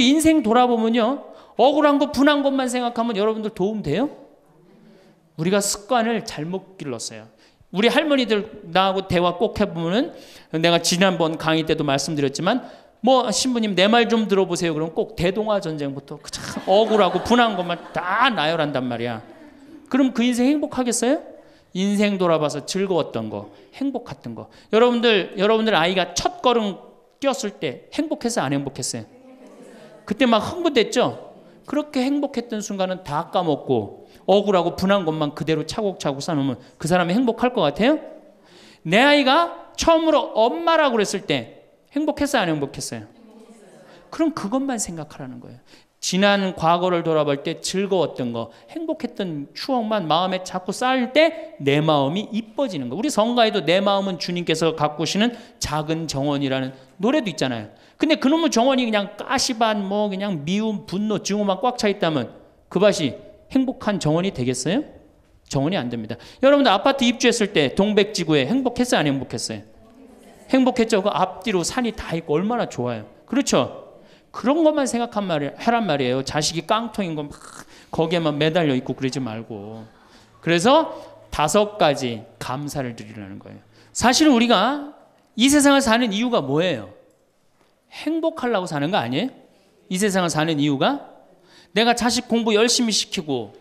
우리 인생 돌아보면요. 억울한 것, 분한 것만 생각하면 여러분들 도움 돼요? 우리가 습관을 잘못 길렀어요. 우리 할머니들 나하고 대화 꼭 해보면은 내가 지난번 강의 때도 말씀드렸지만 뭐 신부님 내 말 좀 들어보세요. 그럼 꼭 대동아 전쟁부터 그 참 억울하고 분한 것만 다 나열한단 말이야. 그럼 그 인생 행복하겠어요? 인생 돌아봐서 즐거웠던 거, 행복했던 거. 여러분들 여러분들 아이가 첫 걸음 뛰었을 때 행복해서 안 행복했어요? 그때 막 흥분됐죠? 그렇게 행복했던 순간은 다 까먹고 억울하고 분한 것만 그대로 차곡차곡 쌓으면 그 사람이 행복할 것 같아요? 내 아이가 처음으로 엄마라고 그랬을 때 행복했어요? 안 행복했어요? 그럼 그것만 생각하라는 거예요. 지난 과거를 돌아볼 때 즐거웠던 거, 행복했던 추억만 마음에 자꾸 쌓을 때 내 마음이 이뻐지는 거. 우리 성가에도 내 마음은 주님께서 갖고 오시는 작은 정원이라는 노래도 있잖아요. 근데 그놈의 정원이 그냥 까시반 뭐 그냥 미움, 분노, 증오만 꽉 차 있다면 그 밭이 행복한 정원이 되겠어요? 정원이 안 됩니다. 여러분들 아파트 입주했을 때 동백지구에 행복했어요? 안 행복했어요? 행복했죠. 그 앞뒤로 산이 다 있고 얼마나 좋아요. 그렇죠? 그런 것만 생각한 말이 하란 말이에요. 자식이 깡통인 건막 거기에만 매달려 있고 그러지 말고. 그래서 다섯 가지 감사를 드리라는 거예요. 사실 우리가 이 세상을 사는 이유가 뭐예요? 행복하려고 사는 거 아니에요? 이 세상을 사는 이유가 내가 자식 공부 열심히 시키고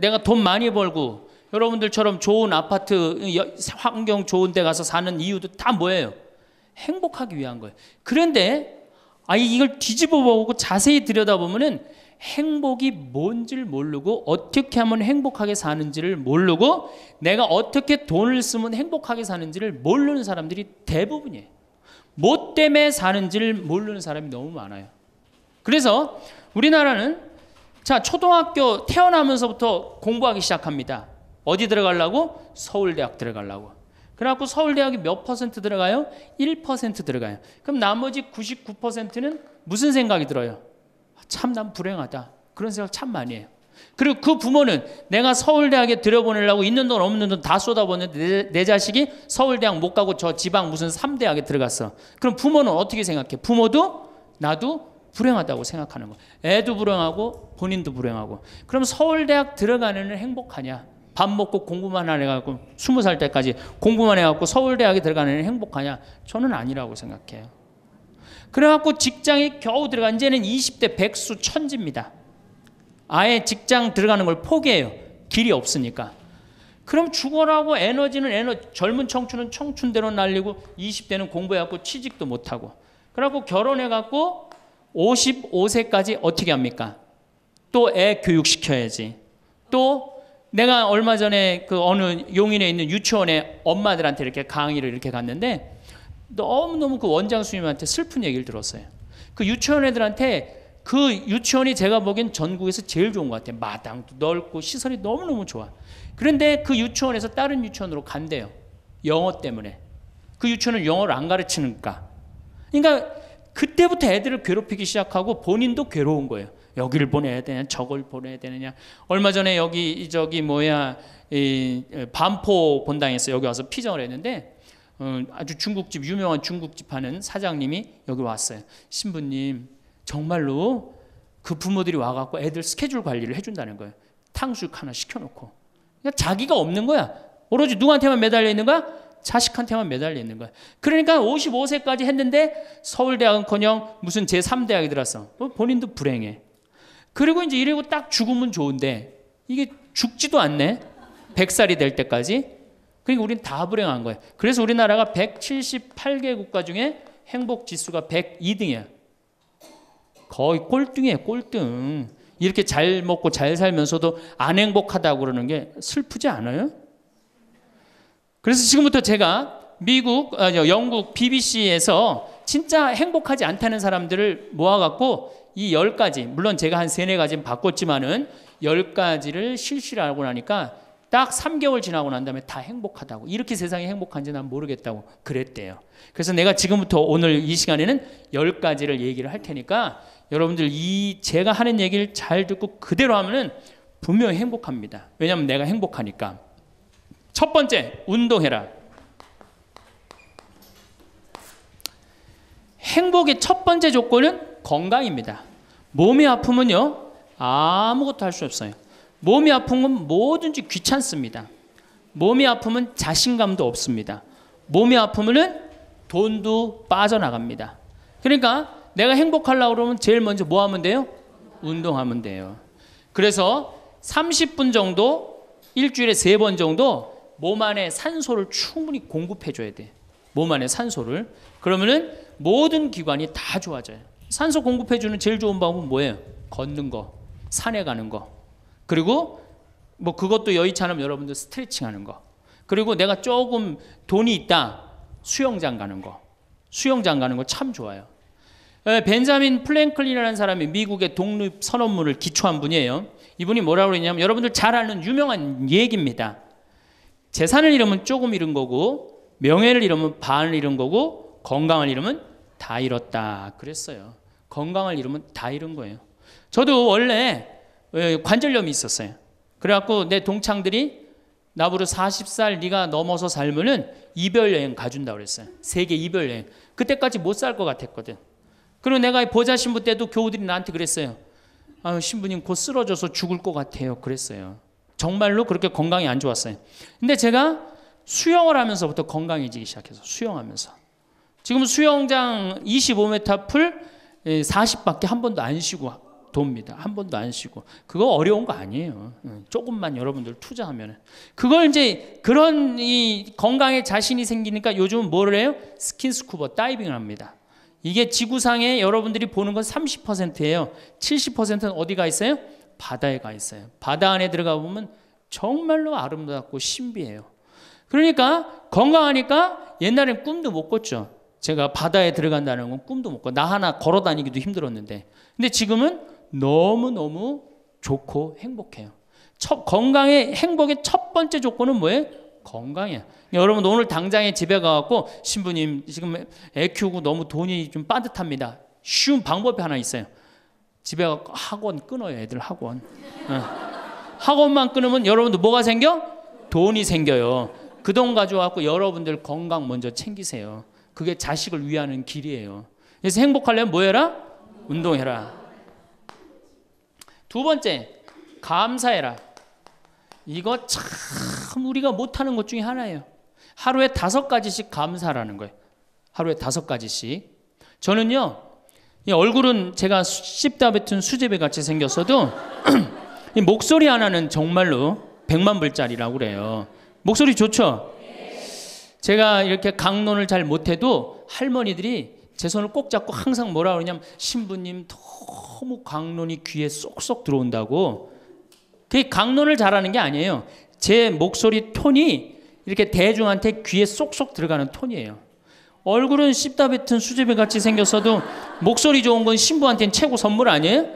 내가 돈 많이 벌고 여러분들처럼 좋은 아파트 환경 좋은 데 가서 사는 이유도 다 뭐예요? 행복하기 위한 거예요. 그런데 아 이걸 뒤집어 보고 자세히 들여다보면은 행복이 뭔지를 모르고 어떻게 하면 행복하게 사는지를 모르고 내가 어떻게 돈을 쓰면 행복하게 사는지를 모르는 사람들이 대부분이에요. 뭐 때문에 사는지를 모르는 사람이 너무 많아요. 그래서 우리나라는 자, 초등학교 태어나면서부터 공부하기 시작합니다. 어디 들어가려고? 서울대학 들어가려고. 그래갖고 서울대학이 몇 퍼센트 들어가요? 1% 들어가요. 그럼 나머지 99%는 무슨 생각이 들어요? 아, 참난 불행하다. 그런 생각 참 많이 해요. 그리고 그 부모는 내가 서울대학에 들여보내려고 있는 돈 없는 돈 다 쏟아보는데 내, 내, 자식이 서울대학 못 가고 저 지방 무슨 3대학에 들어갔어. 그럼 부모는 어떻게 생각해? 부모도 나도 불행하다고 생각하는 거. 애도 불행하고 본인도 불행하고. 그럼 서울대학 들어가는 애 행복하냐? 밥 먹고 공부만 안 해갖고 20살 때까지 공부만 해갖고 서울대학에 들어가는 애 행복하냐? 저는 아니라고 생각해요. 그래갖고 직장에 겨우 들어간 이제는 20대 백수 천지입니다. 아예 직장 들어가는 걸 포기해요. 길이 없으니까. 그럼 죽어라고 에너지는 에너 젊은 청춘은 청춘대로 날리고 20대는 공부해갖고 취직도 못하고 그래갖고 결혼해갖고 55세까지 어떻게 합니까? 또 애 교육시켜야지. 또 내가 얼마 전에 그 어느 용인에 있는 유치원에 엄마들한테 이렇게 강의를 이렇게 갔는데 너무너무 그 원장 수님한테 슬픈 얘기를 들었어요. 그 유치원 애들한테 그 유치원이 제가 보기엔 전국에서 제일 좋은 것 같아요. 마당도 넓고 시설이 너무너무 좋아. 그런데 그 유치원에서 다른 유치원으로 간대요. 영어 때문에. 그 유치원은 영어를 안 가르치니까. 그러니까 그때부터 애들을 괴롭히기 시작하고 본인도 괴로운 거예요. 여기를 보내야 되냐, 저걸 보내야 되느냐. 얼마 전에 여기 저기 뭐야 이 반포 본당에서 여기 와서 피정을 했는데 어, 아주 중국집 유명한 중국집 하는 사장님이 여기 왔어요. 신부님 정말로 그 부모들이 와갖고 애들 스케줄 관리를 해준다는 거예요. 탕수육 하나 시켜놓고. 그러니까 자기가 없는 거야. 오로지 누구한테만 매달려 있는 거야? 자식한테만 매달려 있는 거야. 그러니까 55세까지 했는데 서울대학은커녕 무슨 제3대학이 들었어. 뭐 본인도 불행해. 그리고 이제 이러고 딱 죽으면 좋은데 이게 죽지도 않네. 100살이 될 때까지. 그러니까 우린 다 불행한 거야. 그래서 우리나라가 178개 국가 중에 행복 지수가 102등이야. 거의 꼴등이에요, 꼴등. 이렇게 잘 먹고 잘 살면서도 안 행복하다고 그러는 게 슬프지 않아요? 그래서 지금부터 제가 미국, 아니 영국 BBC에서 진짜 행복하지 않다는 사람들을 모아갖고 이 10가지, 물론 제가 한 3, 4가지는 바꿨지만은 10가지를 실시를 하고 나니까 딱 3개월 지나고 난 다음에 다 행복하다고. 이렇게 세상이 행복한지 난 모르겠다고 그랬대요. 그래서 내가 지금부터 오늘 이 시간에는 10가지를 얘기를 할 테니까 여러분들 이 제가 하는 얘기를 잘 듣고 그대로 하면은 분명히 행복합니다. 왜냐하면 내가 행복하니까. 첫 번째, 운동해라. 행복의 첫 번째 조건은 건강입니다. 몸이 아프면요, 아무것도 할 수 없어요. 몸이 아픈 건 뭐든지 귀찮습니다. 몸이 아프면 자신감도 없습니다. 몸이 아프면 돈도 빠져나갑니다. 그러니까 내가 행복하려고 그러면 제일 먼저 뭐 하면 돼요? 운동하면 돼요. 그래서 30분 정도 일주일에 세번 정도 몸 안에 산소를 충분히 공급해 줘야 돼. 몸 안에 산소를. 그러면은 모든 기관이 다 좋아져요. 산소 공급해 주는 제일 좋은 방법은 뭐예요? 걷는 거, 산에 가는 거. 그리고 뭐 그것도 여의치 않으면 여러분들 스트레칭 하는 거. 그리고 내가 조금 돈이 있다. 수영장 가는 거. 수영장 가는 거 참 좋아요. 예, 벤자민 플랭클린이라는 사람이 미국의 독립 선언문을 기초한 분이에요. 이분이 뭐라고 그랬냐면 여러분들 잘 아는 유명한 얘기입니다. 재산을 잃으면 조금 잃은 거고 명예를 잃으면 반을 잃은 거고 건강을 잃으면 다 잃었다 그랬어요. 건강을 잃으면 다 잃은 거예요. 저도 원래 예, 관절염이 있었어요. 그래갖고 내 동창들이 나보다 40살 네가 넘어서 살면은 이별 여행 가준다 그랬어요. 세계 이별 여행. 그때까지 못 살 것 같았거든. 그리고 내가 보좌 신부 때도 교우들이 나한테 그랬어요. 아, 신부님 곧 쓰러져서 죽을 것 같아요. 그랬어요. 정말로 그렇게 건강이 안 좋았어요. 근데 제가 수영을 하면서부터 건강해지기 시작해서 수영하면서 지금 수영장 25m 풀 40밖에 예, 한 번도 안 쉬고 돕니다. 한 번도 안 쉬고. 그거 어려운 거 아니에요. 예, 조금만 여러분들 투자하면. 그걸 이제 그런 이 건강에 자신이 생기니까 요즘은 뭐를 해요? 스킨스쿠버 다이빙을 합니다. 이게 지구상에 여러분들이 보는 건 30%예요. 70%는 어디 가 있어요? 바다에 가 있어요. 바다 안에 들어가 보면 정말로 아름답고 신비해요. 그러니까 건강하니까 옛날엔 꿈도 못 꿨죠. 제가 바다에 들어간다는 건 꿈도 못 꿨고 나 하나 걸어 다니기도 힘들었는데. 근데 지금은 너무너무 좋고 행복해요. 첫, 건강의 행복의 첫 번째 조건은 뭐예요? 건강이야. 여러분 오늘 당장에 집에 가갖고 신부님 지금 애 키우고 너무 돈이 좀 빠듯합니다. 쉬운 방법이 하나 있어요. 집에 가 학원 끊어요. 애들 학원. 어. 학원만 끊으면 여러분들 뭐가 생겨? 돈이 생겨요. 그 돈가져와갖 여러분들 건강 먼저 챙기세요. 그게 자식을 위하는 길이에요. 그래서 행복하려면 뭐 해라? 운동해라. 두 번째, 감사해라. 이거 참 우리가 못하는 것 중에 하나예요. 하루에 다섯 가지씩 감사라는 거예요. 하루에 다섯 가지씩. 저는요, 얼굴은 제가 씹다 뱉은 수제비 같이 생겼어도 이 목소리 하나는 정말로 백만 불짜리라고 그래요. 목소리 좋죠? 제가 이렇게 강론을 잘 못해도 할머니들이 제 손을 꼭 잡고 항상 뭐라 그러냐면 신부님 너무 강론이 귀에 쏙쏙 들어온다고. 그게 강론을 잘하는 게 아니에요. 제 목소리 톤이 이렇게 대중한테 귀에 쏙쏙 들어가는 톤이에요. 얼굴은 씹다 뱉은 수제비 같이 생겼어도 목소리 좋은 건 신부한테는 최고 선물 아니에요?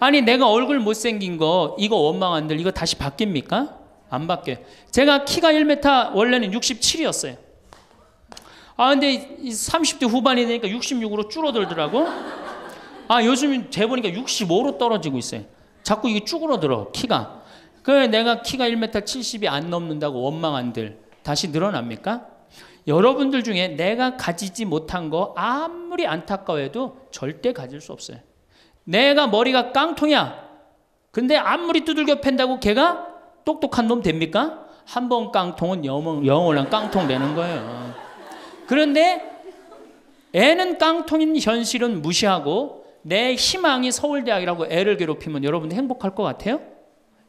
아니 내가 얼굴 못생긴 거 이거 원망 안들 이거 다시 바뀝니까? 안 바뀌어요. 제가 키가 1m 원래는 67이었어요. 아 근데 30대 후반이 되니까 66으로 줄어들더라고. 아 요즘 재보니까 65로 떨어지고 있어요. 자꾸 이게 쭈그러들어 키가. 그래 내가 키가 1m 70이 안 넘는다고 원망 안들 다시 늘어납니까? 여러분들 중에 내가 가지지 못한 거 아무리 안타까워해도 절대 가질 수 없어요. 내가 머리가 깡통이야. 근데 아무리 두들겨 팬다고 걔가 똑똑한 놈 됩니까? 한 번 깡통은 영원한 깡통 되는 거예요. 그런데 애는 깡통인 현실은 무시하고 내 희망이 서울대학이라고 애를 괴롭히면 여러분들 행복할 것 같아요?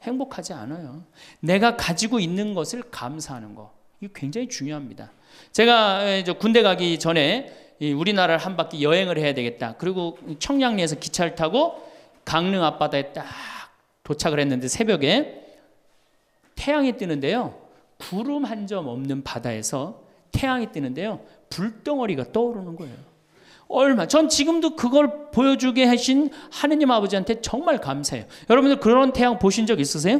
행복하지 않아요. 내가 가지고 있는 것을 감사하는 거. 이 굉장히 중요합니다. 제가 군대 가기 전에 우리나라를 한 바퀴 여행을 해야 되겠다. 그리고 청량리에서 기차를 타고 강릉 앞바다에 딱 도착을 했는데 새벽에 태양이 뜨는데요. 구름 한 점 없는 바다에서 태양이 뜨는데요. 불덩어리가 떠오르는 거예요. 얼마. 전 지금도 그걸 보여주게 하신 하느님 아버지한테 정말 감사해요. 여러분들 그런 태양 보신 적 있으세요?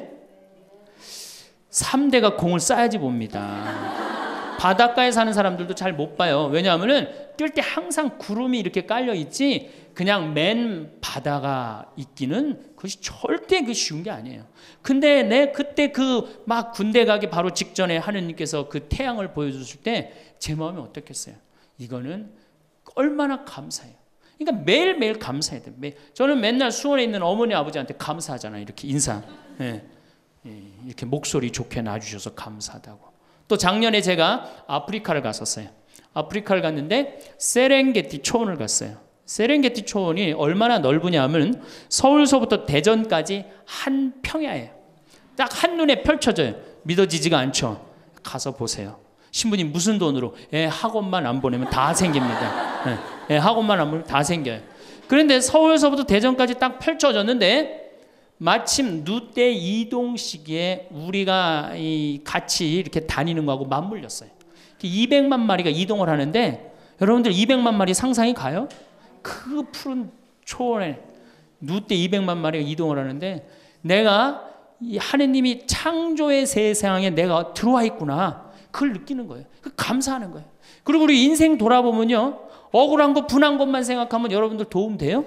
3대가 공을 쏴야지 봅니다. 바닷가에 사는 사람들도 잘 못 봐요. 왜냐하면뛸 때 항상 구름이 이렇게 깔려 있지 그냥 맨 바다가 있기는 그것이 절대 그 쉬운 게 아니에요. 근데 내 그때 그 막 군대 가기 바로 직전에 하느님께서 그 태양을 보여주실 때 제 마음이 어떻겠어요? 이거는 얼마나 감사해요. 그러니까 매일매일 감사해야 돼 저는 맨날 수원에 있는 어머니 아버지한테 감사하잖아요. 이렇게 인사. 네. 이렇게 목소리 좋게 놔주셔서 감사하다고. 또 작년에 제가 아프리카를 갔었어요. 아프리카를 갔는데 세렝게티 초원을 갔어요. 세렝게티 초원이 얼마나 넓으냐 하면 서울서부터 대전까지 한 평야예요. 딱 한눈에 펼쳐져요. 믿어지지가 않죠. 가서 보세요. 신부님 무슨 돈으로 애 예, 학원만 안 보내면 다 생깁니다. 애 예, 예, 학원만 안 보내면 다 생겨요. 그런데 서울서부터 대전까지 딱 펼쳐졌는데 마침 누대 이동 시기에 우리가 같이 이렇게 다니는 거하고 맞물렸어요. 200만 마리가 이동을 하는데 여러분들 200만 마리 상상이 가요? 그 푸른 초원에 누대 200만 마리가 이동을 하는데 내가 이 하느님이 창조의 세상에 내가 들어와 있구나. 그걸 느끼는 거예요. 그 감사하는 거예요. 그리고 우리 인생 돌아보면요. 억울한 것, 분한 것만 생각하면 여러분들 도움 돼요?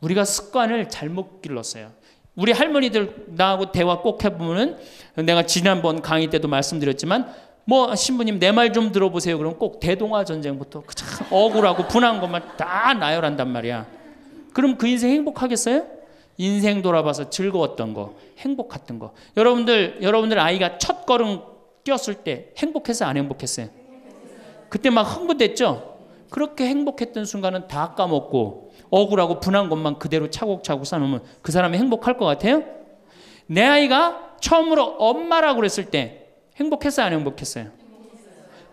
우리가 습관을 잘못 길렀어요. 우리 할머니들 나하고 대화 꼭 해보면은 내가 지난번 강의 때도 말씀드렸지만 뭐 신부님 내 말 좀 들어보세요. 그럼 꼭 대동아 전쟁부터 그 참 억울하고 분한 것만 다 나열한단 말이야. 그럼 그 인생 행복하겠어요? 인생 돌아봐서 즐거웠던 거, 행복했던 거. 여러분들 여러분들 아이가 첫 걸음 뛰었을 때 행복해서 안 행복했어요? 그때 막 흥분됐죠? 그렇게 행복했던 순간은 다 까먹고 억울하고 분한 것만 그대로 차곡차곡 쌓으면 그 사람이 행복할 것 같아요? 내 아이가 처음으로 엄마라고 그랬을 때 행복했어요? 안 행복했어요?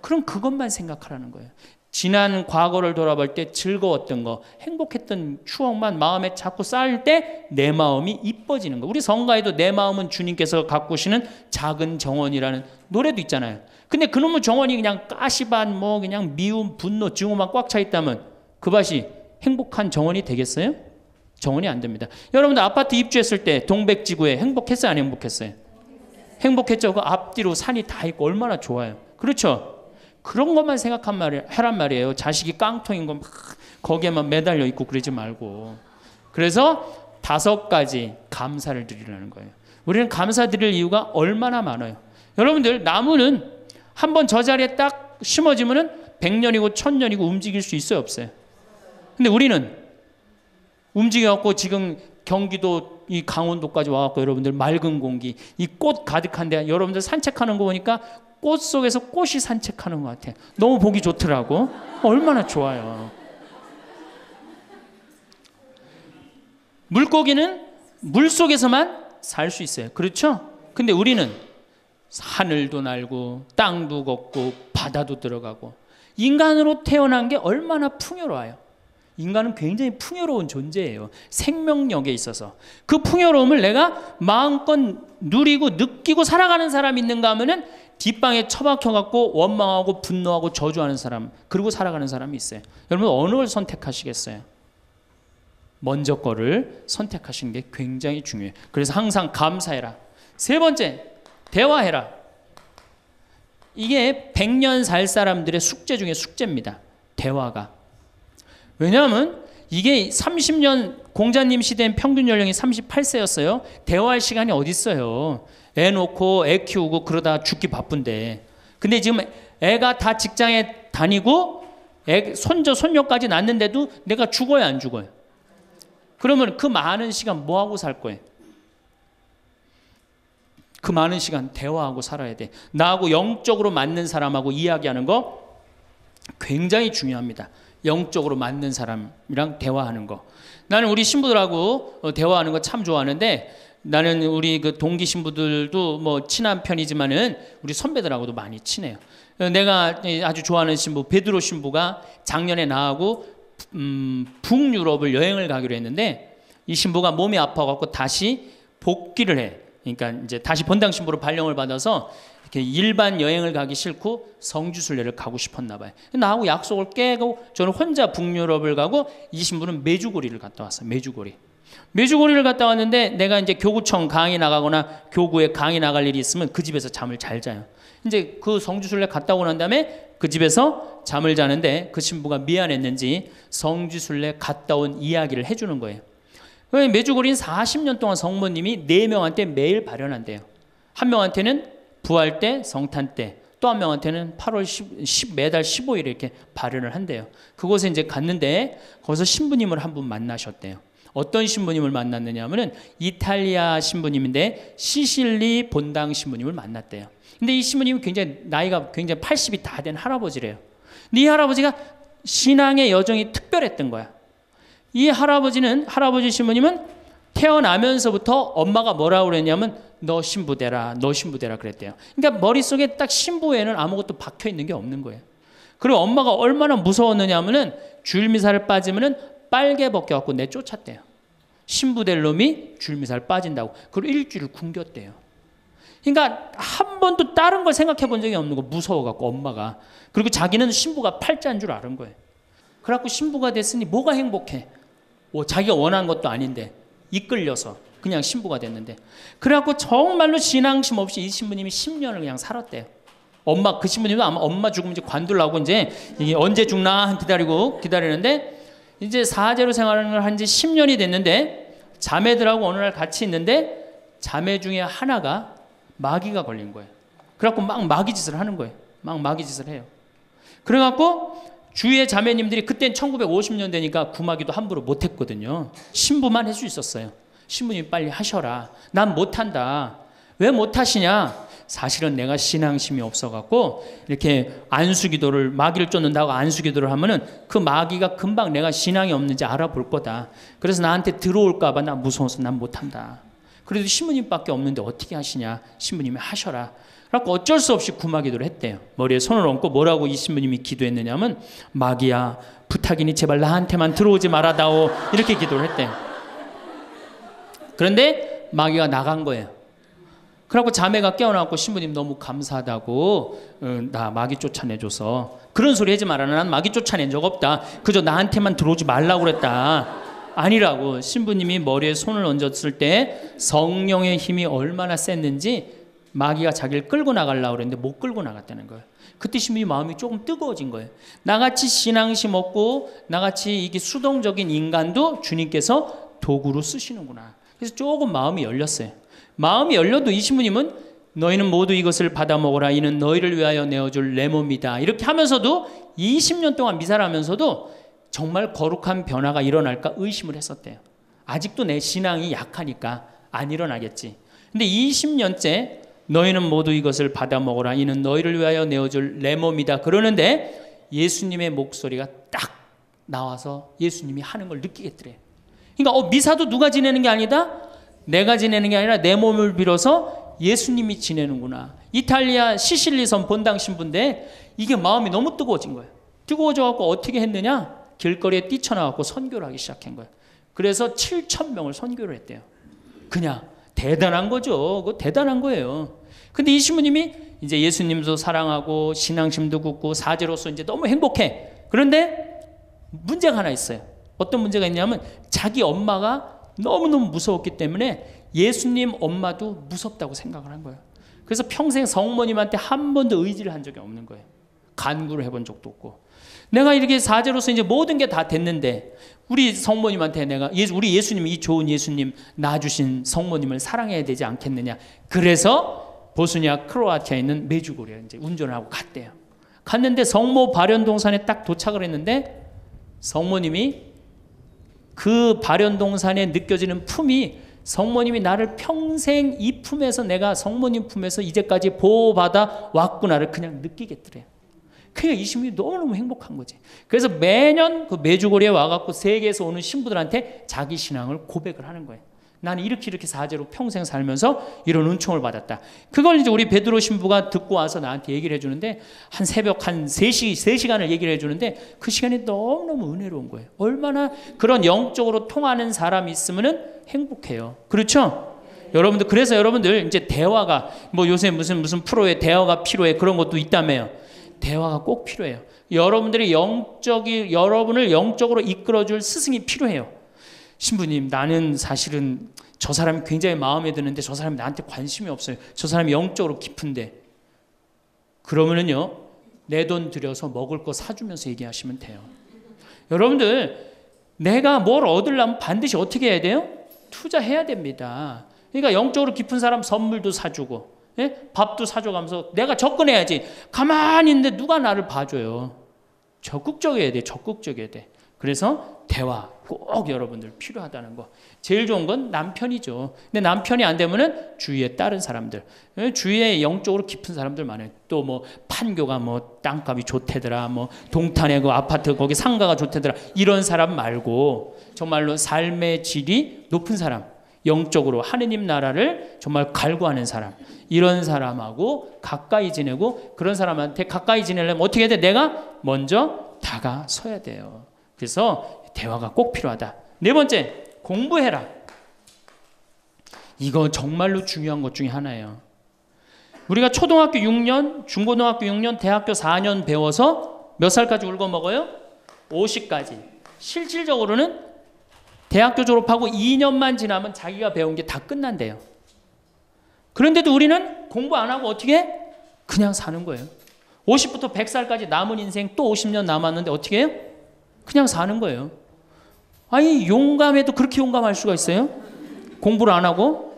그럼 그것만 생각하라는 거예요. 지난 과거를 돌아볼 때 즐거웠던 거, 행복했던 추억만 마음에 자꾸 쌓을 때 내 마음이 이뻐지는 거. 우리 성가에도 내 마음은 주님께서 갖고 오시는 작은 정원이라는 노래도 있잖아요. 근데 그놈의 정원이 그냥 까시반, 뭐 그냥 미움, 분노, 증오만 꽉 차 있다면 그 밭이 행복한 정원이 되겠어요? 정원이 안 됩니다. 여러분들 아파트 입주했을 때 동백지구에 행복했어요? 안 행복했어요? 행복했죠. 그 앞뒤로 산이 다 있고 얼마나 좋아요. 그렇죠? 그런 것만 생각한 말이 하란 말이에요. 자식이 깡통인 건막 거기에만 매달려 있고 그러지 말고. 그래서 다섯 가지 감사를 드리라는 거예요. 우리는 감사드릴 이유가 얼마나 많아요. 여러분들 나무는 한 번 저 자리에 딱 심어지면은 100년이고 천년이고 움직일 수 있어요, 없어요? 근데 우리는 움직여 갖고 지금 경기도 이 강원도까지 와갖고 여러분들 맑은 공기, 이 꽃 가득한 데 여러분들 산책하는 거 보니까 꽃 속에서 꽃이 산책하는 것 같아. 너무 보기 좋더라고. 얼마나 좋아요. 물고기는 물 속에서만 살 수 있어요. 그렇죠? 근데 우리는 하늘도 날고 땅도 걷고 바다도 들어가고 인간으로 태어난 게 얼마나 풍요로워요. 인간은 굉장히 풍요로운 존재예요. 생명력에 있어서. 그 풍요로움을 내가 마음껏 누리고 느끼고 살아가는 사람이 있는가 하면은 뒷방에 처박혀갖고 원망하고 분노하고 저주하는 사람, 그리고 살아가는 사람이 있어요. 여러분, 어느 걸 선택하시겠어요? 먼저 거를 선택하시는 게 굉장히 중요해요. 그래서 항상 감사해라. 세 번째, 대화해라. 이게 100년 살 사람들의 숙제 중에 숙제입니다. 대화가. 왜냐하면 이게 30년 공자님 시대엔 평균 연령이 38세였어요. 대화할 시간이 어디 있어요. 애 놓고 애 키우고 그러다 죽기 바쁜데. 근데 지금 애가 다 직장에 다니고 애, 손자 손녀까지 낳는데도 내가 죽어야 안 죽어요. 그러면 그 많은 시간 뭐 하고 살 거예요? 그 많은 시간 대화하고 살아야 돼. 나하고 영적으로 맞는 사람하고 이야기하는 거 굉장히 중요합니다. 영적으로 맞는 사람이랑 대화하는 거. 나는 우리 신부들하고 어, 대화하는 거 참 좋아하는데 나는 우리 그 동기 신부들도 뭐 친한 편이지만은 우리 선배들하고도 많이 친해요. 어, 내가 아주 좋아하는 신부 베드로 신부가 작년에 나하고 음, 북유럽을 여행을 가기로 했는데 이 신부가 몸이 아파갖고 다시 복귀를 해. 그러니까 이제 다시 번당 신부로 발령을 받아서 이렇게 일반 여행을 가기 싫고 성주순례를 가고 싶었나 봐요. 나하고 약속을 깨고 저는 혼자 북유럽을 가고 이 신부는 메주고리를 갔다 왔어요. 메주고리. 메주고리를 갔다 왔는데 내가 이제 교구청 강의 나가거나 교구에 강의 나갈 일이 있으면 그 집에서 잠을 잘 자요. 이제 그 성주순례 갔다 오고 난 다음에 그 집에서 잠을 자는데 그 신부가 미안했는지 성주순례 갔다 온 이야기를 해주는 거예요. 그 메주고리는 40년 동안 성모님이 4명한테 매일 발현한대요. 한 명한테는 부활 때, 성탄 때, 또 한 명한테는 8월 10, 매달 15일에 이렇게 발현을 한대요. 그곳에 이제 갔는데 거기서 신부님을 한 분 만나셨대요. 어떤 신부님을 만났느냐 하면은 이탈리아 신부님인데 시실리 본당 신부님을 만났대요. 근데 이 신부님은 굉장히 나이가 굉장히 80이 다 된 할아버지래요. 근 할아버지가 신앙의 여정이 특별했던 거야. 이 할아버지는 할아버지 신부님은 태어나면서부터 엄마가 뭐라고 그랬냐면 너 신부되라, 너 신부되라 그랬대요. 그러니까 머릿속에 딱 신부에는 아무것도 박혀 있는 게 없는 거예요. 그리고 엄마가 얼마나 무서웠느냐면은 주미사를 빠지면은 빨개 벗겨갖고 내쫓았대요. 신부될 놈이 주미사를 빠진다고. 그리고 일주일 굶겼대요. 그러니까 한 번도 다른 걸 생각해 본 적이 없는 거 무서워갖고 엄마가. 그리고 자기는 신부가 팔자인 줄 아는 거예요. 그래갖고 신부가 됐으니 뭐가 행복해? 뭐 자기가 원한 것도 아닌데 이끌려서 그냥 신부가 됐는데. 그래갖고 정말로 신앙심 없이 이 신부님이 10년을 그냥 살았대요. 엄마, 그 신부님도 아마 엄마 죽으면 이제 관둘라고 이제 언제 죽나 기다리고 기다리는데 이제 사제로 생활을 한 지 10년이 됐는데 자매들하고 어느 날 같이 있는데 자매 중에 하나가 마귀가 걸린 거예요. 그래갖고 막 마귀 짓을 하는 거예요. 막 마귀 짓을 해요. 그래갖고 주위의 자매님들이 그땐 1950년대니까 구마기도 함부로 못했거든요. 신부만 할 수 있었어요. 신부님 빨리 하셔라. 난 못한다. 왜 못하시냐? 사실은 내가 신앙심이 없어갖고 이렇게 안수기도를 마귀를 쫓는다고 안수기도를 하면은 그 마귀가 금방 내가 신앙이 없는지 알아볼 거다. 그래서 나한테 들어올까봐 나 무서워서 난 못한다. 그래도 신부님밖에 없는데 어떻게 하시냐? 신부님이 하셔라. 그래갖 어쩔 수 없이 구마기도를 했대요. 머리에 손을 얹고 뭐라고 이 신부님이 기도했느냐면 마귀야 부탁이니 제발 나한테만 들어오지 말아다오 이렇게 기도를 했대요. 그런데 마귀가 나간 거예요. 그래고 자매가 깨어나고 신부님 너무 감사하다고 응, 어, 나 마귀 쫓아내줘서 그런 소리 하지 말아라 난 마귀 쫓아낸 적 없다 그저 나한테만 들어오지 말라고 그랬다 아니라고 신부님이 머리에 손을 얹었을 때 성령의 힘이 얼마나 셌는지 마귀가 자기를 끌고 나가려고 그랬는데 못 끌고 나갔다는 거예요 그때 신부님 마음이 조금 뜨거워진 거예요 나같이 신앙심 없고 나같이 이게 수동적인 인간도 주님께서 도구로 쓰시는구나 그래서 조금 마음이 열렸어요. 마음이 열려도 이 신부님은 너희는 모두 이것을 받아 먹어라. 이는 너희를 위하여 내어줄 내 몸이다. 이렇게 하면서도 20년 동안 미사를 하면서도 정말 거룩한 변화가 일어날까 의심을 했었대요. 아직도 내 신앙이 약하니까 안 일어나겠지. 근데 20년째 너희는 모두 이것을 받아 먹어라. 이는 너희를 위하여 내어줄 내 몸이다. 그러는데 예수님의 목소리가 딱 나와서 예수님이 하는 걸 느끼겠더래요. 그러니까 어, 미사도 누가 지내는 게 아니다. 내가 지내는 게 아니라 내 몸을 빌어서 예수님이 지내는구나. 이탈리아 시실리선 본당 신부인데 이게 마음이 너무 뜨거워진 거예요. 뜨거워져 갖고 어떻게 했느냐? 길거리에 뛰쳐나 갖고 선교를 하기 시작한 거예요. 그래서 7천 명을 선교를 했대요. 그냥 대단한 거죠. 그거 대단한 거예요. 근데 이 신부님이 이제 예수님도 사랑하고 신앙심도 굳고 사제로서 이제 너무 행복해. 그런데 문제가 하나 있어요. 어떤 문제가 있냐면 자기 엄마가 너무너무 무서웠기 때문에 예수님 엄마도 무섭다고 생각을 한 거예요. 그래서 평생 성모님한테 한 번도 의지를 한 적이 없는 거예요. 간구를 해본 적도 없고. 내가 이렇게 사제로서 이제 모든 게 다 됐는데 우리 성모님한테 내가 예수, 우리 예수님 이 좋은 예수님 낳아주신 성모님을 사랑해야 되지 않겠느냐. 그래서 보스니아 크로아티아에 있는 메주고리에 이제 운전을 하고 갔대요. 갔는데 성모 발현 동산에 딱 도착을 했는데 성모님이 그 발현동산에 느껴지는 품이 성모님이 나를 평생 이 품에서 내가 성모님 품에서 이제까지 보호받아 왔구나를 그냥 느끼겠더래요. 그러이 신부님이 너무너무 행복한 거지. 그래서 매년 그 메주고리에 와갖고 세계에서 오는 신부들한테 자기 신앙을 고백을 하는 거예요. 나는 이렇게 이렇게 사제로 평생 살면서 이런 은총을 받았다. 그걸 이제 우리 베드로 신부가 듣고 와서 나한테 얘기를 해주는데 한 새벽 한 3시, 3시간을 얘기를 해주는데 그 시간이 너무너무 은혜로운 거예요. 얼마나 그런 영적으로 통하는 사람이 있으면 행복해요. 그렇죠? 여러분들, 그래서 여러분들 이제 대화가 뭐 요새 무슨 무슨 프로에 대화가 필요해 그런 것도 있다며요. 대화가 꼭 필요해요. 여러분들이 영적이, 여러분을 영적으로 이끌어줄 스승이 필요해요. 신부님, 나는 사실은 저 사람이 굉장히 마음에 드는데 저 사람이 나한테 관심이 없어요. 저 사람이 영적으로 깊은데. 그러면은요, 내 돈 들여서 먹을 거 사주면서 얘기하시면 돼요. 여러분들, 내가 뭘 얻으려면 반드시 어떻게 해야 돼요? 투자해야 됩니다. 그러니까 영적으로 깊은 사람 선물도 사주고, 예? 밥도 사줘가면서 내가 접근해야지. 가만히 있는데 누가 나를 봐줘요. 적극적이어야 돼, 적극적이어야 돼. 그래서 대화, 꼭 여러분들 필요하다는 거. 제일 좋은 건 남편이죠. 근데 남편이 안 되면은 주위에 다른 사람들, 예, 주위에 영적으로 깊은 사람들 많아요. 또뭐 판교가 뭐 땅값이 좋대더라, 뭐 동탄에 그 아파트 거기 상가가 좋대더라 이런 사람 말고 정말로 삶의 질이 높은 사람, 영적으로 하느님 나라를 정말 갈구하는 사람, 이런 사람하고 가까이 지내고 그런 사람한테 가까이 지내려면 어떻게 해야 돼? 내가 먼저 다가서야 돼요. 그래서 대화가 꼭 필요하다. 네 번째, 공부해라. 이거 정말로 중요한 것 중에 하나예요. 우리가 초등학교 6년, 중고등학교 6년, 대학교 4년 배워서 몇 살까지 울고 먹어요? 50까지. 실질적으로는 대학교 졸업하고 2년만 지나면 자기가 배운 게 다 끝난대요. 그런데도 우리는 공부 안 하고 어떻게? 해? 그냥 사는 거예요. 50부터 100살까지 남은 인생 또 50년 남았는데 어떻게 해요? 그냥 사는 거예요. 아니 용감해도 그렇게 용감할 수가 있어요? 공부를 안 하고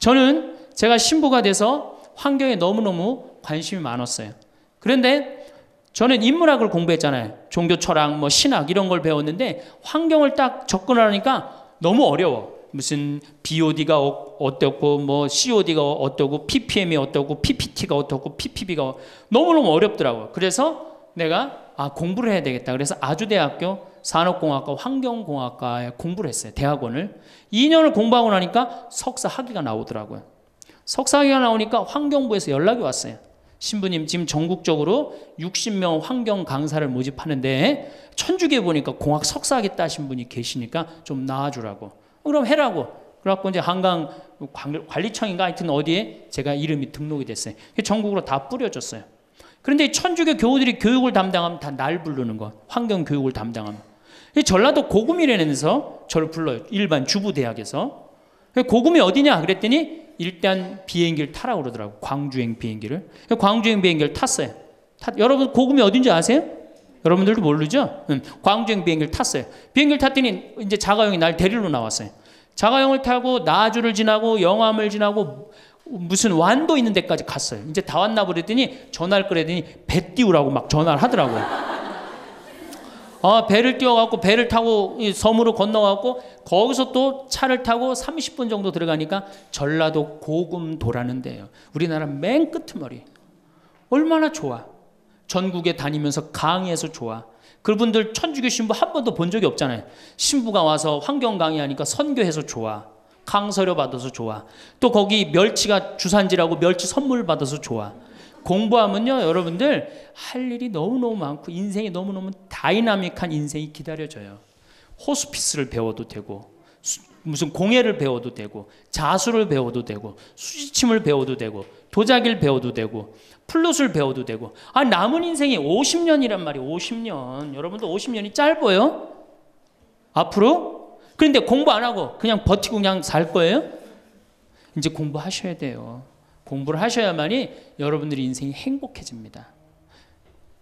저는 제가 신부가 돼서 환경에 너무너무 관심이 많았어요. 그런데 저는 인문학을 공부했잖아요. 종교 철학, 뭐 신학 이런 걸 배웠는데 환경을 딱 접근하니까 너무 어려워. 무슨 BOD가 어, 어떻고 뭐 COD가 어떻고 PPM이 어떻고 PPT가 어떻고 PPB가 너무너무 어렵더라고요. 그래서 내가 아 공부를 해야 되겠다. 그래서 아주대학교 산업공학과, 환경공학과에 공부를 했어요. 대학원을. 2년을 공부하고 나니까 석사 학위가 나오더라고요. 석사 학위가 나오니까 환경부에서 연락이 왔어요. 신부님, 지금 전국적으로 60명 환경 강사를 모집하는데 천주교에 보니까 공학 석사 하겠다 하신 분이 계시니까 좀 나와주라고. 어, 그럼 해라고. 그래갖고 이제 한강 관리청인가 하여튼 어디에 제가 이름이 등록이 됐어요. 전국으로 다 뿌려졌어요. 그런데 천주교 교우들이 교육을 담당하면 다 날 부르는 거. 환경 교육을 담당하면. 전라도 고금이라면서 저를 불러요. 일반 주부 대학에서. 고금이 어디냐 그랬더니 일단 비행기를 타라고 그러더라고. 광주행 비행기를. 광주행 비행기를 탔어요. 타, 여러분 고금이 어딘지 아세요? 여러분들도 모르죠? 응. 광주행 비행기를 탔어요. 비행기를 탔더니 이제 자가용이 날 데리러 나왔어요. 자가용을 타고 나주를 지나고 영암을 지나고 무슨 완도 있는 데까지 갔어요. 이제 다 왔나 그랬더니 전화를 꺼내더니 배 띄우라고 막 전화를 하더라고요. 아, 배를 띄워갖고 배를 타고 섬으로 건너갖고 거기서 또 차를 타고 30분 정도 들어가니까 전라도 고금도라는 데예요. 우리나라 맨 끝머리. 얼마나 좋아. 전국에 다니면서 강의해서 좋아. 그분들 천주교 신부 한 번도 본 적이 없잖아요. 신부가 와서 환경 강의하니까 선교해서 좋아. 강서료 받아서 좋아. 또 거기 멸치가 주산지라고 멸치 선물 받아서 좋아. 공부하면요, 여러분들 할 일이 너무너무 많고 인생이 너무너무 다이나믹한 인생이 기다려져요. 호스피스를 배워도 되고 수, 무슨 공예를 배워도 되고 자수를 배워도 되고 수지침을 배워도 되고 도자기를 배워도 되고 플롯을 배워도 되고 아 남은 인생이 50년이란 말이에요. 50년. 여러분도 50년이 짧아요. 앞으로 그런데 공부 안 하고 그냥 버티고 그냥 살 거예요? 이제 공부하셔야 돼요. 공부를 하셔야만이 여러분들의 인생이 행복해집니다.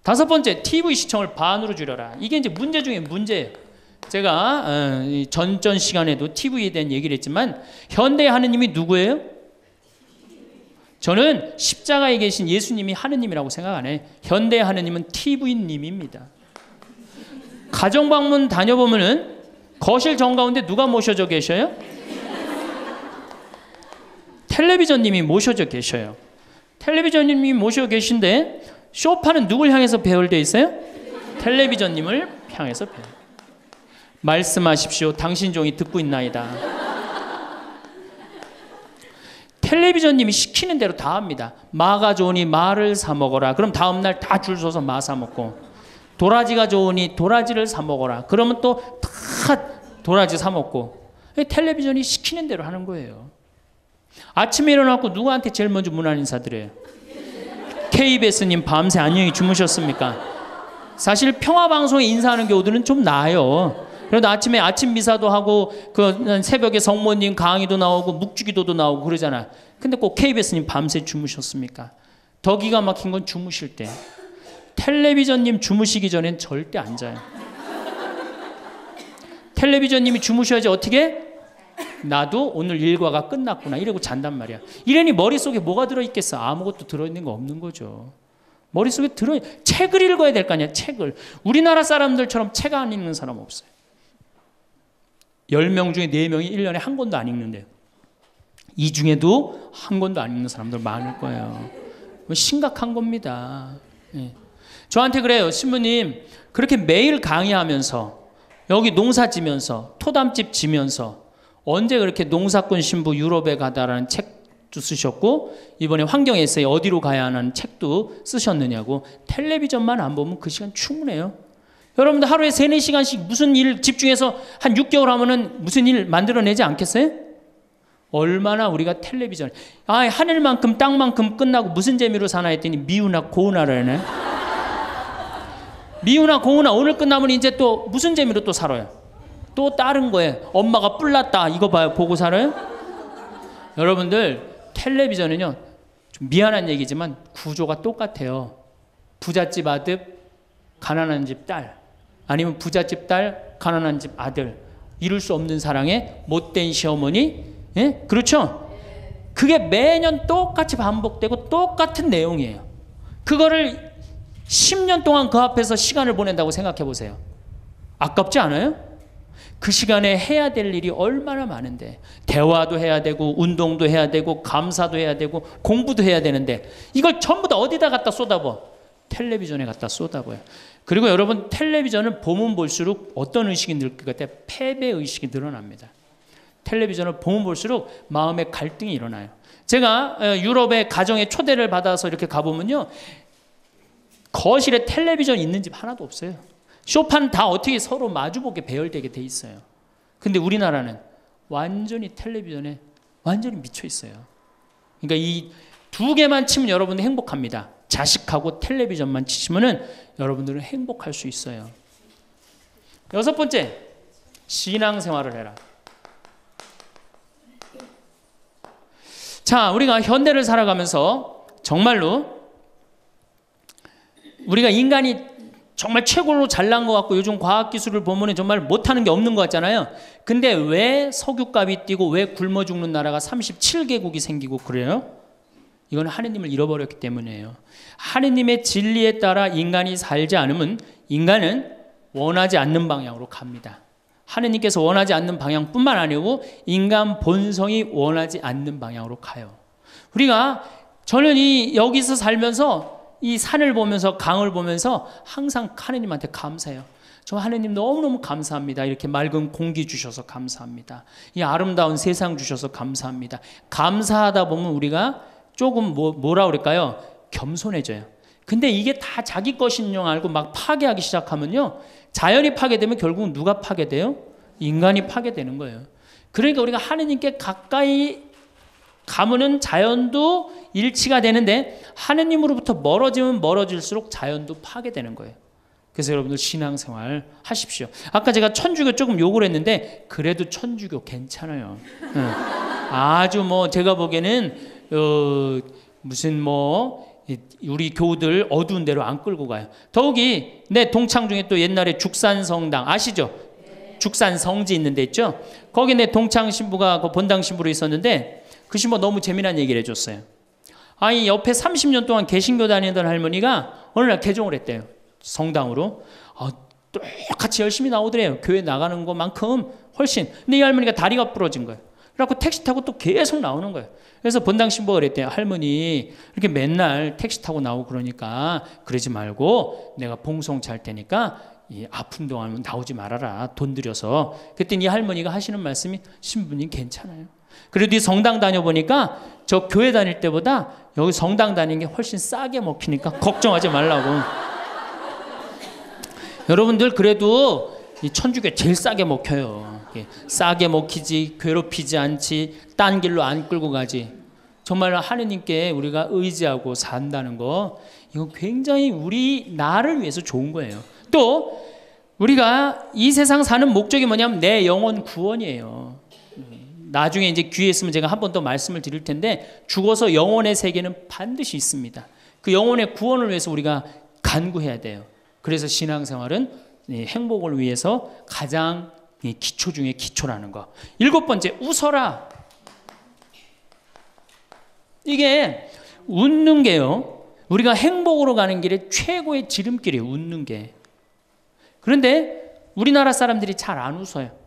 다섯 번째, TV 시청을 반으로 줄여라. 이게 이제 문제 중에 문제예요. 제가 어, 전전 시간에도 TV에 대한 얘기를 했지만 현대 하느님이 누구예요? 저는 십자가에 계신 예수님이 하느님이라고 생각 안 해. 현대 하느님은 TV님입니다. 가정 방문 다녀보면은 거실 정 가운데 누가 모셔져 계셔요? 텔레비전님이 모셔져 계셔요. 텔레비전님이 모셔 계신데 쇼파는 누굴 향해서 배열되어 있어요? 텔레비전님을 향해서 배열. 말씀하십시오. 당신 종이 듣고 있나이다. 텔레비전님이 시키는 대로 다 합니다. 마가 좋으니 마를 사 먹어라. 그럼 다음 날 다 줄 서서 마 사 먹고 도라지가 좋으니 도라지를 사 먹어라. 그러면 또 다 도라지 사 먹고 텔레비전이 시키는 대로 하는 거예요. 아침에 일어났고 누구한테 제일 먼저 문안 인사드려요? KBS님 밤새 안녕히 주무셨습니까? 사실 평화방송에 인사하는 교우들은 좀 나아요. 그래도 아침에 아침 미사도 하고 그 새벽에 성모님 강의도 나오고 묵주기도도 나오고 그러잖아. 근데 꼭 KBS님 밤새 주무셨습니까? 더 기가 막힌 건 주무실 때. 텔레비전님 주무시기 전엔 절대 안 자요. 텔레비전님이 주무셔야지 어떻게 나도 오늘 일과가 끝났구나. 이러고 잔단 말이야. 이러니 머릿속에 뭐가 들어있겠어? 아무것도 들어있는 거 없는 거죠. 머릿속에 들어, 책을 읽어야 될 거 아니야, 책을. 우리나라 사람들처럼 책 안 읽는 사람 없어요. 10명 중에 4명이 1년에 한 권도 안읽는데이 중에도 한 권도 안 읽는 사람들 많을 거예요. 심각한 겁니다. 예. 저한테 그래요. 신부님, 그렇게 매일 강의하면서, 여기 농사 지면서, 토담집 지면서, 언제 그렇게 농사꾼 신부 유럽에 가다라는 책도 쓰셨고 이번에 환경 에세이 어디로 가야 하는 책도 쓰셨느냐고 텔레비전만 안 보면 그 시간 충분해요. 여러분들 하루에 3, 4시간씩 무슨 일 집중해서 한 6개월 하면은 무슨 일 만들어내지 않겠어요? 얼마나 우리가 텔레비전, 아, 하늘만큼 땅만큼 끝나고 무슨 재미로 사나 했더니 미우나 고우나라네. 미우나 고우나 오늘 끝나면 이제 또 무슨 재미로 또 살아요? 또 다른 거에 엄마가 뿔났다 이거 봐요 보고사를 여러분들 텔레비전은요 좀 미안한 얘기지만 구조가 똑같아요 부잣집 아들 가난한 집 딸 아니면 부잣집 딸 가난한 집 아들 이룰 수 없는 사랑에 못된 시어머니 예? 그렇죠 그게 매년 똑같이 반복되고 똑같은 내용이에요 그거를 10년 동안 그 앞에서 시간을 보낸다고 생각해 보세요 아깝지 않아요? 그 시간에 해야 될 일이 얼마나 많은데 대화도 해야 되고 운동도 해야 되고 감사도 해야 되고 공부도 해야 되는데 이걸 전부 다 어디다 갖다 쏟아버 텔레비전에 갖다 쏟아버요 그리고 여러분 텔레비전은 보면 볼수록 어떤 의식이 늘 것 같아요 패배 의식이 늘어납니다 텔레비전을 보면 볼수록 마음의 갈등이 일어나요 제가 유럽의 가정에 초대를 받아서 이렇게 가보면요 거실에 텔레비전 있는 집 하나도 없어요 쇼판다 어떻게 서로 마주보게 배열되게 돼 있어요. 근데 우리나라는 완전히 텔레비전에 완전히 미쳐 있어요. 그러니까 이 두 개만 치면 여러분들 행복합니다. 자식하고 텔레비전만 치시면은 여러분들은 행복할 수 있어요. 여섯 번째, 신앙생활을 해라. 자, 우리가 현대를 살아가면서 정말로 우리가 인간이 정말 최고로 잘난 것 같고 요즘 과학기술을 보면 정말 못하는 게 없는 것 같잖아요. 근데 왜 석유값이 뛰고 왜 굶어 죽는 나라가 37개국이 생기고 그래요? 이건 하느님을 잃어버렸기 때문이에요. 하느님의 진리에 따라 인간이 살지 않으면 인간은 원하지 않는 방향으로 갑니다. 하느님께서 원하지 않는 방향뿐만 아니고 인간 본성이 원하지 않는 방향으로 가요. 우리가 저는 이 여기서 살면서 이 산을 보면서 강을 보면서 항상 하느님한테 감사해요. 저 하느님 너무너무 감사합니다. 이렇게 맑은 공기 주셔서 감사합니다. 이 아름다운 세상 주셔서 감사합니다. 감사하다 보면 우리가 조금 뭐, 뭐라 그럴까요? 겸손해져요. 근데 이게 다 자기 것인 줄 알고 막 파괴하기 시작하면요. 자연이 파괴되면 결국 누가 파괴돼요? 인간이 파괴되는 거예요. 그러니까 우리가 하느님께 가까이 가문은 자연도 일치가 되는데 하느님으로부터 멀어지면 멀어질수록 자연도 파괴되는 거예요. 그래서 여러분들 신앙생활 하십시오. 아까 제가 천주교 조금 욕을 했는데 그래도 천주교 괜찮아요. 아주 뭐 제가 보기에는 어, 무슨 뭐 우리 교우들 어두운 데로 안 끌고 가요. 더욱이 내 동창 중에 또 옛날에 죽산성당 아시죠? 죽산성지 있는 데 있죠? 거기 내 동창 신부가 그 본당 신부로 있었는데 그 신부가 너무 재미난 얘기를 해줬어요. 아니 옆에 30년 동안 개신교 다니던 할머니가 어느 날 개종을 했대요. 성당으로. 아, 똑같이 열심히 나오더래요. 교회 나가는 것만큼 훨씬. 근데 이 할머니가 다리가 부러진 거예요. 그래갖 택시 타고 또 계속 나오는 거예요. 그래서 본당 신부가 그랬대요. 할머니, 이렇게 맨날 택시 타고 나오고 그러니까 그러지 말고 내가 봉송 잘 테니까 이 아픈 동안 나오지 말아라. 돈 들여서. 그랬이 할머니가 하시는 말씀이 신부님 괜찮아요. 그래도 이 성당 다녀보니까 저 교회 다닐 때보다 여기 성당 다니는 게 훨씬 싸게 먹히니까 걱정하지 말라고. 여러분들 그래도 이 천주교 제일 싸게 먹혀요. 싸게 먹히지 괴롭히지 않지 딴 길로 안 끌고 가지. 정말 하느님께 우리가 의지하고 산다는 거 이거 굉장히 우리 나를 위해서 좋은 거예요. 또 우리가 이 세상 사는 목적이 뭐냐면 내 영혼 구원이에요. 나중에 이제 귀에 있으면 제가 한 번 더 말씀을 드릴 텐데 죽어서 영혼의 세계는 반드시 있습니다. 그 영혼의 구원을 위해서 우리가 간구해야 돼요. 그래서 신앙생활은 행복을 위해서 가장 기초 중에 기초라는 거. 일곱 번째 웃어라. 이게 웃는 게요. 우리가 행복으로 가는 길에 최고의 지름길이에요. 웃는 게. 그런데 우리나라 사람들이 잘 안 웃어요.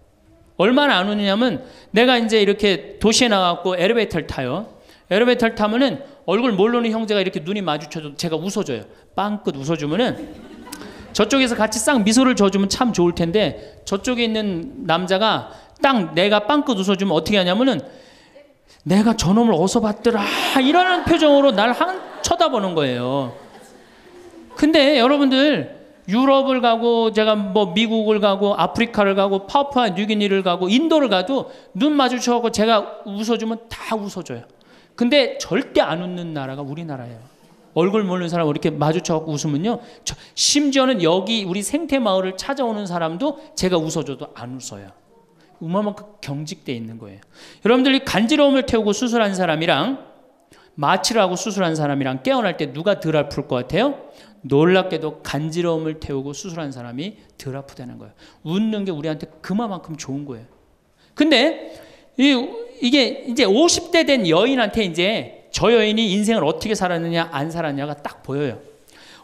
얼마나 안 오느냐면 내가 이제 이렇게 도시에 나가고 엘리베이터를 타요. 엘리베이터를 타면은 얼굴 모르는 형제가 이렇게 눈이 마주쳐도 제가 웃어줘요. 빵끝 웃어주면은 저쪽에서 같이 싹 미소를 줘주면 참 좋을 텐데 저쪽에 있는 남자가 딱 내가 빵긋 웃어주면 어떻게 하냐면은 내가 저놈을 어서 봤더라 이러는 표정으로 날 한 쳐다보는 거예요. 근데 여러분들 유럽을 가고 제가 뭐 미국을 가고 아프리카를 가고 파푸아 뉴기니를 가고 인도를 가도 눈 마주쳐갖고 제가 웃어주면 다 웃어줘요. 근데 절대 안 웃는 나라가 우리나라예요. 얼굴 모르는 사람 이렇게 마주쳐갖고 웃으면요. 심지어는 여기 우리 생태 마을을 찾아오는 사람도 제가 웃어줘도 안 웃어요. 우마만큼 경직돼 있는 거예요. 여러분들이 간지러움을 태우고 수술한 사람이랑 마취를 하고 수술한 사람이랑 깨어날 때 누가 덜 아플 것 같아요? 놀랍게도 간지러움을 태우고 수술한 사람이 드라프되는 거예요. 웃는 게 우리한테 그만큼 좋은 거예요. 근데 이, 이게 이제 50대 된 여인한테 이제 저 여인이 인생을 어떻게 살았느냐 안 살았냐가 딱 보여요.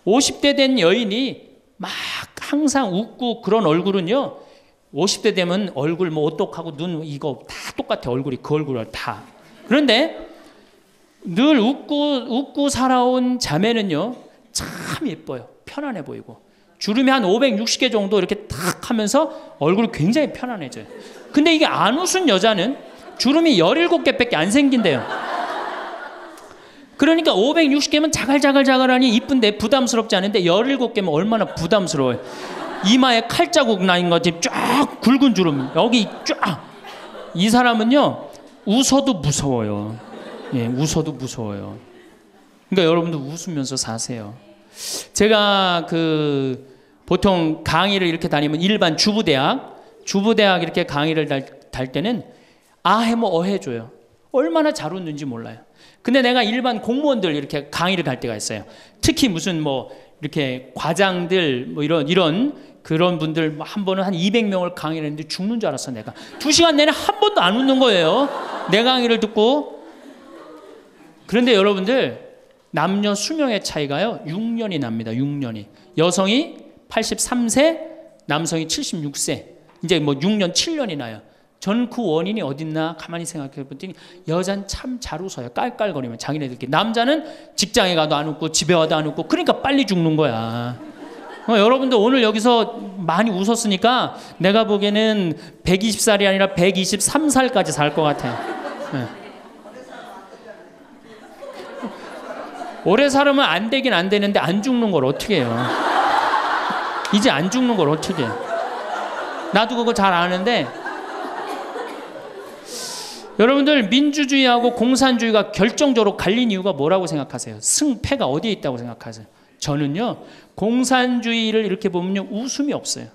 50대 된 여인이 막 항상 웃고 그런 얼굴은요. 50대 되면 얼굴 뭐 오똑하고 눈 이거 다 똑같아 얼굴이 그 얼굴을 다. 그런데 늘 웃고 웃고 살아온 자매는요. 참 예뻐요. 편안해 보이고. 주름이 한 560개 정도 이렇게 탁 하면서 얼굴이 굉장히 편안해져요. 근데 이게 안 웃은 여자는 주름이 17개밖에 안 생긴대요. 그러니까 560개면 자갈자갈자갈하니 이쁜데 부담스럽지 않은데 17개면 얼마나 부담스러워요. 이마에 칼자국 나인 것처럼 쫙 굵은 주름 여기 쫙. 이 사람은요 웃어도 무서워요. 예, 웃어도 무서워요. 그러니까 여러분도 웃으면서 사세요. 제가 그 보통 강의를 이렇게 다니면 일반 주부대학, 주부대학 이렇게 강의를 달, 달 때는 아해 뭐 어해 줘요. 얼마나 잘 웃는지 몰라요. 근데 내가 일반 공무원들 이렇게 강의를 갈 때가 있어요. 특히 무슨 뭐 이렇게 과장들 뭐 이런 이런 그런 분들 뭐 한 번은 한 200명을 강의를 했는데 죽는 줄 알았어 내가. 두 시간 내내 한 번도 안 웃는 거예요. 내 강의를 듣고. 그런데 여러분들 남녀 수명의 차이가요. 6년이 납니다. 6년이. 여성이 83세, 남성이 76세. 이제 뭐 6년, 7년이 나요. 전 그 원인이 어딨나 가만히 생각해 봤더니 여잔 참잘 웃어요. 깔깔거리면 자기네들끼리. 남자는 직장에 가도 안 웃고 집에 와도 안 웃고 그러니까 빨리 죽는 거야. 어, 여러분들 오늘 여기서 많이 웃었으니까 내가 보기에는 120살이 아니라 123살까지 살 것 같아요. 네. 오래 살으면 안 되긴 안 되는데 안 죽는 걸 어떻게 해요? 이제 안 죽는 걸 어떻게 해요? 나도 그거 잘 아는데 여러분들 민주주의하고 공산주의가 결정적으로 갈린 이유가 뭐라고 생각하세요? 승패가 어디에 있다고 생각하세요? 저는요 공산주의를 이렇게 보면요 웃음이 없어요.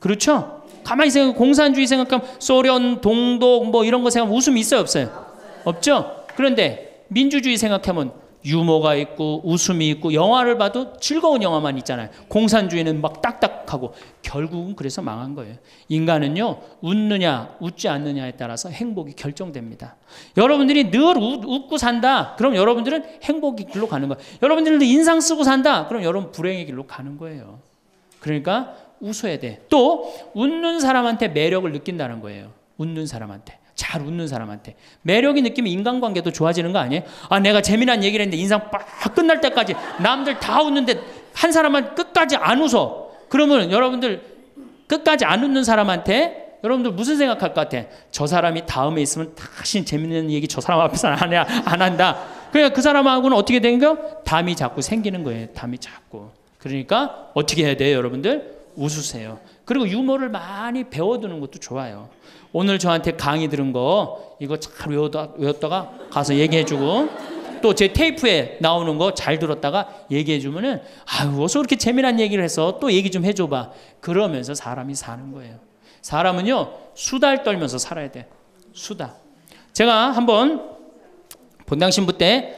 그렇죠? 가만히 생각 공산주의 생각하면 소련 동독 뭐 이런 거 생각하면 웃음이 있어요 없어요? 없죠. 그런데 민주주의 생각하면 유머가 있고 웃음이 있고 영화를 봐도 즐거운 영화만 있잖아요. 공산주의는 막 딱딱하고 결국은 그래서 망한 거예요. 인간은요 웃느냐 웃지 않느냐에 따라서 행복이 결정됩니다. 여러분들이 늘 웃, 고 산다. 그럼 여러분들은 행복의 길로 가는 거예요. 여러분들도 인상 쓰고 산다. 그럼 여러분 불행의 길로 가는 거예요. 그러니까 웃어야 돼. 또 웃는 사람한테 매력을 느낀다는 거예요. 웃는 사람한테. 잘 웃는 사람한테. 매력이 느끼면 인간관계도 좋아지는 거 아니에요? 아, 내가 재미난 얘기를 했는데 인상 빡 끝날 때까지 남들 다 웃는데 한 사람만 끝까지 안 웃어. 그러면 여러분들 끝까지 안 웃는 사람한테 여러분들 무슨 생각할 것 같아? 저 사람이 다음에 있으면 다시 재밌는 얘기 저 사람 앞에서 안, 해, 안 한다. 그러그 그러니까 사람하고는 어떻게 된거 담이 자꾸 생기는 거예요. 담이 자꾸. 그러니까 어떻게 해야 돼요, 여러분들? 웃으세요. 그리고 유머를 많이 배워두는 것도 좋아요. 오늘 저한테 강의 들은 거 이거 잘 외웠다, 가 가서 얘기해주고 또 제 테이프에 나오는 거 잘 들었다가 얘기해주면은 아유 어서 그렇게 재미난 얘기를 해서 또 얘기 좀 해줘봐 그러면서 사람이 사는 거예요. 사람은요 수달 떨면서 살아야 돼 수다. 제가 한번 본당 신부 때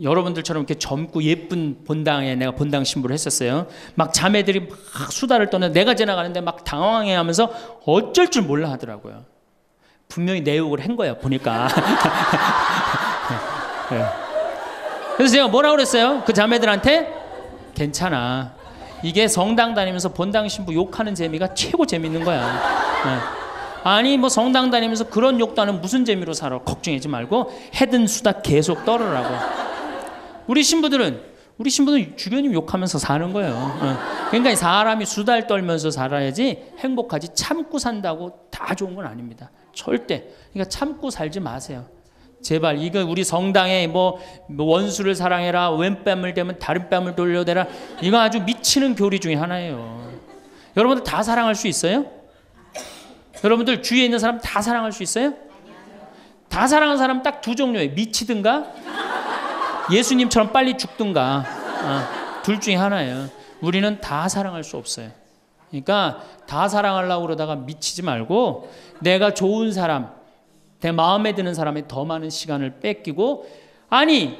여러분들처럼 이렇게 젊고 예쁜 본당에 내가 본당 신부를 했었어요. 막 자매들이 막 수다를 떠는 내가 지나가는데 막 당황해 하면서 어쩔 줄 몰라 하더라고요. 분명히 내 욕을 한 거예요, 보니까. 네. 그래서 제가 뭐라 그랬어요? 그 자매들한테? 괜찮아. 이게 성당 다니면서 본당 신부 욕하는 재미가 최고 재밌는 거야. 네. 아니 뭐 성당 다니면서 그런 욕도 하는 무슨 재미로 살아 걱정하지 말고 해든 수다 계속 떨으라고 우리 신부들은 우리 신부는 주변님 욕하면서 사는 거예요. 어. 그러니 사람이 수달 떨면서 살아야지 행복하지 참고 산다고 다 좋은 건 아닙니다. 절대. 그러니까 참고 살지 마세요. 제발 이거 우리 성당에 뭐, 뭐 원수를 사랑해라 왼뺨을 대면 다른 뺨을 돌려대라 이거 아주 미치는 교리 중에 하나예요. 여러분들 다 사랑할 수 있어요? 여러분들 주위에 있는 사람 다 사랑할 수 있어요? 다 사랑하는 사람 딱 두 종류예요. 미치든가 예수님처럼 빨리 죽든가 어, 둘 중에 하나예요. 우리는 다 사랑할 수 없어요. 그러니까 다 사랑하려고 그러다가 미치지 말고 내가 좋은 사람, 내 마음에 드는 사람에 더 많은 시간을 뺏기고 아니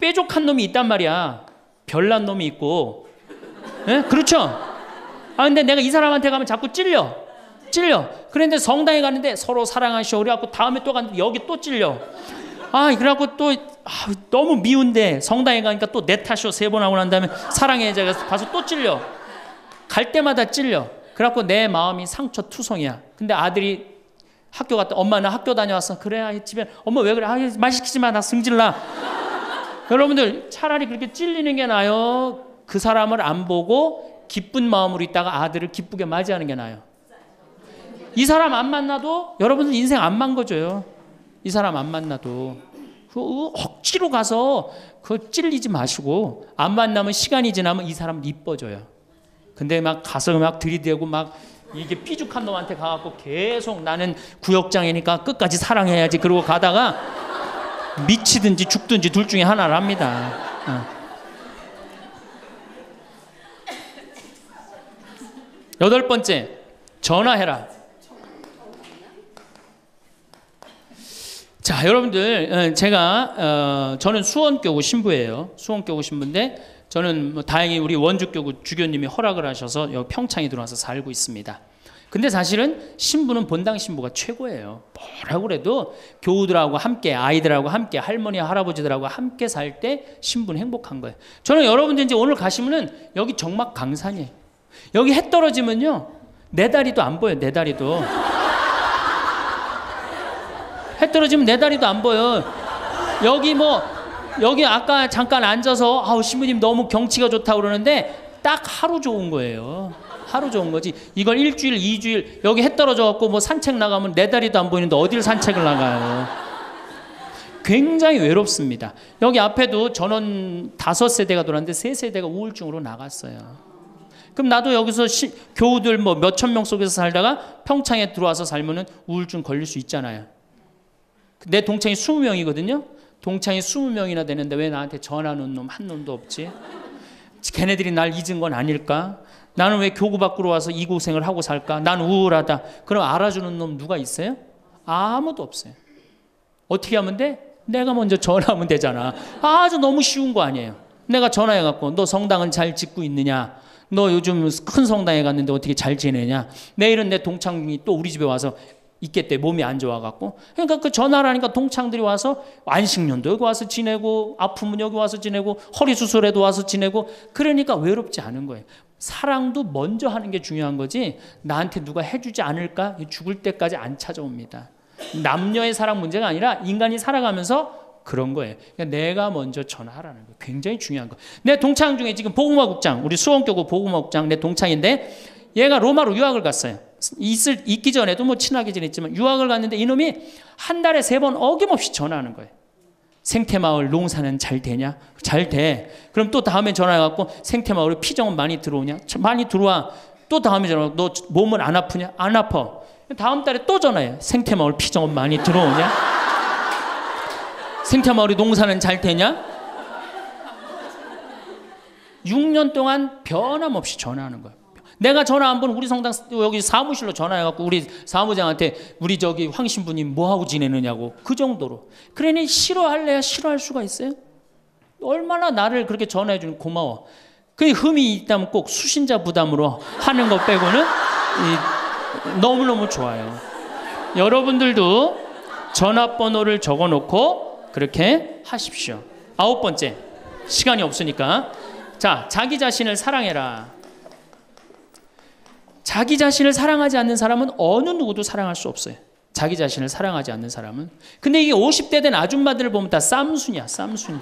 뾰족한 놈이 있단 말이야. 별난 놈이 있고, 에? 예? 그렇죠? 아 근데 내가 이 사람한테 가면 자꾸 찔려. 찔려. 그런데 성당에 가는데 서로 사랑하시오. 그래갖고 다음에 또 갔는데 여기 또 찔려. 아, 그래갖고 또 아, 너무 미운데 성당에 가니까 또 네타쇼 세 번 하고 난 다음에 사랑의 제가 가서 또 찔려. 갈 때마다 찔려. 그래갖고 내 마음이 상처 투성이야. 근데 아들이 학교 갔다 엄마는 학교 다녀왔어. 그래 아, 집에 엄마 왜 그래? 아, 말 시키지 마. 나 승질나. 여러분들 차라리 그렇게 찔리는 게나요그 사람을 안 보고 기쁜 마음으로 있다가 아들을 기쁘게 맞이하는 게나요이 사람 안 만나도 여러분들 인생 안 망거져요. 이 사람 안 만나도 그 억지로 가서 그 찔리지 마시고 안 만나면 시간이 지나면 이 사람 이뻐져요. 근데 막 가서 막 들이대고 막 이게 삐죽한 놈한테 가갖고 계속 나는 구역장이니까 끝까지 사랑해야지 그러고 가다가 미치든지 죽든지 둘 중에 하나를 합니다. 어. 여덟 번째 전화해라. 자, 여러분들, 어, 제가, 어, 저는 수원교구 신부예요. 수원교구 신부인데, 저는 뭐 다행히 우리 원주교구 주교님이 허락을 하셔서 여기 평창에 들어와서 살고 있습니다. 근데 사실은 신부는 본당 신부가 최고예요. 뭐라고 그래도 교우들하고 함께, 아이들하고 함께, 할머니, 할아버지들하고 함께 살 때 신부는 행복한 거예요. 저는 여러분들 이제 오늘 가시면은 여기 정막 강산이에요. 여기 해 떨어지면요. 내 다리도 안 보여요, 내 다리도. 해 떨어지면 내 다리도 안 보여. 여기 뭐 여기 아까 잠깐 앉아서 아우 신부님 너무 경치가 좋다 그러는데 딱 하루 좋은 거예요. 하루 좋은 거지. 이걸 일주일, 이주일 여기 해 떨어져 갖고 뭐 산책 나가면 내 다리도 안 보이는데 어딜 산책을 나가요? 굉장히 외롭습니다. 여기 앞에도 전원 다섯 세대가 돌았는데 세 세대가 우울증으로 나갔어요. 그럼 나도 여기서 시, 교우들 뭐 몇 천 명 속에서 살다가 평창에 들어와서 살면은 우울증 걸릴 수 있잖아요. 내 동창이 20명이거든요. 동창이 20명이나 되는데 왜 나한테 전화하는 놈 한 놈도 없지? 걔네들이 날 잊은 건 아닐까? 나는 왜 교구 밖으로 와서 이 고생을 하고 살까? 난 우울하다. 그럼 알아주는 놈 누가 있어요? 아무도 없어요. 어떻게 하면 돼? 내가 먼저 전화하면 되잖아. 아주 너무 쉬운 거 아니에요. 내가 전화해갖고 너 성당은 잘 짓고 있느냐? 너 요즘 큰 성당에 갔는데 어떻게 잘 지내냐? 내일은 내 동창이 또 우리 집에 와서 있겠대. 몸이 안 좋아갖고. 그러니까 그 전화를 하니까 동창들이 와서 안식년도 여기 와서 지내고 아픔은 여기 와서 지내고 허리 수술에도 와서 지내고 그러니까 외롭지 않은 거예요. 사랑도 먼저 하는 게 중요한 거지 나한테 누가 해주지 않을까 죽을 때까지 안 찾아옵니다. 남녀의 사랑 문제가 아니라 인간이 살아가면서 그런 거예요. 그러니까 내가 먼저 전하라는 화 거. 예요 굉장히 중요한 거. 내 동창 중에 지금 보음화 국장, 우리 수원교구 보음화 국장 내 동창인데 얘가 로마로 유학을 갔어요. 있을, 있기 전에도 뭐 친하게 지냈지만 유학을 갔는데 이놈이 한 달에 세 번 어김없이 전화하는 거예요. 생태마을 농사는 잘 되냐? 잘 돼. 그럼 또 다음에 전화해갖고 생태마을 피정은 많이 들어오냐? 많이 들어와. 또 다음에 전화너 몸은 안 아프냐? 안 아파. 다음 달에 또 전화해. 생태마을 피정은 많이 들어오냐? 생태마을이 농사는 잘 되냐? 6년 동안 변함없이 전화하는 거야. 내가 전화 한 번 우리 성당 여기 사무실로 전화해갖고 우리 사무장한테 우리 저기 황 신부님 뭐하고 지내느냐고 그 정도로. 그러니 싫어할래야 싫어할 수가 있어요? 얼마나 나를 그렇게 전화해주는 고마워. 그 흠이 있다면 꼭 수신자 부담으로 하는 것 빼고는 너무너무 좋아요. 여러분들도 전화번호를 적어놓고 그렇게 하십시오. 아홉 번째. 시간이 없으니까. 자, 자기 자신을 사랑해라. 자기 자신을 사랑하지 않는 사람은 어느 누구도 사랑할 수 없어요. 자기 자신을 사랑하지 않는 사람은. 근데 이게 50대 된 아줌마들을 보면 다 쌈순이야, 쌈순이.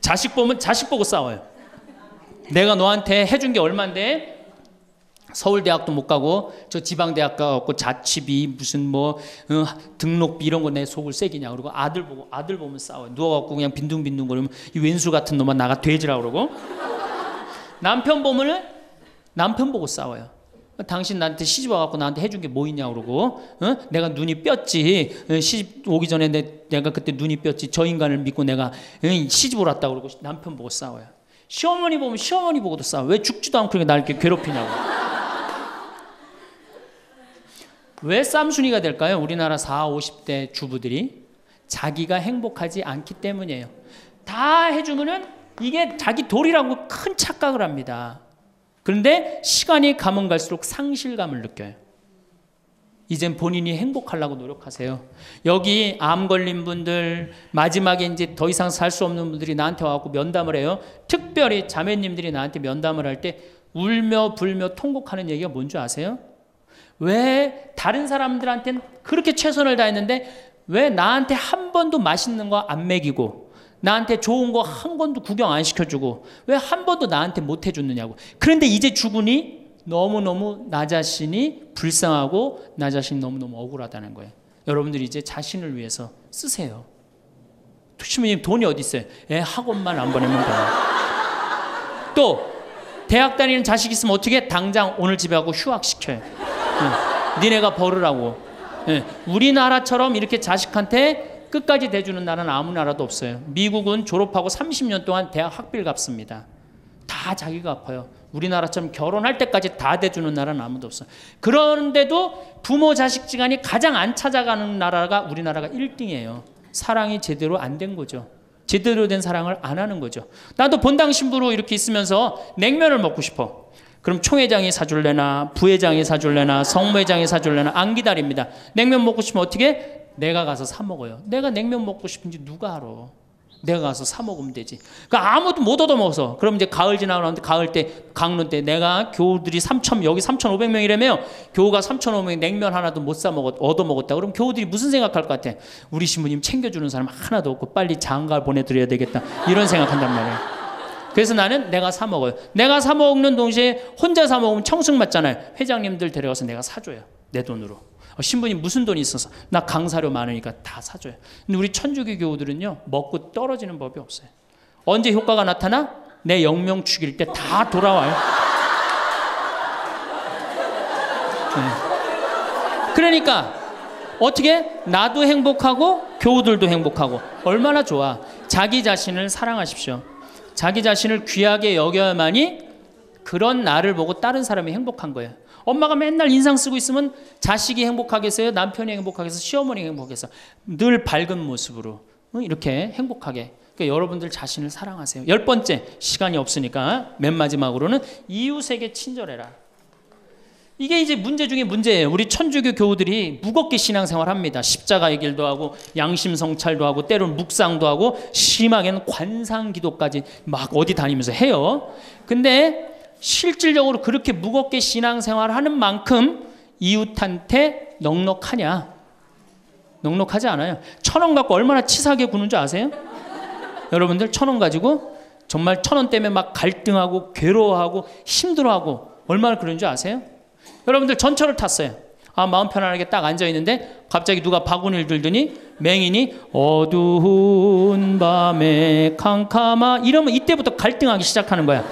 자식 보면 자식 보고 싸워요. 내가 너한테 해준 게 얼만데? 서울대학도 못 가고 저 지방대학 가고 자취비 무슨 뭐 어, 등록비 이런 거 내 속을 새기냐 그러고 아들 보고 아들 보면 싸워요 누워갖고 그냥 빈둥빈둥 거리면 이 왼수 같은 놈아 나가 돼지라 그러고 남편 보면은 남편 보고 싸워요. 당신 나한테 시집 와갖고 나한테 해준 게 뭐있냐 그러고 어? 내가 눈이 뼈지 어, 시집 오기 전에 내, 가 그때 눈이 뼈지 저 인간을 믿고 내가 어, 시집 오랐다 그러고 남편 보고 싸워요 시어머니 보면 시어머니 보고도 싸워 왜 죽지도 않고 그렇게 날 이렇게 괴롭히냐고 왜 쌈순이가 될까요? 우리나라 4, 50대 주부들이 자기가 행복하지 않기 때문이에요 다 해주면은 이게 자기 돌이라고 큰 착각을 합니다. 그런데 시간이 가면 갈수록 상실감을 느껴요. 이젠 본인이 행복하려고 노력하세요. 여기 암 걸린 분들 마지막에 이제 더 이상 살 수 없는 분들이 나한테 와갖고 면담을 해요. 특별히 자매님들이 나한테 면담을 할 때 울며 불며 통곡하는 얘기가 뭔줄 아세요? 왜 다른 사람들한테는 그렇게 최선을 다했는데 왜 나한테 한 번도 맛있는 거 안 먹이고 나한테 좋은 거 한 번도 구경 안 시켜주고 왜 한 번도 나한테 못 해줬느냐고. 그런데 이제 죽으니 너무너무 나 자신이 불쌍하고 나 자신이 너무너무 억울하다는 거예요. 여러분들이 이제 자신을 위해서 쓰세요. 투시모님 돈이 어디 있어요? 애 예, 학원만 안 보내면 돼요. 또 대학 다니는 자식 있으면 어떻게 당장 오늘 집에 가고 휴학시켜요. 네. 예, 니네가 벌으라고. 네. 우리나라처럼 이렇게 자식한테 끝까지 대주는 나라는 아무 나라도 없어요. 미국은 졸업하고 30년 동안 대학 학비를 갚습니다. 다 자기가 아파요. 우리나라처럼 결혼할 때까지 다 대주는 나라는 아무도 없어요. 그런데도 부모 자식 지간이 가장 안 찾아가는 나라가 우리나라가 1등이에요. 사랑이 제대로 안 된 거죠. 제대로 된 사랑을 안 하는 거죠. 나도 본당 신부로 이렇게 있으면서 냉면을 먹고 싶어. 그럼 총회장이 사줄래나 부회장이 사줄래나 성무회장이 사줄래나 안 기다립니다. 냉면 먹고 싶으면 어떻게 내가 가서 사 먹어요. 내가 냉면 먹고 싶은지 누가 알아? 내가 가서 사 먹으면 되지. 그러니까 아무도 못 얻어 먹어서. 그럼 이제 가을 지나가는데 가을 때 강론 때 내가 교우들이 3천 여기 3,500명이라며 교우가 3,500명 냉면 하나도 못 사 먹었 얻어 먹었다. 그럼 교우들이 무슨 생각할 것 같아? 우리 신부님 챙겨주는 사람 하나도 없고 빨리 장가 를 보내드려야 되겠다. 이런 생각한단 말이야. 그래서 나는 내가 사 먹어요. 내가 사 먹는 동시에 혼자 사 먹으면 청승 맞잖아요. 회장님들 데려가서 내가 사줘요. 내 돈으로. 어, 신부님 무슨 돈이 있어서 나 강사료 많으니까 다 사줘요. 근데 우리 천주교 교우들은요 먹고 떨어지는 법이 없어요. 언제 효과가 나타나? 내 영명 축일 때 다 돌아와요. 음. 그러니까 어떻게 나도 행복하고 교우들도 행복하고 얼마나 좋아. 자기 자신을 사랑하십시오. 자기 자신을 귀하게 여겨야만이 그런 나를 보고 다른 사람이 행복한 거예요. 엄마가 맨날 인상 쓰고 있으면 자식이 행복하겠어요? 남편이 행복하겠어 시어머니 행복해서 늘 밝은 모습으로 어, 이렇게 행복하게 그러니까 여러분들 자신을 사랑하세요. 열 번째 시간이 없으니까 맨 마지막으로는 이웃에게 친절해라. 이게 이제 문제 중에 문제예요. 우리 천주교 교우들이 무겁게 신앙생활합니다. 십자가의 길도 하고 양심 성찰도 하고 때로는 묵상도 하고 심하게는 관상기도까지 막 어디 다니면서 해요. 근데 실질적으로 그렇게 무겁게 신앙생활 을 하는 만큼 이웃한테 넉넉하냐? 넉넉하지 않아요. 천 원 갖고 얼마나 치사하게 구는 줄 아세요? 여러분들 천 원 가지고 정말 천 원 때문에 막 갈등하고 괴로워하고 힘들어하고 얼마나 그런 줄 아세요? 여러분들 전철을 탔어요. 아 마음 편안하게 딱 앉아 있는데 갑자기 누가 바구니를 들더니 맹인이 어두운 밤에 캄캄하 이러면 이때부터 갈등하기 시작하는 거야.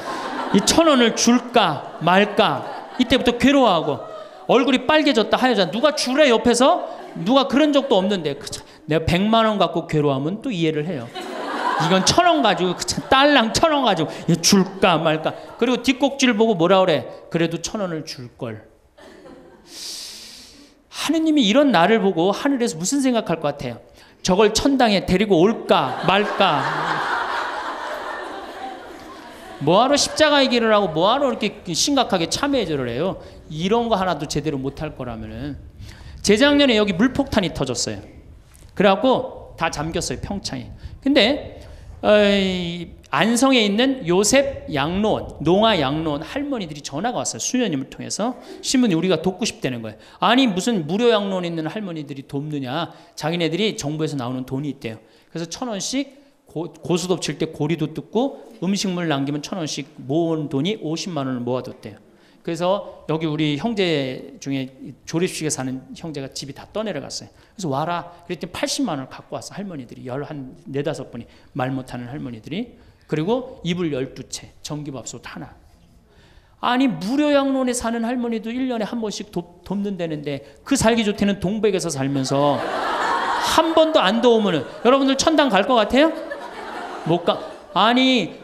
이천 원을 줄까 말까 이때부터 괴로워하고 얼굴이 빨개졌다 하여자 누가 줄래 옆에서 누가 그런 적도 없는데 그차, 내가 백만 원 갖고 괴로워하면 또 이해를 해요. 이건 천 원 가지고 그차, 딸랑 천 원 가지고 얘 줄까 말까 그리고 뒷꼭지를 보고 뭐라 그래 그래도 천 원을 줄 걸. 하느님이 이런 나를 보고 하늘에서 무슨 생각할 것 같아요? 저걸 천당에 데리고 올까 말까. 뭐하러 십자가의 길을 하고 뭐하러 이렇게 심각하게 참회절을 해요? 이런 거 하나도 제대로 못할 거라면은 재작년에 여기 물폭탄이 터졌어요. 그래갖고 다 잠겼어요 평창에. 근데 어이, 안성에 있는 요셉 양로원, 농아 양로원 할머니들이 전화가 왔어요. 수녀님을 통해서. 신문이 우리가 돕고 싶다는 거예요. 아니 무슨 무료 양로원 있는 할머니들이 돕느냐. 자기네들이 정부에서 나오는 돈이 있대요. 그래서 천 원씩 고, 수톱 칠때 고리도 뜯고 음식물 남기면 천 원씩 모은 돈이 50만 원을 모아뒀대요. 그래서 여기 우리 형제 중에 조립식에 사는 형제가 집이 다 떠내려갔어요. 그래서 와라. 그랬더니 80만 원을 갖고 왔어. 할머니들이. 열 한 네다섯 분이 말 못하는 할머니들이. 그리고 이불 열두 채, 전기밥솥 하나. 아니 무료양론에 사는 할머니도 1년에 한 번씩 돕, 돕는다는데 그 살기 좋대는 동백에서 살면서 한 번도 안 도우면은 여러분들 천당 갈 것 같아요? 못 가. 아니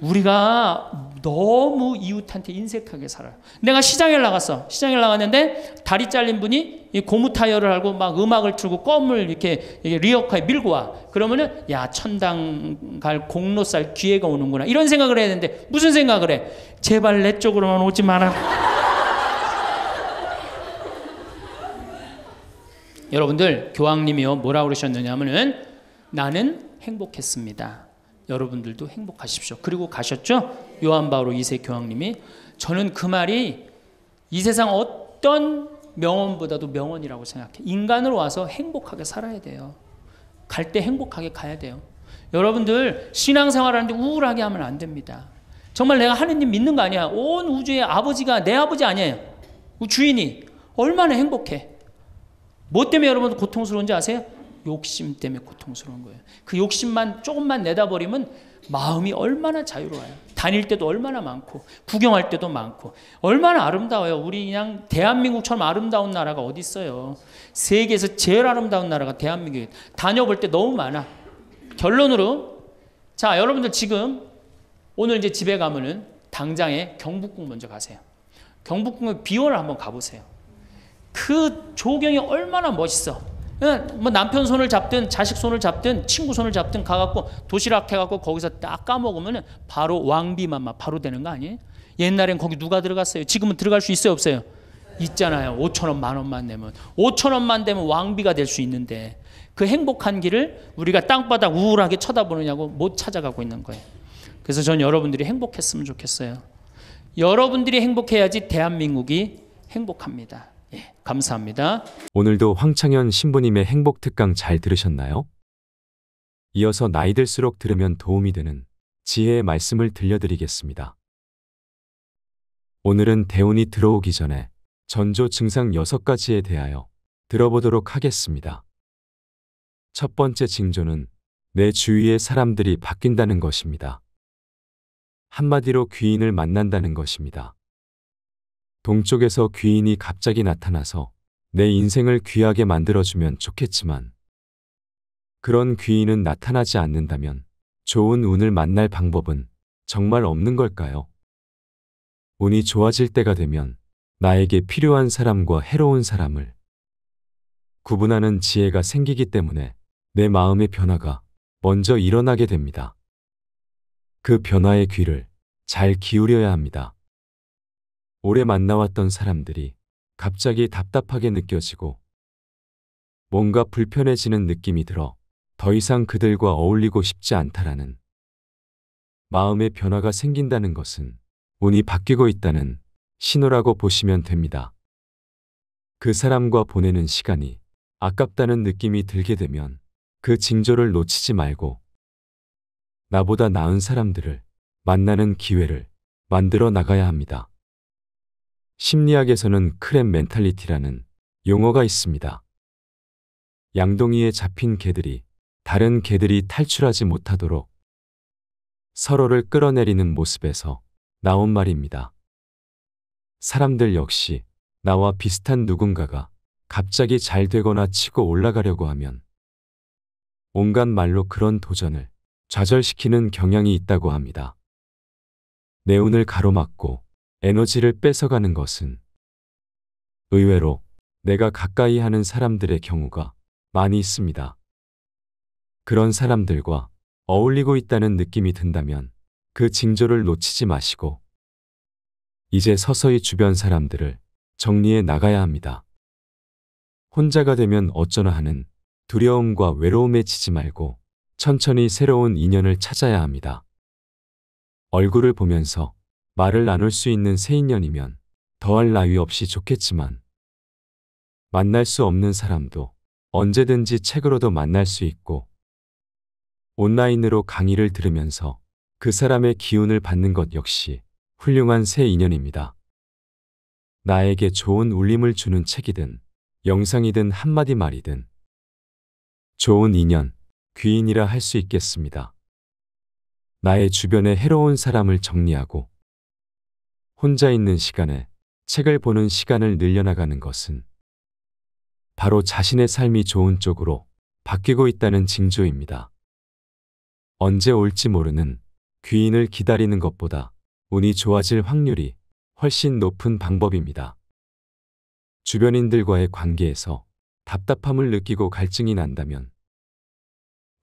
우리가 너무 이웃한테 인색하게 살아요. 내가 시장에 나갔어. 시장에 나갔는데 다리 잘린 분이 고무 타이어를 하고 막 음악을 틀고 껌을 이렇게 리어카에 밀고 와. 그러면은 야 천당 갈 공로 쌀 기회가 오는구나 이런 생각을 해야 되는데 무슨 생각을 해? 제발 내 쪽으로만 오지 마라. 여러분들 교황님이요 뭐라 그러셨느냐면은 나는 행복했습니다. 여러분들도 행복하십시오. 그리고 가셨죠? 요한 바오로 2세 교황님이 저는 그 말이 이 세상 어떤 명언보다도 명언이라고 생각해. 인간으로 와서 행복하게 살아야 돼요. 갈 때 행복하게 가야 돼요. 여러분들 신앙생활 하는데 우울하게 하면 안 됩니다. 정말 내가 하느님 믿는 거 아니야. 온 우주의 아버지가 내 아버지 아니에요. 그 주인이 얼마나 행복해. 뭐 때문에 여러분 고통스러운지 아세요? 욕심 때문에 고통스러운 거예요. 그 욕심만 조금만 내다버리면 마음이 얼마나 자유로워요. 다닐 때도 얼마나 많고 구경할 때도 많고 얼마나 아름다워요. 우리 그냥 대한민국처럼 아름다운 나라가 어디 있어요. 세계에서 제일 아름다운 나라가 대한민국이에요. 다녀볼 때 너무 많아. 결론으로 자 여러분들 지금 오늘 이제 집에 가면은 당장에 경복궁 먼저 가세요. 경복궁의 비원을 한번 가보세요. 그 조경이 얼마나 멋있어. 예, 뭐 남편 손을 잡든 자식 손을 잡든 친구 손을 잡든 가갖고 도시락 해갖고 거기서 딱 까먹으면 바로 왕비만마 바로 되는 거 아니에요? 옛날엔 거기 누가 들어갔어요? 지금은 들어갈 수 있어요 없어요? 있잖아요. 5천 원, 만 원만 내면 5천 원만 되면 왕비가 될 수 있는데 그 행복한 길을 우리가 땅바닥 우울하게 쳐다보느냐고 못 찾아가고 있는 거예요. 그래서 전 여러분들이 행복했으면 좋겠어요. 여러분들이 행복해야지 대한민국이 행복합니다. 예, 감사합니다. 오늘도 황창현 신부님의 행복 특강 잘 들으셨나요? 이어서 나이 들수록 들으면 도움이 되는 지혜의 말씀을 들려드리겠습니다. 오늘은 대운이 들어오기 전에 전조 증상 6가지에 대하여 들어보도록 하겠습니다. 첫 번째 징조는 내 주위의 사람들이 바뀐다는 것입니다. 한마디로 귀인을 만난다는 것입니다. 동쪽에서 귀인이 갑자기 나타나서 내 인생을 귀하게 만들어주면 좋겠지만 그런 귀인은 나타나지 않는다면 좋은 운을 만날 방법은 정말 없는 걸까요? 운이 좋아질 때가 되면 나에게 필요한 사람과 해로운 사람을 구분하는 지혜가 생기기 때문에 내 마음의 변화가 먼저 일어나게 됩니다. 그 변화의 귀를 잘 기울여야 합니다. 오래 만나왔던 사람들이 갑자기 답답하게 느껴지고 뭔가 불편해지는 느낌이 들어 더 이상 그들과 어울리고 싶지 않다라는 마음의 변화가 생긴다는 것은 운이 바뀌고 있다는 신호라고 보시면 됩니다. 그 사람과 보내는 시간이 아깝다는 느낌이 들게 되면 그 징조를 놓치지 말고 나보다 나은 사람들을 만나는 기회를 만들어 나가야 합니다. 심리학에서는 크랩 멘탈리티라는 용어가 있습니다. 양동이에 잡힌 개들이 다른 개들이 탈출하지 못하도록 서로를 끌어내리는 모습에서 나온 말입니다. 사람들 역시 나와 비슷한 누군가가 갑자기 잘 되거나 치고 올라가려고 하면 온갖 말로 그런 도전을 좌절시키는 경향이 있다고 합니다. 내 운을 가로막고 에너지를 뺏어가는 것은 의외로 내가 가까이 하는 사람들의 경우가 많이 있습니다. 그런 사람들과 어울리고 있다는 느낌이 든다면 그 징조를 놓치지 마시고 이제 서서히 주변 사람들을 정리해 나가야 합니다. 혼자가 되면 어쩌나 하는 두려움과 외로움에 지지 말고 천천히 새로운 인연을 찾아야 합니다. 얼굴을 보면서 말을 나눌 수 있는 새 인연이면 더할 나위 없이 좋겠지만 만날 수 없는 사람도 언제든지 책으로도 만날 수 있고 온라인으로 강의를 들으면서 그 사람의 기운을 받는 것 역시 훌륭한 새 인연입니다. 나에게 좋은 울림을 주는 책이든 영상이든 한마디 말이든 좋은 인연, 귀인이라 할 수 있겠습니다. 나의 주변에 해로운 사람을 정리하고 혼자 있는 시간에 책을 보는 시간을 늘려나가는 것은 바로 자신의 삶이 좋은 쪽으로 바뀌고 있다는 징조입니다. 언제 올지 모르는 귀인을 기다리는 것보다 운이 좋아질 확률이 훨씬 높은 방법입니다. 주변인들과의 관계에서 답답함을 느끼고 갈증이 난다면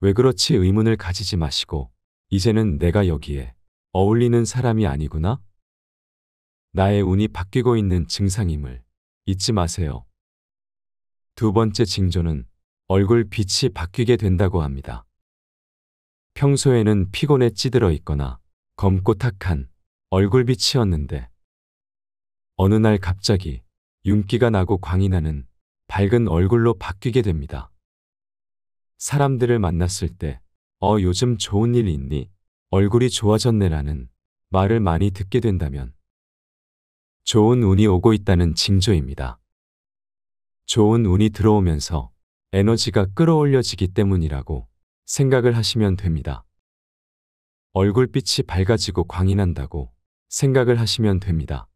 왜 그렇지 의문을 가지지 마시고 이제는 내가 여기에 어울리는 사람이 아니구나 나의 운이 바뀌고 있는 증상임을 잊지 마세요. 두 번째 징조는 얼굴 빛이 바뀌게 된다고 합니다. 평소에는 피곤에 찌들어 있거나 검고 탁한 얼굴빛이었는데 어느 날 갑자기 윤기가 나고 광이 나는 밝은 얼굴로 바뀌게 됩니다. 사람들을 만났을 때, 어, 요즘 좋은 일 있니? 얼굴이 좋아졌네라는 말을 많이 듣게 된다면 좋은 운이 오고 있다는 징조입니다. 좋은 운이 들어오면서 에너지가 끌어올려지기 때문이라고 생각을 하시면 됩니다. 얼굴빛이 밝아지고 광이 난다고 생각을 하시면 됩니다.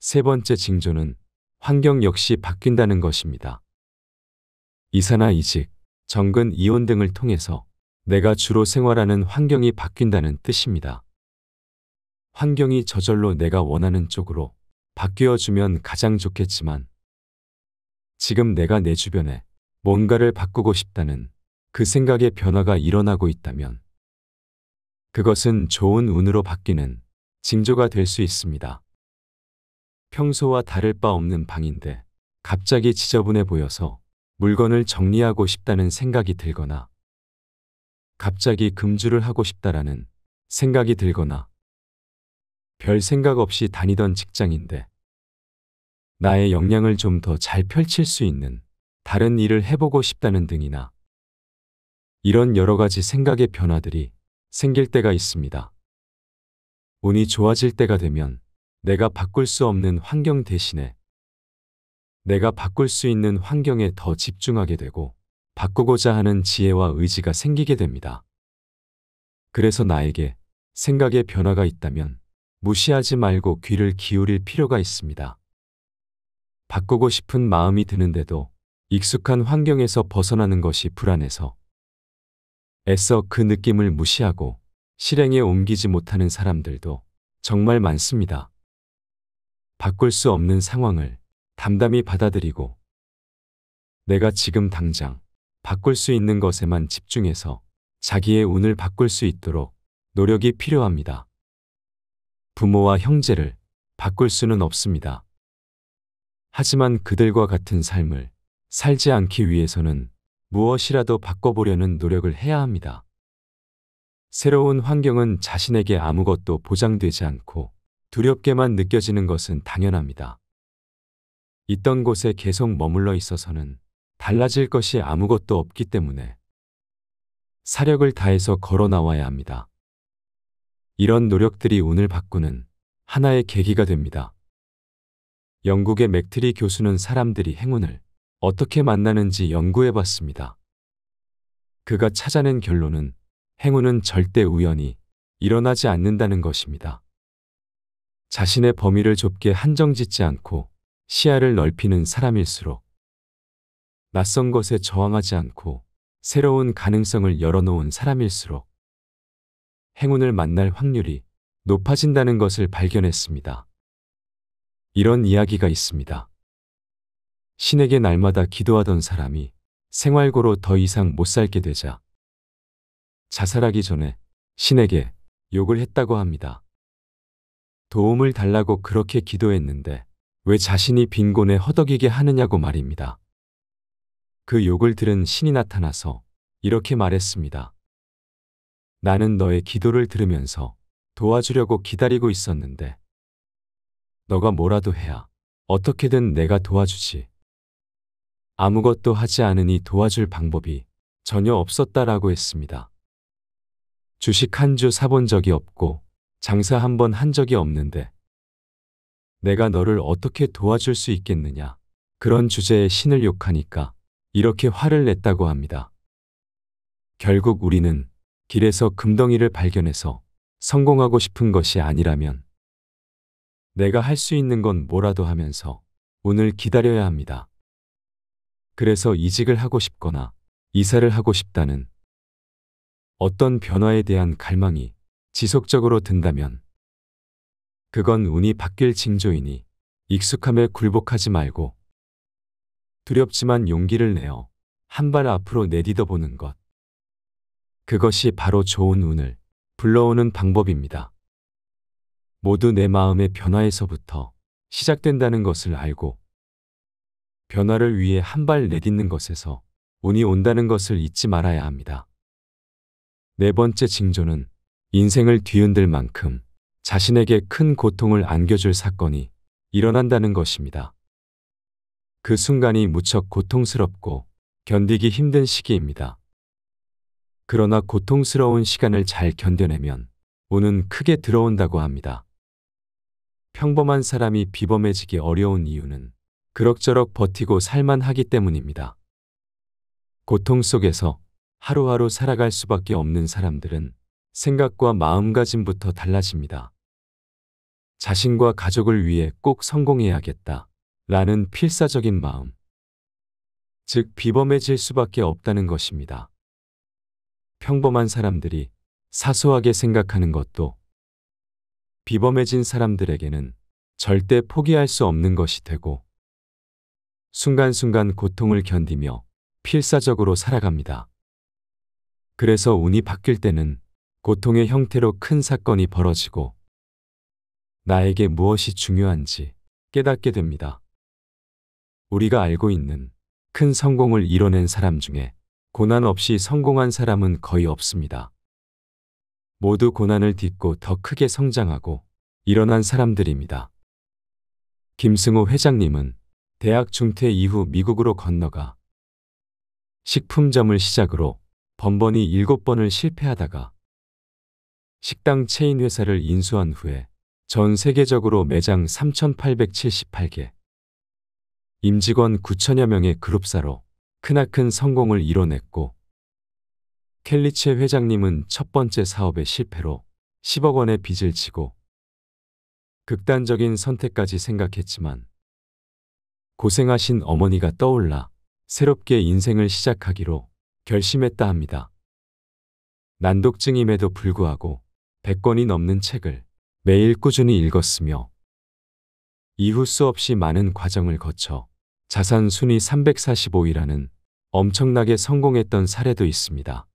세 번째 징조는 환경 역시 바뀐다는 것입니다. 이사나 이직, 정근 이혼 등을 통해서 내가 주로 생활하는 환경이 바뀐다는 뜻입니다. 환경이 저절로 내가 원하는 쪽으로 바뀌어주면 가장 좋겠지만 지금 내가 내 주변에 뭔가를 바꾸고 싶다는 그 생각의 변화가 일어나고 있다면 그것은 좋은 운으로 바뀌는 징조가 될 수 있습니다. 평소와 다를 바 없는 방인데 갑자기 지저분해 보여서 물건을 정리하고 싶다는 생각이 들거나 갑자기 금주를 하고 싶다라는 생각이 들거나 별 생각 없이 다니던 직장인데 나의 역량을 좀 더 잘 펼칠 수 있는 다른 일을 해보고 싶다는 등이나 이런 여러 가지 생각의 변화들이 생길 때가 있습니다. 운이 좋아질 때가 되면 내가 바꿀 수 없는 환경 대신에 내가 바꿀 수 있는 환경에 더 집중하게 되고 바꾸고자 하는 지혜와 의지가 생기게 됩니다. 그래서 나에게 생각의 변화가 있다면 무시하지 말고 귀를 기울일 필요가 있습니다. 바꾸고 싶은 마음이 드는데도 익숙한 환경에서 벗어나는 것이 불안해서 애써 그 느낌을 무시하고 실행에 옮기지 못하는 사람들도 정말 많습니다. 바꿀 수 없는 상황을 담담히 받아들이고 내가 지금 당장 바꿀 수 있는 것에만 집중해서 자기의 운을 바꿀 수 있도록 노력이 필요합니다. 부모와 형제를 바꿀 수는 없습니다. 하지만 그들과 같은 삶을 살지 않기 위해서는 무엇이라도 바꿔보려는 노력을 해야 합니다. 새로운 환경은 자신에게 아무것도 보장되지 않고 두렵게만 느껴지는 것은 당연합니다. 있던 곳에 계속 머물러 있어서는 달라질 것이 아무것도 없기 때문에 사력을 다해서 걸어 나와야 합니다. 이런 노력들이 운을 바꾸는 하나의 계기가 됩니다. 영국의 맥트리 교수는 사람들이 행운을 어떻게 만나는지 연구해 봤습니다. 그가 찾아낸 결론은 행운은 절대 우연히 일어나지 않는다는 것입니다. 자신의 범위를 좁게 한정짓지 않고 시야를 넓히는 사람일수록 낯선 것에 저항하지 않고 새로운 가능성을 열어놓은 사람일수록 행운을 만날 확률이 높아진다는 것을 발견했습니다. 이런 이야기가 있습니다. 신에게 날마다 기도하던 사람이 생활고로 더 이상 못 살게 되자 자살하기 전에 신에게 욕을 했다고 합니다. 도움을 달라고 그렇게 기도했는데 왜 자신이 빈곤에 허덕이게 하느냐고 말입니다. 그 욕을 들은 신이 나타나서 이렇게 말했습니다. 나는 너의 기도를 들으면서 도와주려고 기다리고 있었는데 너가 뭐라도 해야 어떻게든 내가 도와주지. 아무것도 하지 않으니 도와줄 방법이 전혀 없었다라고 했습니다. 주식 한 주 사본 적이 없고 장사 한 번 한 적이 없는데 내가 너를 어떻게 도와줄 수 있겠느냐. 그런 주제에 신을 욕하니까 이렇게 화를 냈다고 합니다. 결국 우리는 길에서 금덩이를 발견해서 성공하고 싶은 것이 아니라면 내가 할 수 있는 건 뭐라도 하면서 오늘 기다려야 합니다. 그래서 이직을 하고 싶거나 이사를 하고 싶다는 어떤 변화에 대한 갈망이 지속적으로 든다면 그건 운이 바뀔 징조이니 익숙함에 굴복하지 말고 두렵지만 용기를 내어 한 발 앞으로 내딛어 보는 것. 그것이 바로 좋은 운을 불러오는 방법입니다. 모두 내 마음의 변화에서부터 시작된다는 것을 알고 변화를 위해 한 발 내딛는 것에서 운이 온다는 것을 잊지 말아야 합니다. 네 번째 징조는 인생을 뒤흔들 만큼 자신에게 큰 고통을 안겨줄 사건이 일어난다는 것입니다. 그 순간이 무척 고통스럽고 견디기 힘든 시기입니다. 그러나 고통스러운 시간을 잘 견뎌내면 운은 크게 들어온다고 합니다. 평범한 사람이 비범해지기 어려운 이유는 그럭저럭 버티고 살만하기 때문입니다. 고통 속에서 하루하루 살아갈 수밖에 없는 사람들은 생각과 마음가짐부터 달라집니다. 자신과 가족을 위해 꼭 성공해야겠다. 라는 필사적인 마음. 즉, 비범해질 수밖에 없다는 것입니다. 평범한 사람들이 사소하게 생각하는 것도 비범해진 사람들에게는 절대 포기할 수 없는 것이 되고 순간순간 고통을 견디며 필사적으로 살아갑니다. 그래서 운이 바뀔 때는 고통의 형태로 큰 사건이 벌어지고 나에게 무엇이 중요한지 깨닫게 됩니다. 우리가 알고 있는 큰 성공을 이뤄낸 사람 중에 고난 없이 성공한 사람은 거의 없습니다. 모두 고난을 딛고 더 크게 성장하고 일어난 사람들입니다. 김승호 회장님은 대학 중퇴 이후 미국으로 건너가 식품점을 시작으로 번번이 7번을 실패하다가 식당 체인 회사를 인수한 후에 전 세계적으로 매장 3,878개, 임직원 9천여 명의 그룹사로 크나큰 성공을 이뤄냈고 켈리체 회장님은 첫 번째 사업의 실패로 10억 원의 빚을 지고 극단적인 선택까지 생각했지만 고생하신 어머니가 떠올라 새롭게 인생을 시작하기로 결심했다 합니다. 난독증임에도 불구하고 100권이 넘는 책을 매일 꾸준히 읽었으며 이후 수없이 많은 과정을 거쳐 자산 순위 345위라는 엄청나게 성공했던 사례도 있습니다.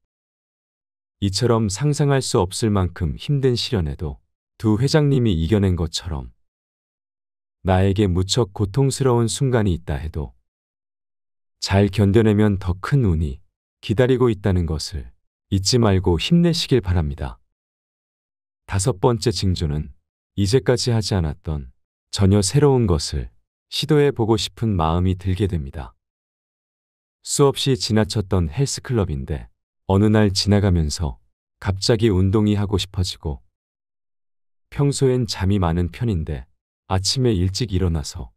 이처럼 상상할 수 없을 만큼 힘든 시련에도 두 회장님이 이겨낸 것처럼 나에게 무척 고통스러운 순간이 있다 해도 잘 견뎌내면 더 큰 운이 기다리고 있다는 것을 잊지 말고 힘내시길 바랍니다. 다섯 번째 징조는 이제까지 하지 않았던 전혀 새로운 것을 시도해 보고 싶은 마음이 들게 됩니다. 수없이 지나쳤던 헬스클럽인데 어느 날 지나가면서 갑자기 운동이 하고 싶어지고 평소엔 잠이 많은 편인데 아침에 일찍 일어나서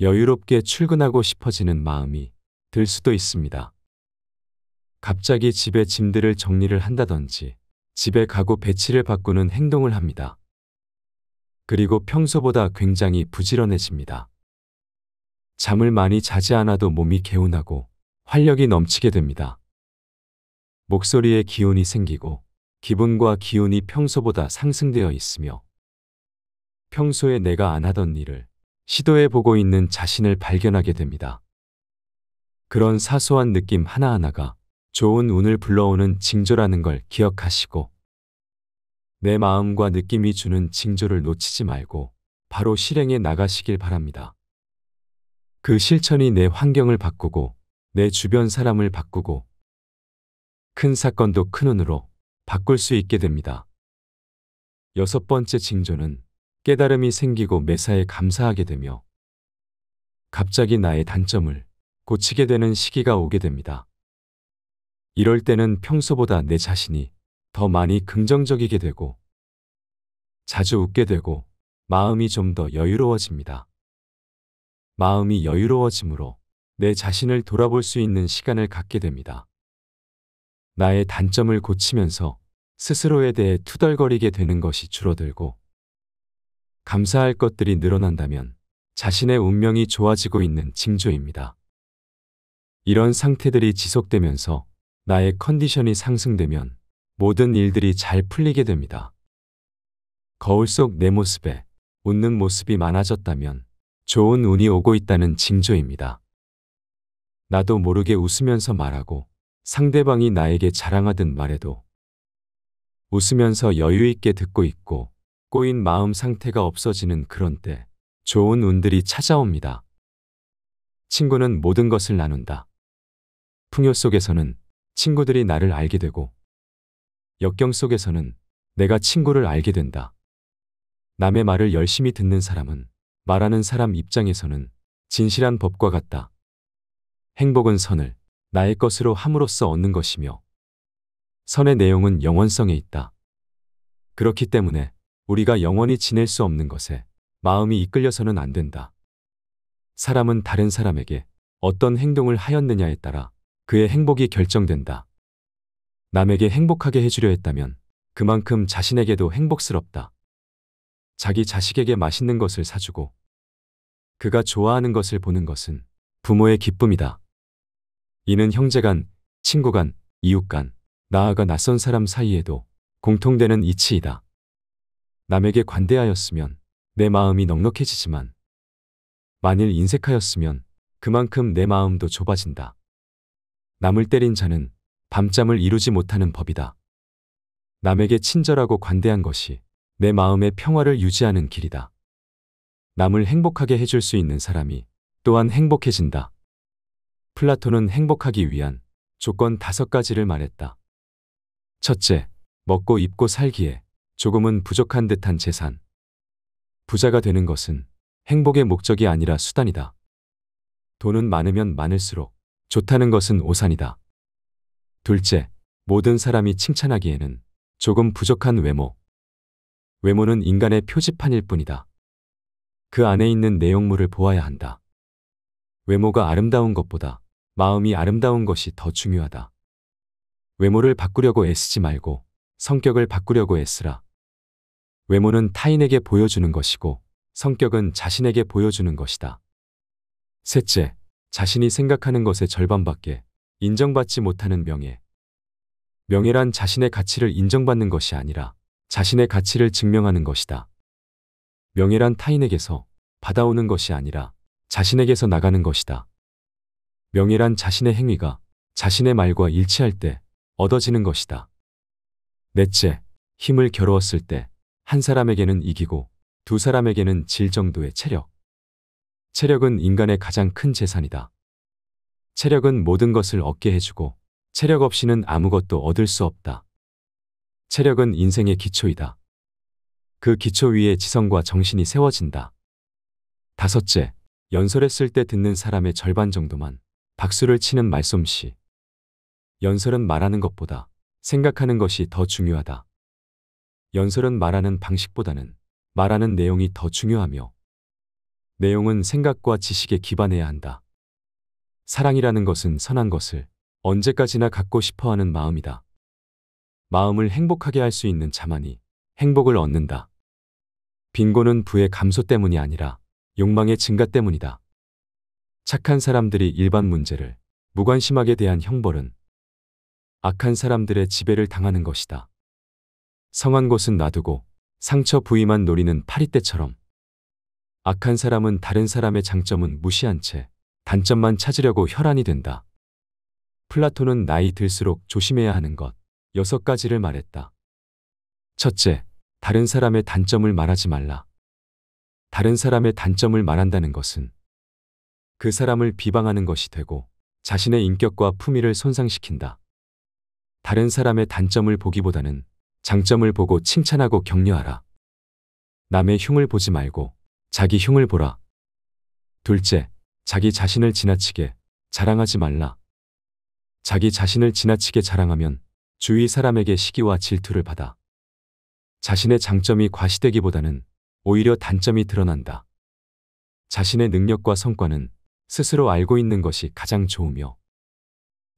여유롭게 출근하고 싶어지는 마음이 들 수도 있습니다. 갑자기 집에 짐들을 정리를 한다든지 집에 가구 배치를 바꾸는 행동을 합니다. 그리고 평소보다 굉장히 부지런해집니다. 잠을 많이 자지 않아도 몸이 개운하고 활력이 넘치게 됩니다. 목소리에 기운이 생기고 기분과 기운이 평소보다 상승되어 있으며 평소에 내가 안 하던 일을 시도해 보고 있는 자신을 발견하게 됩니다. 그런 사소한 느낌 하나하나가 좋은 운을 불러오는 징조라는 걸 기억하시고 내 마음과 느낌이 주는 징조를 놓치지 말고 바로 실행해 나가시길 바랍니다. 그 실천이 내 환경을 바꾸고 내 주변 사람을 바꾸고 큰 사건도 큰 운으로 바꿀 수 있게 됩니다. 여섯 번째 징조는 깨달음이 생기고 매사에 감사하게 되며 갑자기 나의 단점을 고치게 되는 시기가 오게 됩니다. 이럴 때는 평소보다 내 자신이 더 많이 긍정적이게 되고 자주 웃게 되고 마음이 좀 더 여유로워집니다. 마음이 여유로워지므로 내 자신을 돌아볼 수 있는 시간을 갖게 됩니다. 나의 단점을 고치면서 스스로에 대해 투덜거리게 되는 것이 줄어들고 감사할 것들이 늘어난다면 자신의 운명이 좋아지고 있는 징조입니다. 이런 상태들이 지속되면서 나의 컨디션이 상승되면 모든 일들이 잘 풀리게 됩니다. 거울 속 내 모습에 웃는 모습이 많아졌다면 좋은 운이 오고 있다는 징조입니다. 나도 모르게 웃으면서 말하고 상대방이 나에게 자랑하듯 말해도 웃으면서 여유있게 듣고 있고 꼬인 마음 상태가 없어지는 그런 때 좋은 운들이 찾아옵니다. 친구는 모든 것을 나눈다. 풍요 속에서는 친구들이 나를 알게 되고 역경 속에서는 내가 친구를 알게 된다. 남의 말을 열심히 듣는 사람은 말하는 사람 입장에서는 진실한 법과 같다. 행복은 선을 나의 것으로 함으로써 얻는 것이며 선의 내용은 영원성에 있다. 그렇기 때문에 우리가 영원히 지낼 수 없는 것에 마음이 이끌려서는 안 된다. 사람은 다른 사람에게 어떤 행동을 하였느냐에 따라 그의 행복이 결정된다. 남에게 행복하게 해주려 했다면 그만큼 자신에게도 행복스럽다. 자기 자식에게 맛있는 것을 사주고 그가 좋아하는 것을 보는 것은 부모의 기쁨이다. 이는 형제간, 친구간, 이웃간, 나아가 낯선 사람 사이에도 공통되는 이치이다. 남에게 관대하였으면 내 마음이 넉넉해지지만 만일 인색하였으면 그만큼 내 마음도 좁아진다. 남을 때린 자는 밤잠을 이루지 못하는 법이다. 남에게 친절하고 관대한 것이 내 마음의 평화를 유지하는 길이다. 남을 행복하게 해줄 수 있는 사람이 또한 행복해진다. 플라톤은 행복하기 위한 조건 다섯 가지를 말했다. 첫째, 먹고 입고 살기에 조금은 부족한 듯한 재산. 부자가 되는 것은 행복의 목적이 아니라 수단이다. 돈은 많으면 많을수록 좋다는 것은 오산이다. 둘째, 모든 사람이 칭찬하기에는 조금 부족한 외모. 외모는 인간의 표지판일 뿐이다. 그 안에 있는 내용물을 보아야 한다. 외모가 아름다운 것보다 마음이 아름다운 것이 더 중요하다. 외모를 바꾸려고 애쓰지 말고 성격을 바꾸려고 애쓰라. 외모는 타인에게 보여주는 것이고 성격은 자신에게 보여주는 것이다. 셋째, 자신이 생각하는 것의 절반밖에 인정받지 못하는 명예. 명예란 자신의 가치를 인정받는 것이 아니라 자신의 가치를 증명하는 것이다. 명예란 타인에게서 받아오는 것이 아니라 자신에게서 나가는 것이다. 명예란 자신의 행위가 자신의 말과 일치할 때 얻어지는 것이다. 넷째, 힘을 겨루었을 때 한 사람에게는 이기고 두 사람에게는 질 정도의 체력. 체력은 인간의 가장 큰 재산이다. 체력은 모든 것을 얻게 해주고 체력 없이는 아무것도 얻을 수 없다. 체력은 인생의 기초이다. 그 기초 위에 지성과 정신이 세워진다. 다섯째, 연설했을 때 듣는 사람의 절반 정도만 박수를 치는 말솜씨. 연설은 말하는 것보다 생각하는 것이 더 중요하다. 연설은 말하는 방식보다는 말하는 내용이 더 중요하며 내용은 생각과 지식에 기반해야 한다. 사랑이라는 것은 선한 것을 언제까지나 갖고 싶어 하는 마음이다. 마음을 행복하게 할 수 있는 자만이 행복을 얻는다. 빈곤은 부의 감소 때문이 아니라 욕망의 증가 때문이다. 착한 사람들이 일반 문제를 무관심하게 대한 형벌은 악한 사람들의 지배를 당하는 것이다. 성한 곳은 놔두고 상처 부위만 노리는 파리떼처럼 악한 사람은 다른 사람의 장점은 무시한 채 단점만 찾으려고 혈안이 된다. 플라톤은 나이 들수록 조심해야 하는 것 여섯 가지를 말했다. 첫째, 다른 사람의 단점을 말하지 말라. 다른 사람의 단점을 말한다는 것은 그 사람을 비방하는 것이 되고 자신의 인격과 품위를 손상시킨다. 다른 사람의 단점을 보기보다는 장점을 보고 칭찬하고 격려하라. 남의 흉을 보지 말고 자기 흉을 보라. 둘째, 자기 자신을 지나치게 자랑하지 말라. 자기 자신을 지나치게 자랑하면 주위 사람에게 시기와 질투를 받아 자신의 장점이 과시되기보다는 오히려 단점이 드러난다. 자신의 능력과 성과는 스스로 알고 있는 것이 가장 좋으며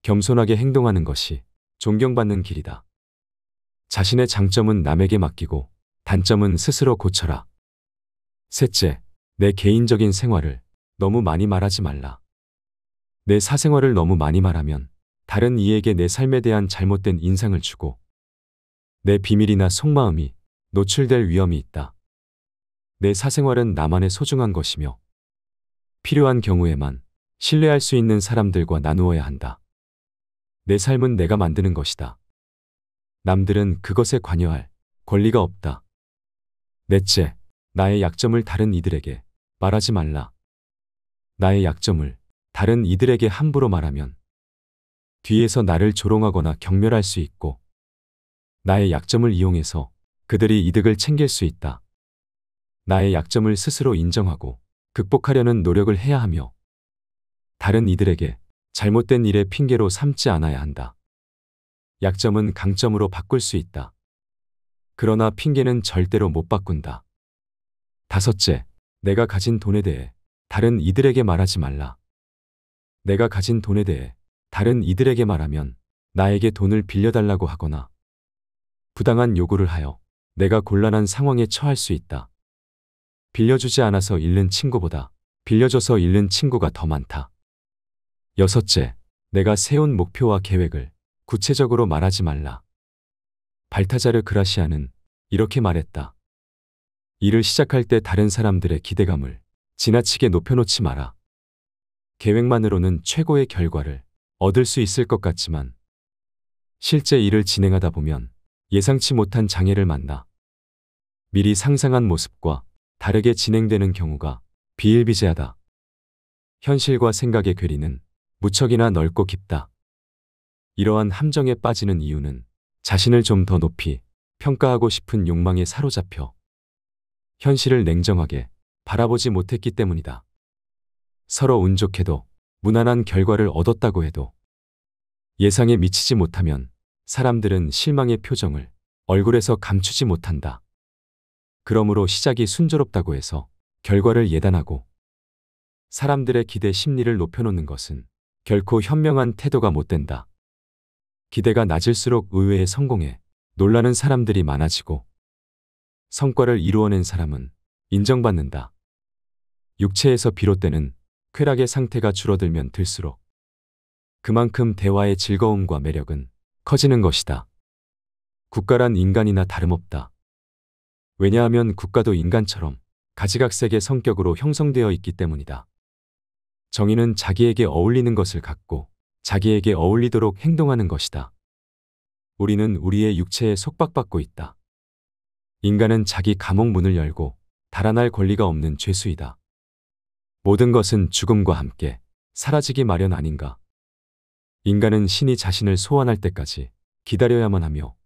겸손하게 행동하는 것이 존경받는 길이다. 자신의 장점은 남에게 맡기고 단점은 스스로 고쳐라. 셋째, 내 개인적인 생활을 너무 많이 말하지 말라. 내 사생활을 너무 많이 말하면 다른 이에게 내 삶에 대한 잘못된 인상을 주고 내 비밀이나 속마음이 노출될 위험이 있다. 내 사생활은 나만의 소중한 것이며 필요한 경우에만 신뢰할 수 있는 사람들과 나누어야 한다. 내 삶은 내가 만드는 것이다. 남들은 그것에 관여할 권리가 없다. 넷째, 나의 약점을 다른 이들에게 말하지 말라. 나의 약점을 다른 이들에게 함부로 말하면 뒤에서 나를 조롱하거나 경멸할 수 있고 나의 약점을 이용해서 그들이 이득을 챙길 수 있다. 나의 약점을 스스로 인정하고 극복하려는 노력을 해야 하며 다른 이들에게 잘못된 일의 핑계로 삼지 않아야 한다. 약점은 강점으로 바꿀 수 있다. 그러나 핑계는 절대로 못 바꾼다. 다섯째, 내가 가진 돈에 대해 다른 이들에게 말하지 말라. 내가 가진 돈에 대해 다른 이들에게 말하면 나에게 돈을 빌려달라고 하거나 부당한 요구를 하여 내가 곤란한 상황에 처할 수 있다. 빌려주지 않아서 잃는 친구보다 빌려줘서 잃는 친구가 더 많다. 여섯째, 내가 세운 목표와 계획을 구체적으로 말하지 말라. 발타자르 그라시아는 이렇게 말했다. 일을 시작할 때 다른 사람들의 기대감을 지나치게 높여놓지 마라. 계획만으로는 최고의 결과를 얻을 수 있을 것 같지만 실제 일을 진행하다 보면 예상치 못한 장애를 만나 미리 상상한 모습과 다르게 진행되는 경우가 비일비재하다. 현실과 생각의 괴리는 무척이나 넓고 깊다. 이러한 함정에 빠지는 이유는 자신을 좀 더 높이 평가하고 싶은 욕망에 사로잡혀 현실을 냉정하게 바라보지 못했기 때문이다. 서로 운 좋게도 무난한 결과를 얻었다고 해도 예상에 미치지 못하면 사람들은 실망의 표정을 얼굴에서 감추지 못한다. 그러므로 시작이 순조롭다고 해서 결과를 예단하고 사람들의 기대 심리를 높여놓는 것은 결코 현명한 태도가 못 된다. 기대가 낮을수록 의외의 성공에 놀라는 사람들이 많아지고 성과를 이루어낸 사람은 인정받는다. 육체에서 비롯되는 쾌락의 상태가 줄어들면 들수록 그만큼 대화의 즐거움과 매력은 커지는 것이다. 국가란 인간이나 다름없다. 왜냐하면 국가도 인간처럼 가지각색의 성격으로 형성되어 있기 때문이다. 정의는 자기에게 어울리는 것을 갖고 자기에게 어울리도록 행동하는 것이다. 우리는 우리의 육체에 속박받고 있다. 인간은 자기 감옥 문을 열고 달아날 권리가 없는 죄수이다. 모든 것은 죽음과 함께 사라지기 마련 아닌가. 인간은 신이 자신을 소환할 때까지 기다려야만 하며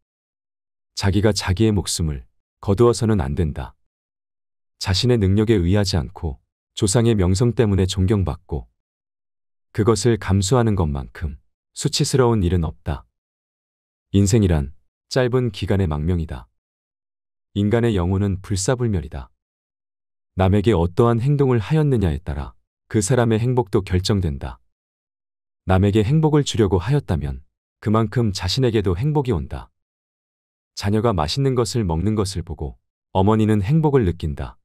자기가 자기의 목숨을 거두어서는 안 된다. 자신의 능력에 의하지 않고 조상의 명성 때문에 존경받고 그것을 감수하는 것만큼 수치스러운 일은 없다. 인생이란 짧은 기간의 망명이다. 인간의 영혼은 불사불멸이다. 남에게 어떠한 행동을 하였느냐에 따라 그 사람의 행복도 결정된다. 남에게 행복을 주려고 하였다면 그만큼 자신에게도 행복이 온다. 자녀가 맛있는 것을 먹는 것을 보고 어머니는 행복을 느낀다.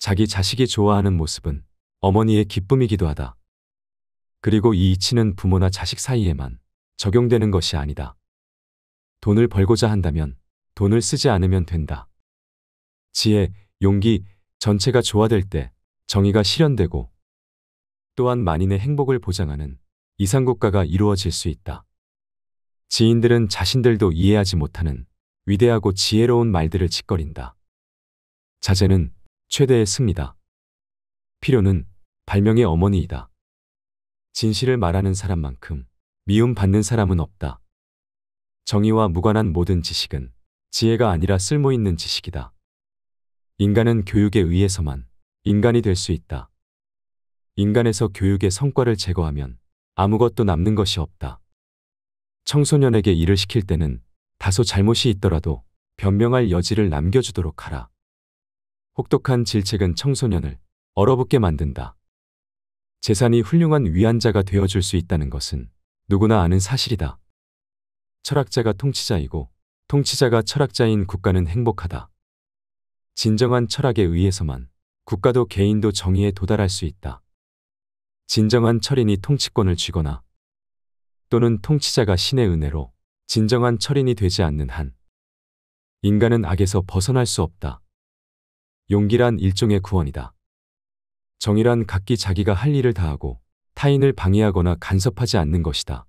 자기 자식이 좋아하는 모습은 어머니의 기쁨이기도 하다. 그리고 이 이치는 부모나 자식 사이에만 적용되는 것이 아니다. 돈을 벌고자 한다면 돈을 쓰지 않으면 된다. 지혜, 용기, 전체가 조화될 때 정의가 실현되고 또한 만인의 행복을 보장하는 이상국가가 이루어질 수 있다. 지인들은 자신들도 이해하지 못하는 위대하고 지혜로운 말들을 짓거린다. 자제는 최대의 승리다. 필요는 발명의 어머니이다. 진실을 말하는 사람만큼 미움받는 사람은 없다. 정의와 무관한 모든 지식은 지혜가 아니라 쓸모있는 지식이다. 인간은 교육에 의해서만 인간이 될 수 있다. 인간에서 교육의 성과를 제거하면 아무것도 남는 것이 없다. 청소년에게 일을 시킬 때는 다소 잘못이 있더라도 변명할 여지를 남겨주도록 하라. 혹독한 질책은 청소년을 얼어붙게 만든다. 재산이 훌륭한 위안자가 되어줄 수 있다는 것은 누구나 아는 사실이다. 철학자가 통치자이고 통치자가 철학자인 국가는 행복하다. 진정한 철학에 의해서만 국가도 개인도 정의에 도달할 수 있다. 진정한 철인이 통치권을 쥐거나 또는 통치자가 신의 은혜로 진정한 철인이 되지 않는 한 인간은 악에서 벗어날 수 없다. 용기란 일종의 구원이다. 정의란 각기 자기가 할 일을 다하고 타인을 방해하거나 간섭하지 않는 것이다.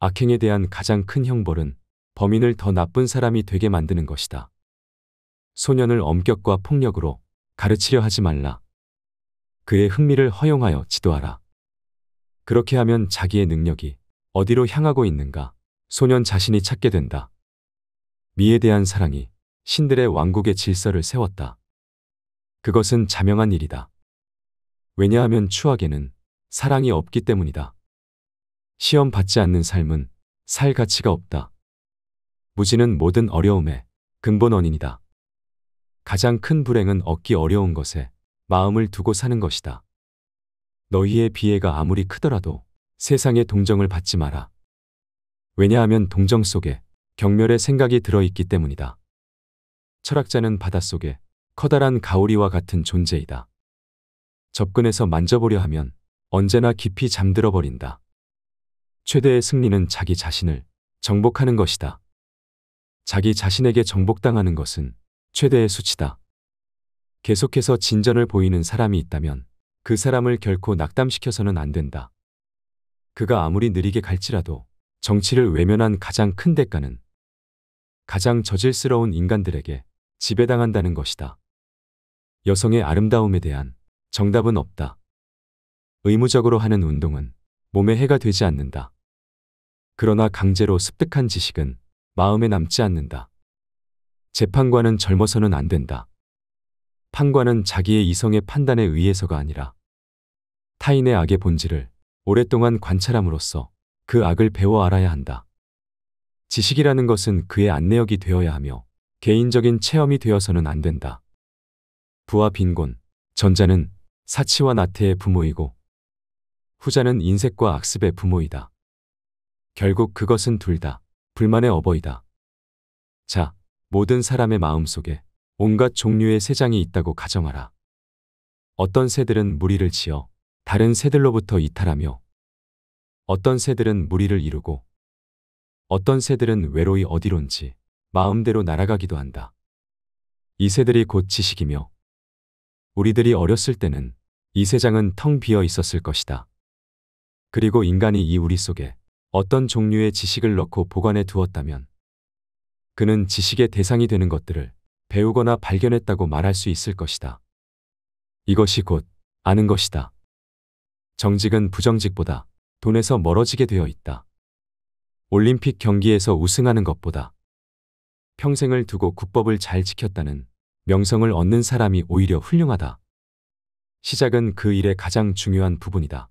악행에 대한 가장 큰 형벌은 범인을 더 나쁜 사람이 되게 만드는 것이다. 소년을 엄격과 폭력으로 가르치려 하지 말라. 그의 흥미를 허용하여 지도하라. 그렇게 하면 자기의 능력이 어디로 향하고 있는가 소년 자신이 찾게 된다. 미에 대한 사랑이 신들의 왕국의 질서를 세웠다. 그것은 자명한 일이다. 왜냐하면 추악에는 사랑이 없기 때문이다. 시험 받지 않는 삶은 살 가치가 없다. 무지는 모든 어려움의 근본 원인이다. 가장 큰 불행은 얻기 어려운 것에 마음을 두고 사는 것이다. 너희의 비애가 아무리 크더라도 세상의 동정을 받지 마라. 왜냐하면 동정 속에 경멸의 생각이 들어있기 때문이다. 철학자는 바닷속에 커다란 가오리와 같은 존재이다. 접근해서 만져보려 하면 언제나 깊이 잠들어 버린다. 최대의 승리는 자기 자신을 정복하는 것이다. 자기 자신에게 정복당하는 것은 최대의 수치다. 계속해서 진전을 보이는 사람이 있다면 그 사람을 결코 낙담시켜서는 안 된다. 그가 아무리 느리게 갈지라도 정치를 외면한 가장 큰 대가는 가장 저질스러운 인간들에게 지배당한다는 것이다. 여성의 아름다움에 대한 정답은 없다. 의무적으로 하는 운동은 몸에 해가 되지 않는다. 그러나 강제로 습득한 지식은 마음에 남지 않는다. 재판관은 젊어서는 안 된다. 판관은 자기의 이성의 판단에 의해서가 아니라 타인의 악의 본질을 오랫동안 관찰함으로써 그 악을 배워 알아야 한다. 지식이라는 것은 그의 안내역이 되어야 하며 개인적인 체험이 되어서는 안 된다. 부와 빈곤, 전자는 사치와 나태의 부모이고 후자는 인색과 악습의 부모이다. 결국 그것은 둘 다 불만의 어버이다. 자, 모든 사람의 마음속에 온갖 종류의 새장이 있다고 가정하라. 어떤 새들은 무리를 지어 다른 새들로부터 이탈하며 어떤 새들은 무리를 이루고 어떤 새들은 외로이 어디론지 마음대로 날아가기도 한다. 이 새들이 곧 지식이며 우리들이 어렸을 때는 이새장은텅 비어 있었을 것이다. 그리고 인간이 이 우리 속에 어떤 종류의 지식을 넣고 보관해 두었다면 그는 지식의 대상이 되는 것들을 배우거나 발견했다고 말할 수 있을 것이다. 이것이 곧 아는 것이다. 정직은 부정직보다 돈에서 멀어지게 되어 있다. 올림픽 경기에서 우승하는 것보다 평생을 두고 국법을 잘 지켰다는 명성을 얻는 사람이 오히려 훌륭하다. 시작은 그 일의 가장 중요한 부분이다.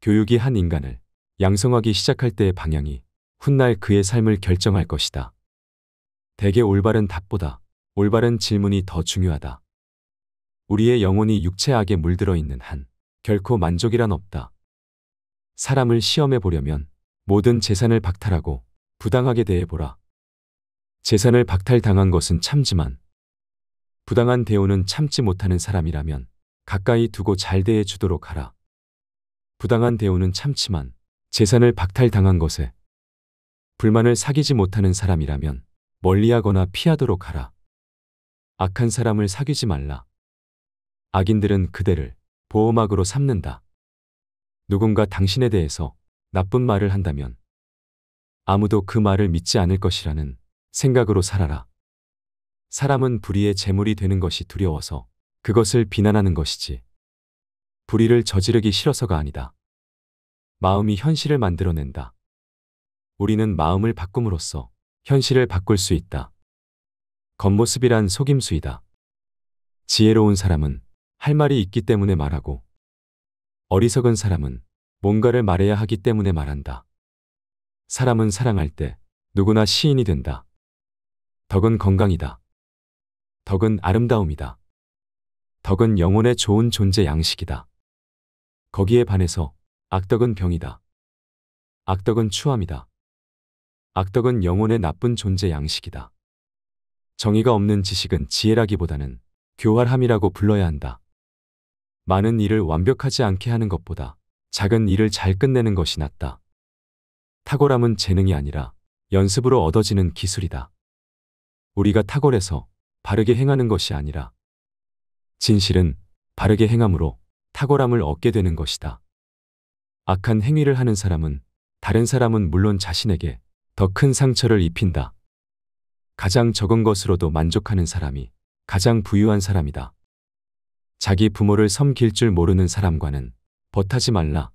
교육이 한 인간을 양성하기 시작할 때의 방향이 훗날 그의 삶을 결정할 것이다. 대개 올바른 답보다 올바른 질문이 더 중요하다. 우리의 영혼이 육체악에 물들어 있는 한 결코 만족이란 없다. 사람을 시험해 보려면 모든 재산을 박탈하고 부당하게 대해보라. 재산을 박탈당한 것은 참지만 부당한 대우는 참지 못하는 사람이라면 가까이 두고 잘 대해 주도록 하라. 부당한 대우는 참지만 재산을 박탈당한 것에 불만을 사귀지 못하는 사람이라면 멀리하거나 피하도록 하라. 악한 사람을 사귀지 말라. 악인들은 그대를 보호막으로 삼는다. 누군가 당신에 대해서 나쁜 말을 한다면 아무도 그 말을 믿지 않을 것이라는 생각으로 살아라. 사람은 불의의 재물이 되는 것이 두려워서 그것을 비난하는 것이지. 불의를 저지르기 싫어서가 아니다. 마음이 현실을 만들어낸다. 우리는 마음을 바꿈으로써 현실을 바꿀 수 있다. 겉모습이란 속임수이다. 지혜로운 사람은 할 말이 있기 때문에 말하고 어리석은 사람은 뭔가를 말해야 하기 때문에 말한다. 사람은 사랑할 때 누구나 시인이 된다. 덕은 건강이다. 덕은 아름다움이다. 덕은 영혼의 좋은 존재 양식이다. 거기에 반해서 악덕은 병이다. 악덕은 추함이다. 악덕은 영혼의 나쁜 존재 양식이다. 정의가 없는 지식은 지혜라기보다는 교활함이라고 불러야 한다. 많은 일을 완벽하지 않게 하는 것보다 작은 일을 잘 끝내는 것이 낫다. 탁월함은 재능이 아니라 연습으로 얻어지는 기술이다. 우리가 탁월해서 바르게 행하는 것이 아니라 진실은 바르게 행함으로 탁월함을 얻게 되는 것이다. 악한 행위를 하는 사람은 다른 사람은 물론 자신에게 더 큰 상처를 입힌다. 가장 적은 것으로도 만족하는 사람이 가장 부유한 사람이다. 자기 부모를 섬길 줄 모르는 사람과는 버하지 말라.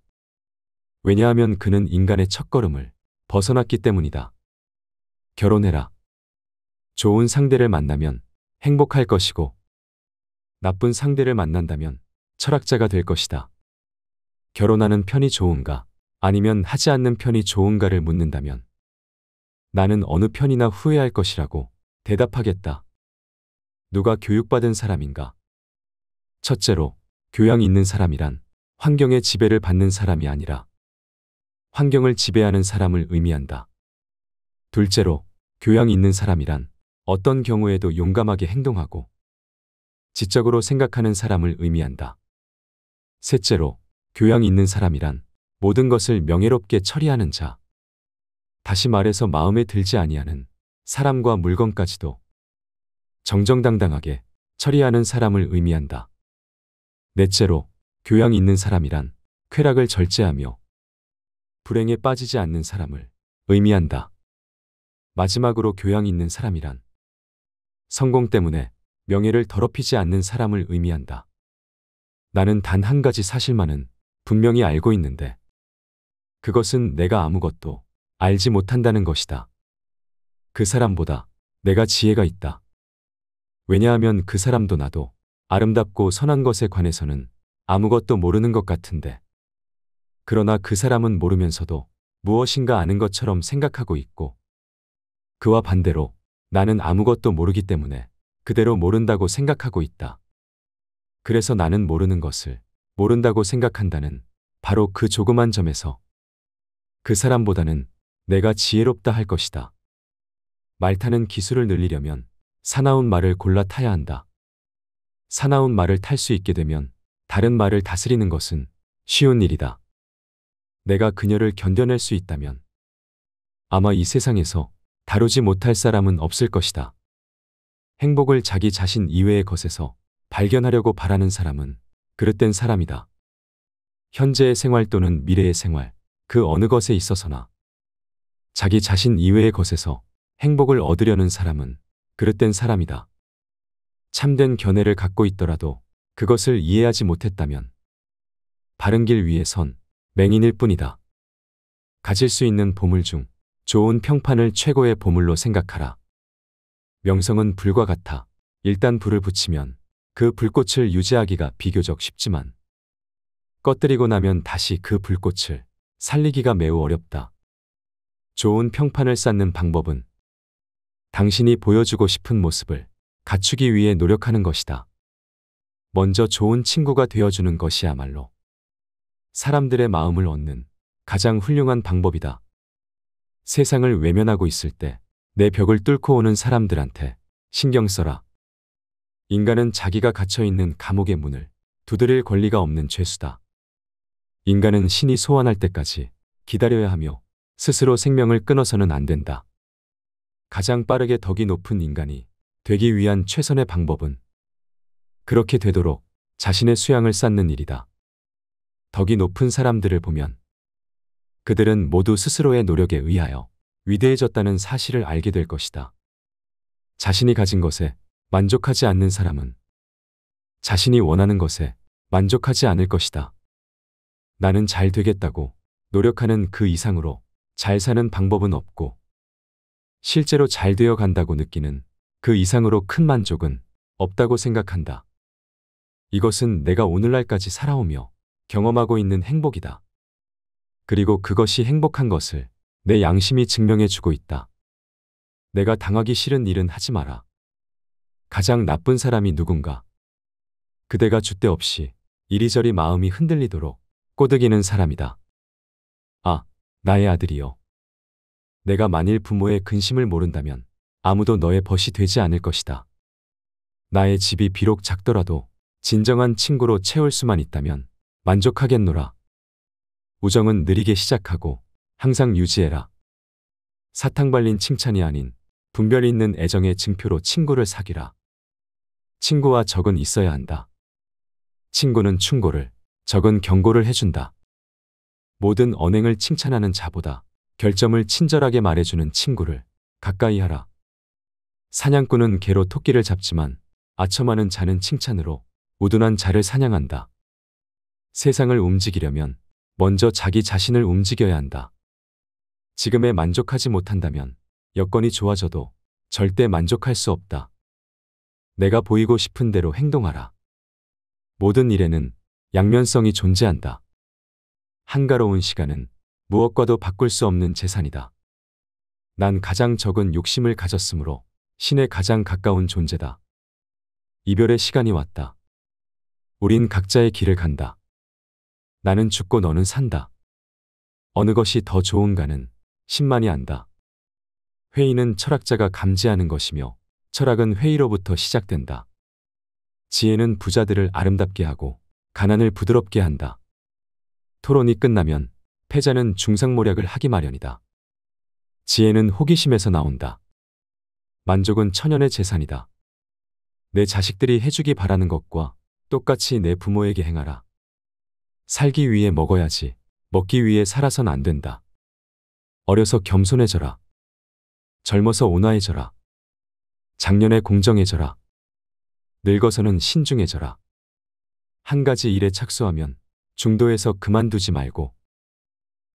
왜냐하면 그는 인간의 첫걸음을 벗어났기 때문이다. 결혼해라. 좋은 상대를 만나면 행복할 것이고 나쁜 상대를 만난다면 철학자가 될 것이다. 결혼하는 편이 좋은가 아니면 하지 않는 편이 좋은가를 묻는다면 나는 어느 편이나 후회할 것이라고 대답하겠다. 누가 교육받은 사람인가? 첫째로, 교양 있는 사람이란 환경의 지배를 받는 사람이 아니라 환경을 지배하는 사람을 의미한다. 둘째로, 교양 있는 사람이란 어떤 경우에도 용감하게 행동하고 지적으로 생각하는 사람을 의미한다. 셋째로, 교양 있는 사람이란 모든 것을 명예롭게 처리하는 자, 다시 말해서 마음에 들지 아니하는 사람과 물건까지도 정정당당하게 처리하는 사람을 의미한다. 넷째로 교양 있는 사람이란 쾌락을 절제하며 불행에 빠지지 않는 사람을 의미한다. 마지막으로 교양 있는 사람이란 성공 때문에 명예를 더럽히지 않는 사람을 의미한다. 나는 단 한 가지 사실만은 분명히 알고 있는데 그것은 내가 아무것도 알지 못한다는 것이다. 그 사람보다 내가 지혜가 있다. 왜냐하면 그 사람도 나도 아름답고 선한 것에 관해서는 아무것도 모르는 것 같은데. 그러나 그 사람은 모르면서도 무엇인가 아는 것처럼 생각하고 있고 그와 반대로 나는 아무것도 모르기 때문에 그대로 모른다고 생각하고 있다. 그래서 나는 모르는 것을 모른다고 생각한다는 바로 그 조그만 점에서 그 사람보다는 내가 지혜롭다 할 것이다. 말타는 기술을 늘리려면 사나운 말을 골라 타야 한다. 사나운 말을 탈 수 있게 되면 다른 말을 다스리는 것은 쉬운 일이다. 내가 그녀를 견뎌낼 수 있다면 아마 이 세상에서 다루지 못할 사람은 없을 것이다. 행복을 자기 자신 이외의 것에서 발견하려고 바라는 사람은 그릇된 사람이다. 현재의 생활 또는 미래의 생활, 그 어느 것에 있어서나 자기 자신 이외의 것에서 행복을 얻으려는 사람은 그릇된 사람이다. 참된 견해를 갖고 있더라도 그것을 이해하지 못했다면 바른 길 위에 선 맹인일 뿐이다. 가질 수 있는 보물 중 좋은 평판을 최고의 보물로 생각하라. 명성은 불과 같아 일단 불을 붙이면 그 불꽃을 유지하기가 비교적 쉽지만 꺼뜨리고 나면 다시 그 불꽃을 살리기가 매우 어렵다. 좋은 평판을 쌓는 방법은 당신이 보여주고 싶은 모습을 갖추기 위해 노력하는 것이다. 먼저 좋은 친구가 되어주는 것이야말로 사람들의 마음을 얻는 가장 훌륭한 방법이다. 세상을 외면하고 있을 때 내 벽을 뚫고 오는 사람들한테 신경 써라. 인간은 자기가 갇혀 있는 감옥의 문을 두드릴 권리가 없는 죄수다. 인간은 신이 소환할 때까지 기다려야 하며 스스로 생명을 끊어서는 안 된다. 가장 빠르게 덕이 높은 인간이 되기 위한 최선의 방법은 그렇게 되도록 자신의 수양을 쌓는 일이다. 덕이 높은 사람들을 보면 그들은 모두 스스로의 노력에 의하여 위대해졌다는 사실을 알게 될 것이다. 자신이 가진 것에 만족하지 않는 사람은 자신이 원하는 것에 만족하지 않을 것이다. 나는 잘 되겠다고 노력하는 그 이상으로 잘 사는 방법은 없고 실제로 잘 되어 간다고 느끼는 그 이상으로 큰 만족은 없다고 생각한다. 이것은 내가 오늘날까지 살아오며 경험하고 있는 행복이다. 그리고 그것이 행복한 것을 내 양심이 증명해주고 있다. 내가 당하기 싫은 일은 하지 마라. 가장 나쁜 사람이 누군가. 그대가 주대 없이 이리저리 마음이 흔들리도록 꼬드기는 사람이다. 아, 나의 아들이여. 내가 만일 부모의 근심을 모른다면 아무도 너의 벗이 되지 않을 것이다. 나의 집이 비록 작더라도 진정한 친구로 채울 수만 있다면 만족하겠노라. 우정은 느리게 시작하고 항상 유지해라. 사탕 발린 칭찬이 아닌 분별 있는 애정의 증표로 친구를 사귀라. 친구와 적은 있어야 한다. 친구는 충고를, 적은 경고를 해준다. 모든 언행을 칭찬하는 자보다 결점을 친절하게 말해주는 친구를 가까이 하라. 사냥꾼은 개로 토끼를 잡지만 아첨하는 자는 칭찬으로 우둔한 자를 사냥한다. 세상을 움직이려면 먼저 자기 자신을 움직여야 한다. 지금에 만족하지 못한다면 여건이 좋아져도 절대 만족할 수 없다. 내가 보이고 싶은 대로 행동하라. 모든 일에는 양면성이 존재한다. 한가로운 시간은 무엇과도 바꿀 수 없는 재산이다. 난 가장 적은 욕심을 가졌으므로 신에 가장 가까운 존재다. 이별의 시간이 왔다. 우린 각자의 길을 간다. 나는 죽고 너는 산다. 어느 것이 더 좋은가는 신만이 안다. 회의는 철학자가 감지하는 것이며 철학은 회의로부터 시작된다. 지혜는 부자들을 아름답게 하고 가난을 부드럽게 한다. 토론이 끝나면 패자는 중상모략을 하기 마련이다. 지혜는 호기심에서 나온다. 만족은 천연의 재산이다. 내 자식들이 해주기 바라는 것과 똑같이 내 부모에게 행하라. 살기 위해 먹어야지. 먹기 위해 살아선 안 된다. 어려서 겸손해져라. 젊어서 온화해져라. 작년에 공정해져라. 늙어서는 신중해져라. 한 가지 일에 착수하면 중도에서 그만두지 말고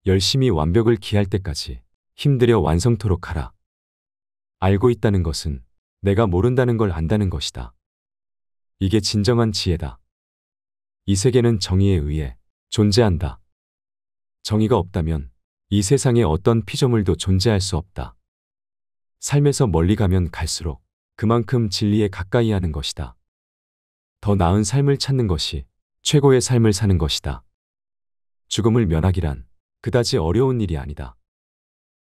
열심히 완벽을 기할 때까지 힘들여 완성토록 하라. 알고 있다는 것은 내가 모른다는 걸 안다는 것이다. 이게 진정한 지혜다. 이 세계는 정의에 의해 존재한다. 정의가 없다면 이 세상에 어떤 피조물도 존재할 수 없다. 삶에서 멀리 가면 갈수록 그만큼 진리에 가까이 하는 것이다. 더 나은 삶을 찾는 것이 최고의 삶을 사는 것이다. 죽음을 면하기란 그다지 어려운 일이 아니다.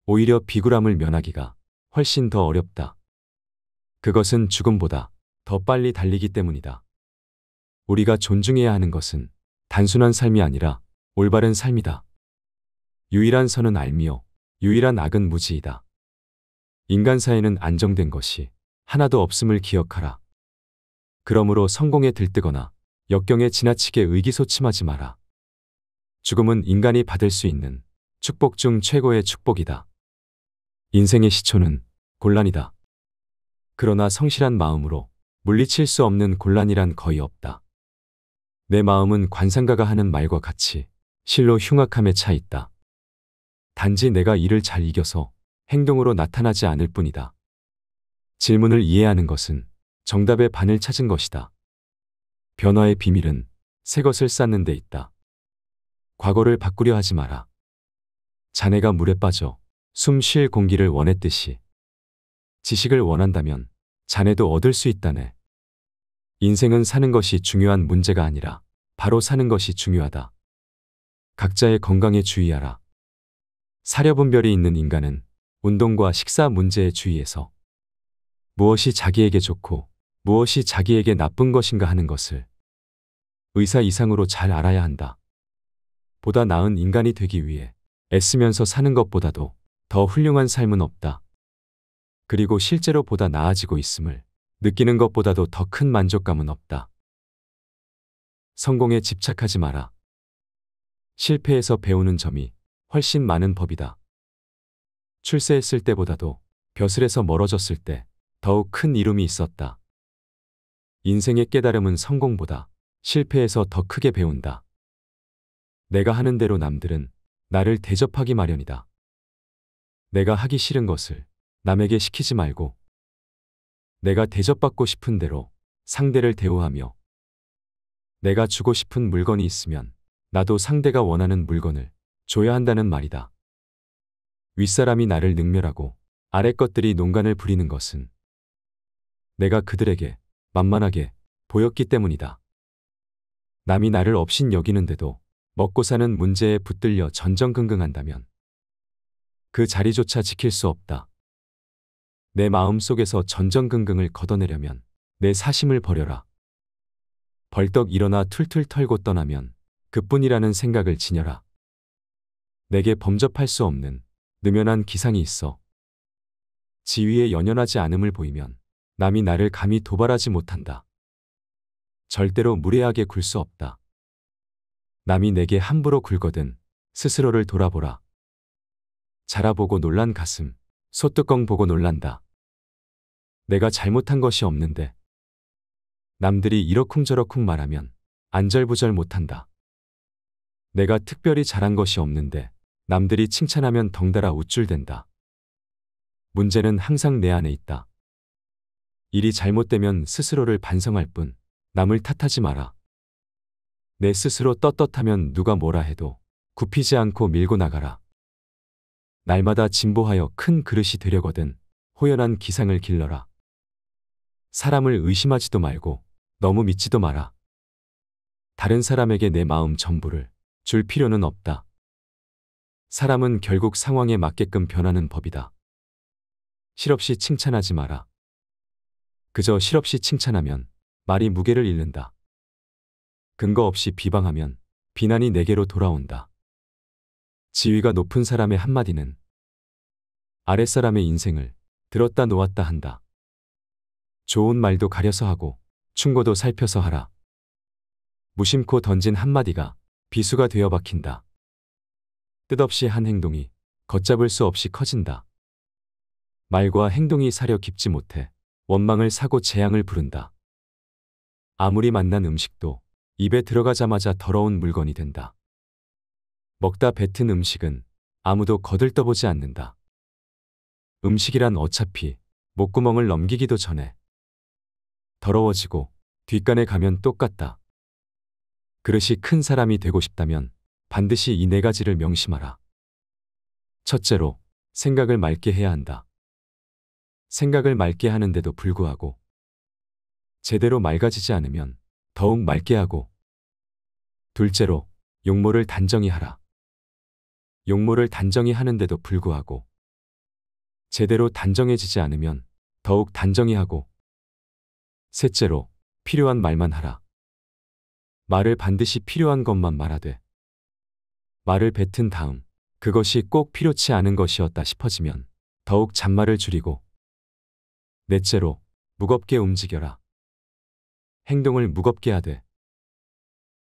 오히려 비굴함을 면하기가 훨씬 더 어렵다. 그것은 죽음보다 더 빨리 달리기 때문이다. 우리가 존중해야 하는 것은 단순한 삶이 아니라 올바른 삶이다. 유일한 선은 알미요, 유일한 악은 무지이다. 인간 사회는 안정된 것이 하나도 없음을 기억하라. 그러므로 성공에 들뜨거나 역경에 지나치게 의기소침하지 마라. 죽음은 인간이 받을 수 있는 축복 중 최고의 축복이다. 인생의 시초는 곤란이다. 그러나 성실한 마음으로 물리칠 수 없는 곤란이란 거의 없다. 내 마음은 관상가가 하는 말과 같이 실로 흉악함에 차 있다. 단지 내가 일을 잘 이겨서 행동으로 나타나지 않을 뿐이다. 질문을 이해하는 것은 정답의 반을 찾은 것이다. 변화의 비밀은 새 것을 쌓는 데 있다. 과거를 바꾸려 하지 마라. 자네가 물에 빠져 숨 쉴 공기를 원했듯이 지식을 원한다면 자네도 얻을 수 있다네. 인생은 사는 것이 중요한 문제가 아니라 바로 사는 것이 중요하다. 각자의 건강에 주의하라. 사려분별이 있는 인간은 운동과 식사 문제에 주의해서 무엇이 자기에게 좋고 무엇이 자기에게 나쁜 것인가 하는 것을 의사 이상으로 잘 알아야 한다. 보다 나은 인간이 되기 위해 애쓰면서 사는 것보다도 더 훌륭한 삶은 없다. 그리고 실제로 보다 나아지고 있음을 느끼는 것보다도 더 큰 만족감은 없다. 성공에 집착하지 마라. 실패에서 배우는 점이 훨씬 많은 법이다. 출세했을 때보다도 벼슬에서 멀어졌을 때 더욱 큰 이름이 있었다. 인생의 깨달음은 성공보다 실패에서 더 크게 배운다. 내가 하는 대로 남들은 나를 대접하기 마련이다. 내가 하기 싫은 것을 남에게 시키지 말고 내가 대접받고 싶은 대로 상대를 대우하며 내가 주고 싶은 물건이 있으면 나도 상대가 원하는 물건을 줘야 한다는 말이다. 윗사람이 나를 능멸하고 아래 것들이 농간을 부리는 것은 내가 그들에게 만만하게 보였기 때문이다. 남이 나를 업신 여기는데도 먹고 사는 문제에 붙들려 전전긍긍한다면 그 자리조차 지킬 수 없다. 내 마음 속에서 전전긍긍을 걷어내려면 내 사심을 버려라. 벌떡 일어나 툴툴 털고 떠나면 그뿐이라는 생각을 지녀라. 내게 범접할 수 없는 느면한 기상이 있어. 지위에 연연하지 않음을 보이면 남이 나를 감히 도발하지 못한다. 절대로 무례하게 굴 수 없다. 남이 내게 함부로 굴거든 스스로를 돌아보라. 자라보고 놀란 가슴, 소뚜껑 보고 놀란다. 내가 잘못한 것이 없는데 남들이 이러쿵저러쿵 말하면 안절부절 못한다. 내가 특별히 잘한 것이 없는데 남들이 칭찬하면 덩달아 우쭐된다 문제는 항상 내 안에 있다. 일이 잘못되면 스스로를 반성할 뿐 남을 탓하지 마라. 내 스스로 떳떳하면 누가 뭐라 해도 굽히지 않고 밀고 나가라. 날마다 진보하여 큰 그릇이 되려거든 호연한 기상을 길러라. 사람을 의심하지도 말고 너무 믿지도 마라. 다른 사람에게 내 마음 전부를 줄 필요는 없다. 사람은 결국 상황에 맞게끔 변하는 법이다. 실없이 칭찬하지 마라. 그저 실없이 칭찬하면 말이 무게를 잃는다. 근거 없이 비방하면 비난이 내게로 돌아온다. 지위가 높은 사람의 한마디는 아랫사람의 인생을 들었다 놓았다 한다. 좋은 말도 가려서 하고 충고도 살펴서 하라. 무심코 던진 한마디가 비수가 되어 박힌다. 뜻없이 한 행동이 걷잡을 수 없이 커진다. 말과 행동이 사려 깊지 못해 원망을 사고 재앙을 부른다. 아무리 맛난 음식도 입에 들어가자마자 더러운 물건이 된다. 먹다 뱉은 음식은 아무도 거들떠보지 않는다. 음식이란 어차피 목구멍을 넘기기도 전에 더러워지고 뒷간에 가면 똑같다. 그릇이 큰 사람이 되고 싶다면 반드시 이 네 가지를 명심하라. 첫째로 생각을 맑게 해야 한다. 생각을 맑게 하는데도 불구하고 제대로 맑아지지 않으면 더욱 맑게 하고 둘째로 용모를 단정히 하라. 용모를 단정히 하는데도 불구하고 제대로 단정해지지 않으면 더욱 단정히 하고 셋째로 필요한 말만 하라. 말을 반드시 필요한 것만 말하되 말을 뱉은 다음 그것이 꼭 필요치 않은 것이었다 싶어지면 더욱 잔말을 줄이고 넷째로 무겁게 움직여라. 행동을 무겁게 하되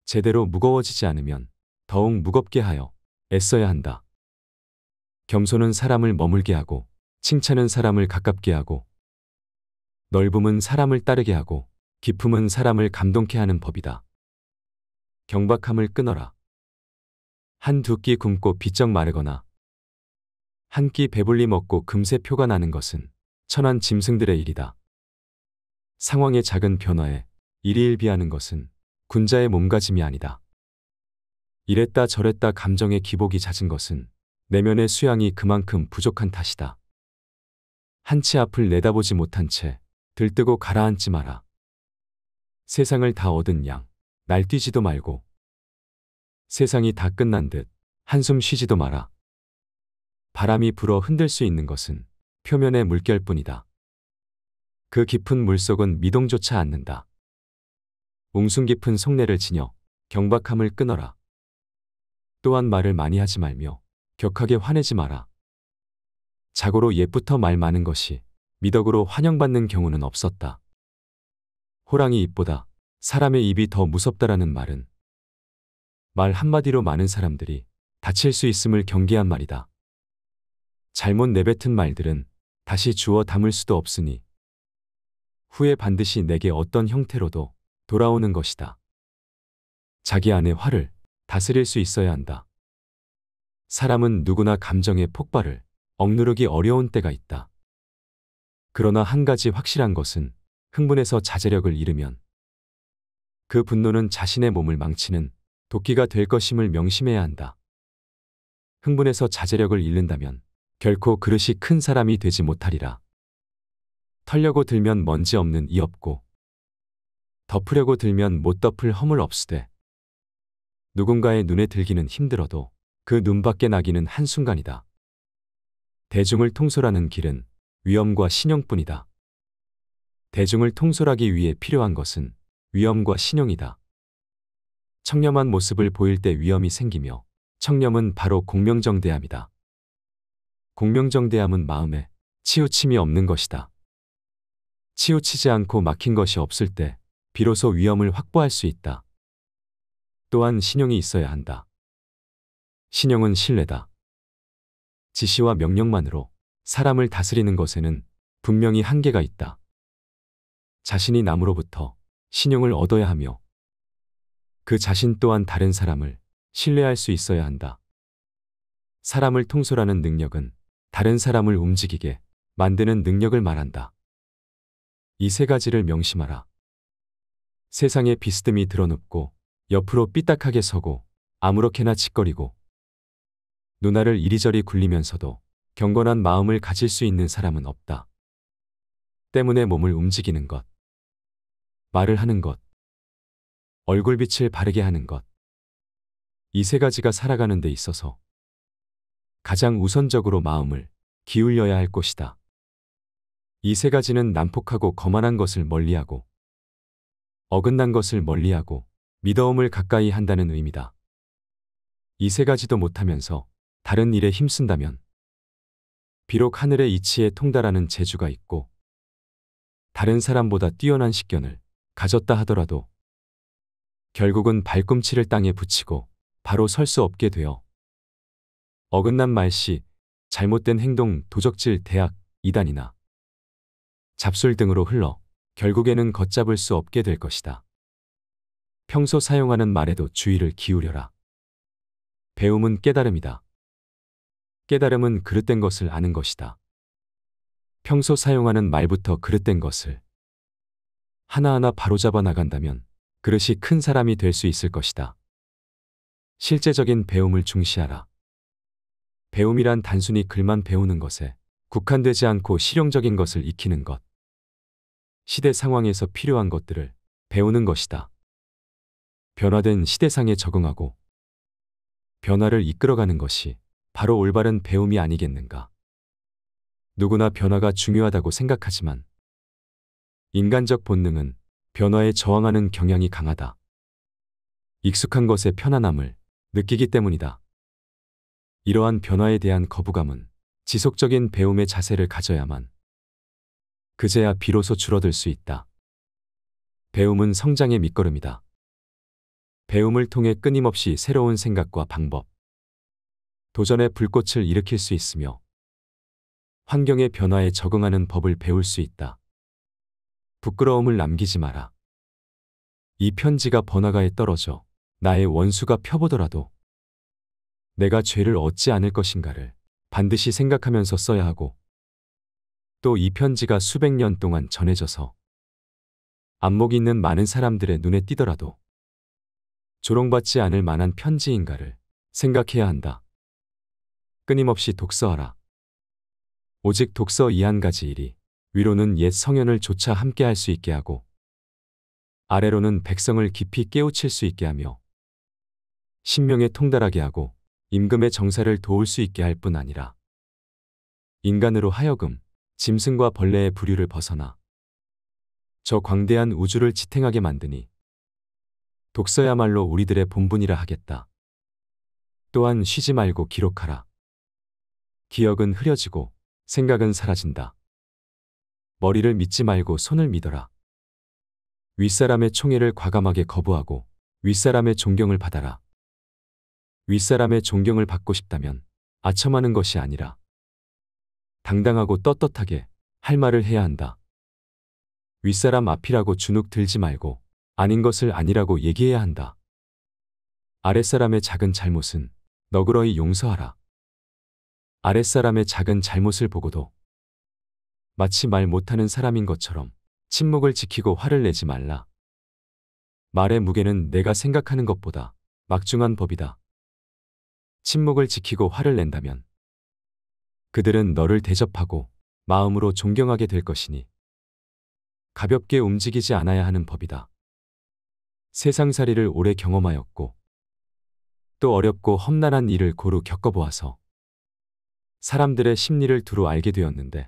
제대로 무거워지지 않으면 더욱 무겁게 하여 애써야 한다. 겸손은 사람을 머물게 하고 칭찬은 사람을 가깝게 하고 넓음은 사람을 따르게 하고 기품은 사람을 감동케 하는 법이다. 경박함을 끊어라. 한 두 끼 굶고 비쩍 마르거나 한 끼 배불리 먹고 금세 표가 나는 것은 천한 짐승들의 일이다. 상황의 작은 변화에 일에 일비하는 것은 군자의 몸가짐이 아니다. 이랬다 저랬다 감정의 기복이 잦은 것은 내면의 수양이 그만큼 부족한 탓이다. 한치 앞을 내다보지 못한 채 들뜨고 가라앉지 마라. 세상을 다 얻은 양, 날뛰지도 말고. 세상이 다 끝난 듯 한숨 쉬지도 마라. 바람이 불어 흔들 수 있는 것은 표면의 물결뿐이다. 그 깊은 물속은 미동조차 않는다. 웅숭 깊은 속내를 지녀 경박함을 끊어라. 또한 말을 많이 하지 말며 격하게 화내지 마라. 자고로 옛부터 말 많은 것이 미덕으로 환영받는 경우는 없었다. 호랑이 입보다 사람의 입이 더 무섭다라는 말은 말 한마디로 많은 사람들이 다칠 수 있음을 경계한 말이다. 잘못 내뱉은 말들은 다시 주워 담을 수도 없으니 후에 반드시 내게 어떤 형태로도 돌아오는 것이다. 자기 안의 화를 다스릴 수 있어야 한다. 사람은 누구나 감정의 폭발을 억누르기 어려운 때가 있다. 그러나 한 가지 확실한 것은 흥분에서 자제력을 잃으면 그 분노는 자신의 몸을 망치는 도끼가 될 것임을 명심해야 한다. 흥분에서 자제력을 잃는다면 결코 그릇이 큰 사람이 되지 못하리라. 털려고 들면 먼지 없는 이 없고 덮으려고 들면 못 덮을 허물 없으되 누군가의 눈에 들기는 힘들어도 그 눈밖에 나기는 한순간이다. 대중을 통솔하는 길은 위험과 신용뿐이다. 대중을 통솔하기 위해 필요한 것은 위험과 신용이다. 청렴한 모습을 보일 때 위험이 생기며 청렴은 바로 공명정대함이다. 공명정대함은 마음에 치우침이 없는 것이다. 치우치지 않고 막힌 것이 없을 때 비로소 위험을 확보할 수 있다. 또한 신용이 있어야 한다. 신용은 신뢰다. 지시와 명령만으로 사람을 다스리는 것에는 분명히 한계가 있다. 자신이 남으로부터 신용을 얻어야 하며 그 자신 또한 다른 사람을 신뢰할 수 있어야 한다. 사람을 통솔하는 능력은 다른 사람을 움직이게 만드는 능력을 말한다. 이 세 가지를 명심하라. 세상에 비스듬히 드러눕고 옆으로 삐딱하게 서고 아무렇게나 짓거리고 누나를 이리저리 굴리면서도 경건한 마음을 가질 수 있는 사람은 없다. 때문에 몸을 움직이는 것, 말을 하는 것, 얼굴빛을 바르게 하는 것, 이 세 가지가 살아가는 데 있어서 가장 우선적으로 마음을 기울여야 할 것이다. 이 세 가지는 난폭하고 거만한 것을 멀리하고 어긋난 것을 멀리하고 믿어움을 가까이 한다는 의미다. 이 세 가지도 못하면서 다른 일에 힘쓴다면 비록 하늘의 이치에 통달하는 재주가 있고 다른 사람보다 뛰어난 식견을 가졌다 하더라도 결국은 발꿈치를 땅에 붙이고 바로 설 수 없게 되어 어긋난 말씨, 잘못된 행동, 도적질, 대학, 이단이나 잡술 등으로 흘러 결국에는 걷잡을 수 없게 될 것이다. 평소 사용하는 말에도 주의를 기울여라. 배움은 깨달음이다. 깨달음은 그릇된 것을 아는 것이다. 평소 사용하는 말부터 그릇된 것을 하나하나 바로잡아 나간다면 그릇이 큰 사람이 될 수 있을 것이다. 실제적인 배움을 중시하라. 배움이란 단순히 글만 배우는 것에 국한되지 않고 실용적인 것을 익히는 것. 시대 상황에서 필요한 것들을 배우는 것이다. 변화된 시대상에 적응하고 변화를 이끌어가는 것이 바로 올바른 배움이 아니겠는가. 누구나 변화가 중요하다고 생각하지만 인간적 본능은 변화에 저항하는 경향이 강하다. 익숙한 것의 편안함을 느끼기 때문이다. 이러한 변화에 대한 거부감은 지속적인 배움의 자세를 가져야만 그제야 비로소 줄어들 수 있다. 배움은 성장의 밑거름이다. 배움을 통해 끊임없이 새로운 생각과 방법, 도전의 불꽃을 일으킬 수 있으며 환경의 변화에 적응하는 법을 배울 수 있다. 부끄러움을 남기지 마라. 이 편지가 번화가에 떨어져 나의 원수가 펴보더라도 내가 죄를 얻지 않을 것인가를 반드시 생각하면서 써야 하고 아직도 이 편지가 수백 년 동안 전해져서 안목 있는 많은 사람들의 눈에 띄더라도 조롱받지 않을 만한 편지인가를 생각해야 한다. 끊임없이 독서하라. 오직 독서 이한 가지 일이 위로는 옛 성현을 조차 함께 할 수 있게 하고 아래로는 백성을 깊이 깨우칠 수 있게 하며 신명에 통달하게 하고 임금의 정사를 도울 수 있게 할 뿐 아니라 인간으로 하여금 짐승과 벌레의 부류를 벗어나 저 광대한 우주를 지탱하게 만드니 독서야말로 우리들의 본분이라 하겠다. 또한 쉬지 말고 기록하라. 기억은 흐려지고 생각은 사라진다. 머리를 믿지 말고 손을 믿어라. 윗사람의 총애를 과감하게 거부하고 윗사람의 존경을 받아라. 윗사람의 존경을 받고 싶다면 아첨하는 것이 아니라 당당하고 떳떳하게 할 말을 해야 한다. 윗사람 앞이라고 주눅 들지 말고 아닌 것을 아니라고 얘기해야 한다. 아랫사람의 작은 잘못은 너그러이 용서하라. 아랫사람의 작은 잘못을 보고도 마치 말 못하는 사람인 것처럼 침묵을 지키고 화를 내지 말라. 말의 무게는 내가 생각하는 것보다 막중한 법이다. 침묵을 지키고 화를 낸다면 그들은 너를 대접하고 마음으로 존경하게 될 것이니 가볍게 움직이지 않아야 하는 법이다. 세상살이를 오래 경험하였고 또 어렵고 험난한 일을 고루 겪어보아서 사람들의 심리를 두루 알게 되었는데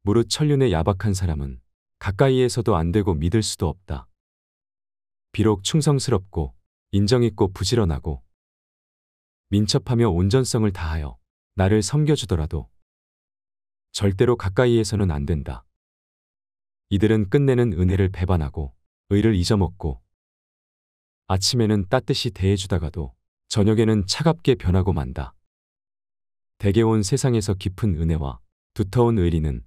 무릇 천륜의 야박한 사람은 가까이에서도 안 되고 믿을 수도 없다. 비록 충성스럽고 인정있고 부지런하고 민첩하며 온전성을 다하여 나를 섬겨주더라도 절대로 가까이에서는 안 된다. 이들은 끝내는 은혜를 배반하고 의를 잊어먹고 아침에는 따뜻이 대해주다가도 저녁에는 차갑게 변하고 만다. 대개 온 세상에서 깊은 은혜와 두터운 의리는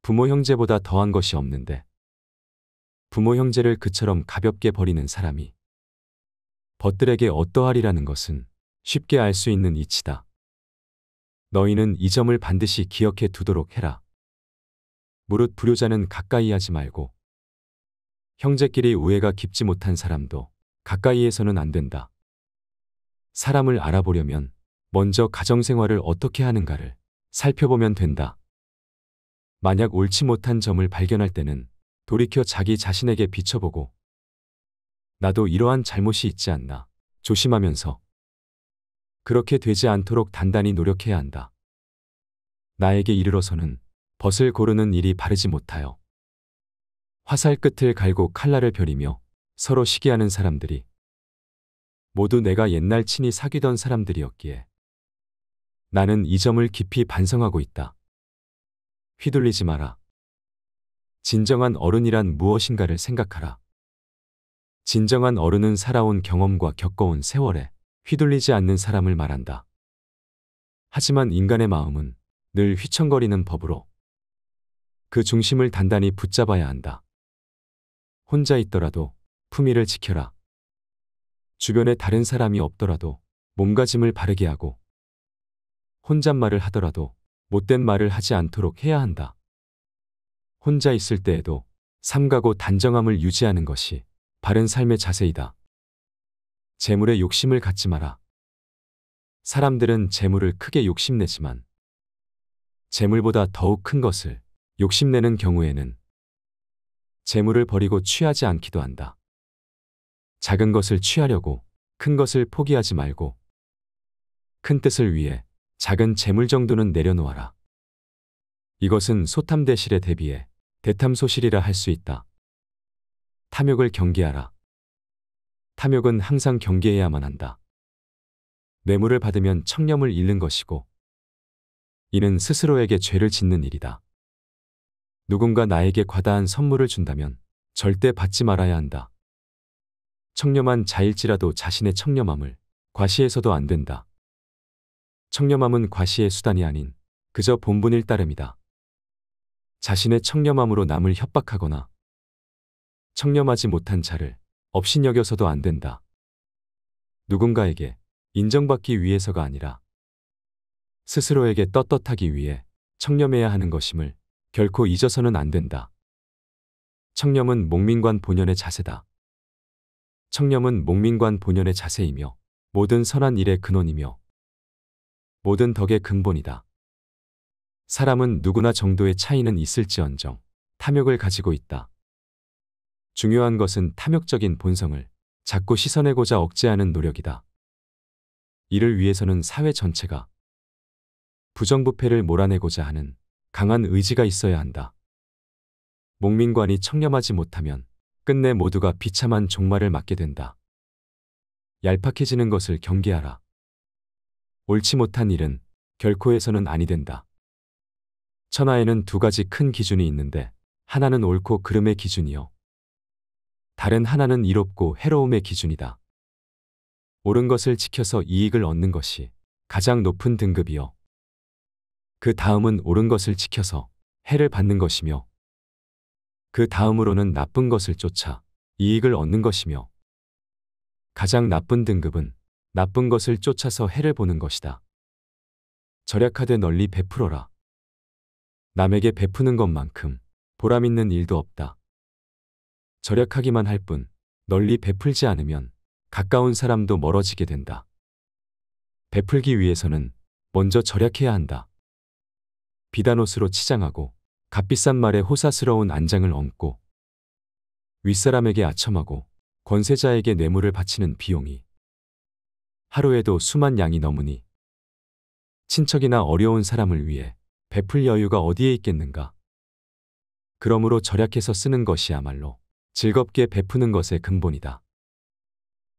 부모 형제보다 더한 것이 없는데 부모 형제를 그처럼 가볍게 버리는 사람이 벗들에게 어떠하리라는 것은 쉽게 알 수 있는 이치다. 너희는 이 점을 반드시 기억해 두도록 해라. 무릇 불효자는 가까이 하지 말고 형제끼리 우애가 깊지 못한 사람도 가까이에서는 안 된다. 사람을 알아보려면 먼저 가정생활을 어떻게 하는가를 살펴보면 된다. 만약 옳지 못한 점을 발견할 때는 돌이켜 자기 자신에게 비춰보고 나도 이러한 잘못이 있지 않나 조심하면서 그렇게 되지 않도록 단단히 노력해야 한다. 나에게 이르러서는 벗을 고르는 일이 바르지 못하여 화살 끝을 갈고 칼날을 벼리며 서로 시기하는 사람들이 모두 내가 옛날 친히 사귀던 사람들이었기에 나는 이 점을 깊이 반성하고 있다. 휘둘리지 마라. 진정한 어른이란 무엇인가를 생각하라. 진정한 어른은 살아온 경험과 겪어온 세월에 휘둘리지 않는 사람을 말한다. 하지만 인간의 마음은 늘 휘청거리는 법으로 그 중심을 단단히 붙잡아야 한다. 혼자 있더라도 품위를 지켜라. 주변에 다른 사람이 없더라도 몸가짐을 바르게 하고 혼잣말을 하더라도 못된 말을 하지 않도록 해야 한다. 혼자 있을 때에도 삼가고 단정함을 유지하는 것이 바른 삶의 자세이다. 재물에 욕심을 갖지 마라. 사람들은 재물을 크게 욕심내지만 재물보다 더욱 큰 것을 욕심내는 경우에는 재물을 버리고 취하지 않기도 한다. 작은 것을 취하려고 큰 것을 포기하지 말고 큰 뜻을 위해 작은 재물 정도는 내려놓아라. 이것은 소탐대실에 대비해 대탐소실이라 할 수 있다. 탐욕을 경계하라. 탐욕은 항상 경계해야만 한다. 뇌물을 받으면 청렴을 잃는 것이고 이는 스스로에게 죄를 짓는 일이다. 누군가 나에게 과다한 선물을 준다면 절대 받지 말아야 한다. 청렴한 자일지라도 자신의 청렴함을 과시해서도 안 된다. 청렴함은 과시의 수단이 아닌 그저 본분일 따름이다. 자신의 청렴함으로 남을 협박하거나 청렴하지 못한 자를 업신여겨서도 안 된다. 누군가에게 인정받기 위해서가 아니라 스스로에게 떳떳하기 위해 청렴해야 하는 것임을 결코 잊어서는 안 된다. 청렴은 목민관 본연의 자세다. 청렴은 목민관 본연의 자세이며 모든 선한 일의 근원이며 모든 덕의 근본이다. 사람은 누구나 정도의 차이는 있을지언정 탐욕을 가지고 있다. 중요한 것은 탐욕적인 본성을 자꾸 씻어내고자 억제하는 노력이다. 이를 위해서는 사회 전체가 부정부패를 몰아내고자 하는 강한 의지가 있어야 한다. 목민관이 청렴하지 못하면 끝내 모두가 비참한 종말을 맞게 된다. 얄팍해지는 것을 경계하라. 옳지 못한 일은 결코 해서는 아니 된다. 천하에는 두 가지 큰 기준이 있는데 하나는 옳고 그름의 기준이요. 다른 하나는 이롭고 해로움의 기준이다. 옳은 것을 지켜서 이익을 얻는 것이 가장 높은 등급이요. 그 다음은 옳은 것을 지켜서 해를 받는 것이며 그 다음으로는 나쁜 것을 쫓아 이익을 얻는 것이며 가장 나쁜 등급은 나쁜 것을 쫓아서 해를 보는 것이다. 절약하되 널리 베풀어라. 남에게 베푸는 것만큼 보람 있는 일도 없다. 절약하기만 할 뿐 널리 베풀지 않으면 가까운 사람도 멀어지게 된다. 베풀기 위해서는 먼저 절약해야 한다. 비단 옷으로 치장하고 값비싼 말에 호사스러운 안장을 얹고 윗사람에게 아첨하고 권세자에게 뇌물을 바치는 비용이 하루에도 수만 양이 넘으니 친척이나 어려운 사람을 위해 베풀 여유가 어디에 있겠는가. 그러므로 절약해서 쓰는 것이야말로 즐겁게 베푸는 것의 근본이다.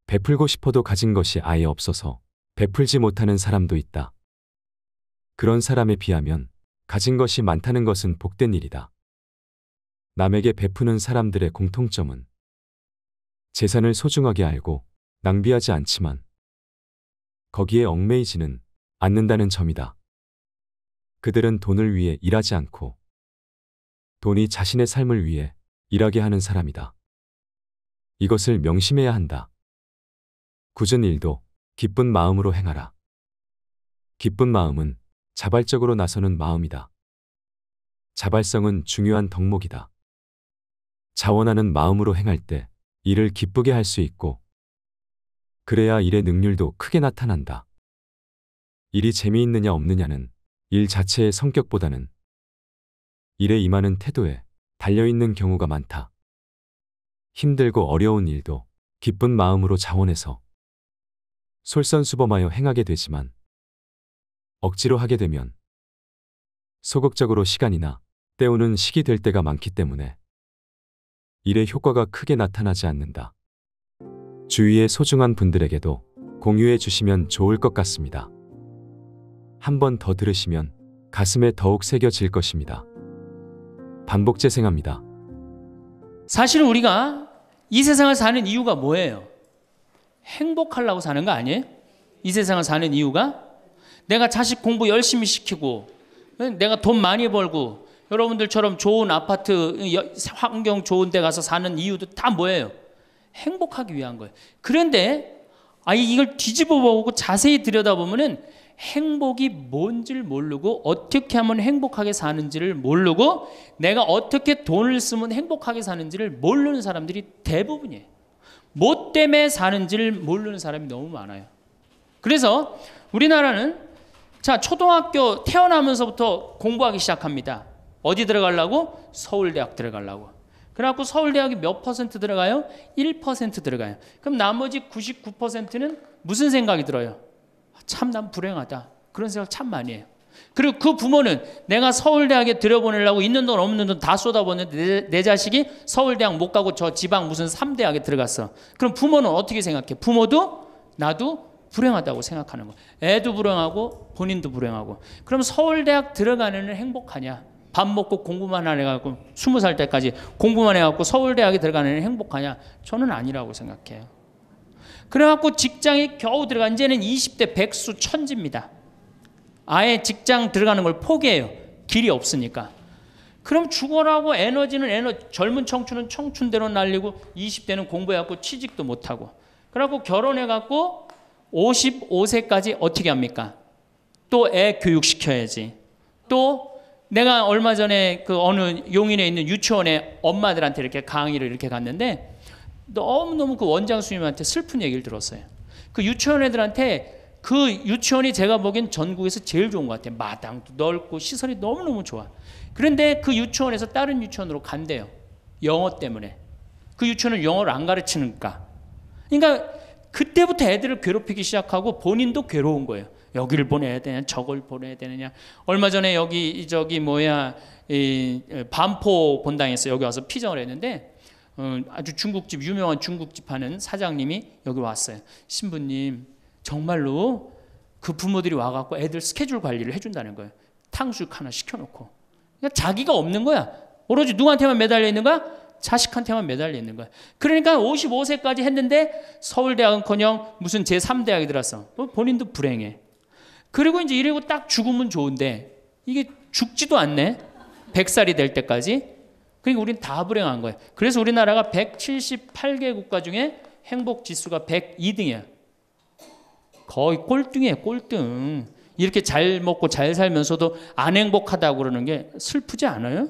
베풀고 싶어도 가진 것이 아예 없어서 베풀지 못하는 사람도 있다. 그런 사람에 비하면 가진 것이 많다는 것은 복된 일이다. 남에게 베푸는 사람들의 공통점은 재산을 소중하게 알고 낭비하지 않지만 거기에 얽매이지는 않는다는 점이다. 그들은 돈을 위해 일하지 않고 돈이 자신의 삶을 위해 일하게 하는 사람이다. 이것을 명심해야 한다. 굳은 일도 기쁜 마음으로 행하라. 기쁜 마음은 자발적으로 나서는 마음이다. 자발성은 중요한 덕목이다. 자원하는 마음으로 행할 때 일을 기쁘게 할 수 있고 그래야 일의 능률도 크게 나타난다. 일이 재미있느냐 없느냐는 일 자체의 성격보다는 일에 임하는 태도에 달려있는 경우가 많다. 힘들고 어려운 일도 기쁜 마음으로 자원해서 솔선수범하여 행하게 되지만 억지로 하게 되면 소극적으로 시간이나 때우는 시기 될 때가 많기 때문에 일의 효과가 크게 나타나지 않는다. 주위의 소중한 분들에게도 공유해 주시면 좋을 것 같습니다. 한 번 더 들으시면 가슴에 더욱 새겨질 것입니다. 반복 재생합니다. 사실 우리가 이 세상을 사는 이유가 뭐예요? 행복하려고 사는 거 아니에요? 이 세상을 사는 이유가 내가 자식 공부 열심히 시키고 내가 돈 많이 벌고 여러분들처럼 좋은 아파트 환경 좋은 데 가서 사는 이유도 다 뭐예요? 행복하기 위한 거예요. 그런데 아 이걸 뒤집어 보고 자세히 들여다보면은 행복이 뭔지를 모르고 어떻게 하면 행복하게 사는지를 모르고 내가 어떻게 돈을 쓰면 행복하게 사는지를 모르는 사람들이 대부분이에요. 뭐 때문에 사는지를 모르는 사람이 너무 많아요. 그래서 우리나라는 자 초등학교 태어나면서부터 공부하기 시작합니다. 어디 들어가려고? 서울대학 들어가려고. 그래갖고 서울대학이 몇 퍼센트 들어가요? 1% 들어가요. 그럼 나머지 99%는 무슨 생각이 들어요? 참난 불행하다. 그런 생각 참 많이 해요. 그리고 그 부모는 내가 서울대학에 들여보내려고 있는 돈 없는 돈 다 쏟아보는데 내, 내, 자식이 서울대학 못 가고 저 지방 무슨 3대학에 들어갔어. 그럼 부모는 어떻게 생각해? 부모도 나도 불행하다고 생각하는 거. 애도 불행하고 본인도 불행하고. 그럼 서울대학 들어가는 애 행복하냐? 밥 먹고 공부만 안해갖고 20살 때까지 공부만 해갖고 서울대학에 들어가는 애 행복하냐? 저는 아니라고 생각해요. 그래갖고 직장에 겨우 들어가 이제는 20대 백수 천지입니다. 아예 직장 들어가는 걸 포기해요. 길이 없으니까. 그럼 죽어라고 에너지는 에너 젊은 청춘은 청춘대로 날리고 20대는 공부해갖고 취직도 못하고 그래갖고 결혼해갖고 55세까지 어떻게 합니까? 또 애 교육시켜야지. 또 내가 얼마 전에 그 어느 용인에 있는 유치원에 엄마들한테 이렇게 강의를 이렇게 갔는데 너무너무 그 원장 선생님한테 슬픈 얘기를 들었어요. 그 유치원 애들한테 그 유치원이 제가 보기엔 전국에서 제일 좋은 것 같아요. 마당도 넓고 시설이 너무너무 좋아. 그런데 그 유치원에서 다른 유치원으로 간대요. 영어 때문에. 그 유치원은 영어를 안 가르치니까. 그러니까 그때부터 애들을 괴롭히기 시작하고 본인도 괴로운 거예요. 여기를 보내야 되냐, 저걸 보내야 되느냐. 얼마 전에 여기 저기 뭐야 이 반포 본당에서 여기 와서 피정을 했는데 어, 아주 중국집 유명한 중국집 하는 사장님이 여기 왔어요. 신부님 정말로 그 부모들이 와갖고 애들 스케줄 관리를 해준다는 거예요. 탕수육 하나 시켜놓고 그러니까 자기가 없는 거야. 오로지 누구한테만 매달려 있는 거야? 자식한테만 매달려 있는 거야. 그러니까 55세까지 했는데 서울대학은커녕 무슨 제3대학이 들었어. 뭐 본인도 불행해. 그리고 이제 이러고 딱 죽으면 좋은데 이게 죽지도 않네. 100살이 될 때까지. 그러니까 우리는다 불행한 거예요. 그래서 우리나라가 178개 국가 중에 행복 지수가 102등이야. 거의 꼴등이에요, 꼴등. 이렇게 잘 먹고 잘 살면서도 안 행복하다고 그러는 게 슬프지 않아요?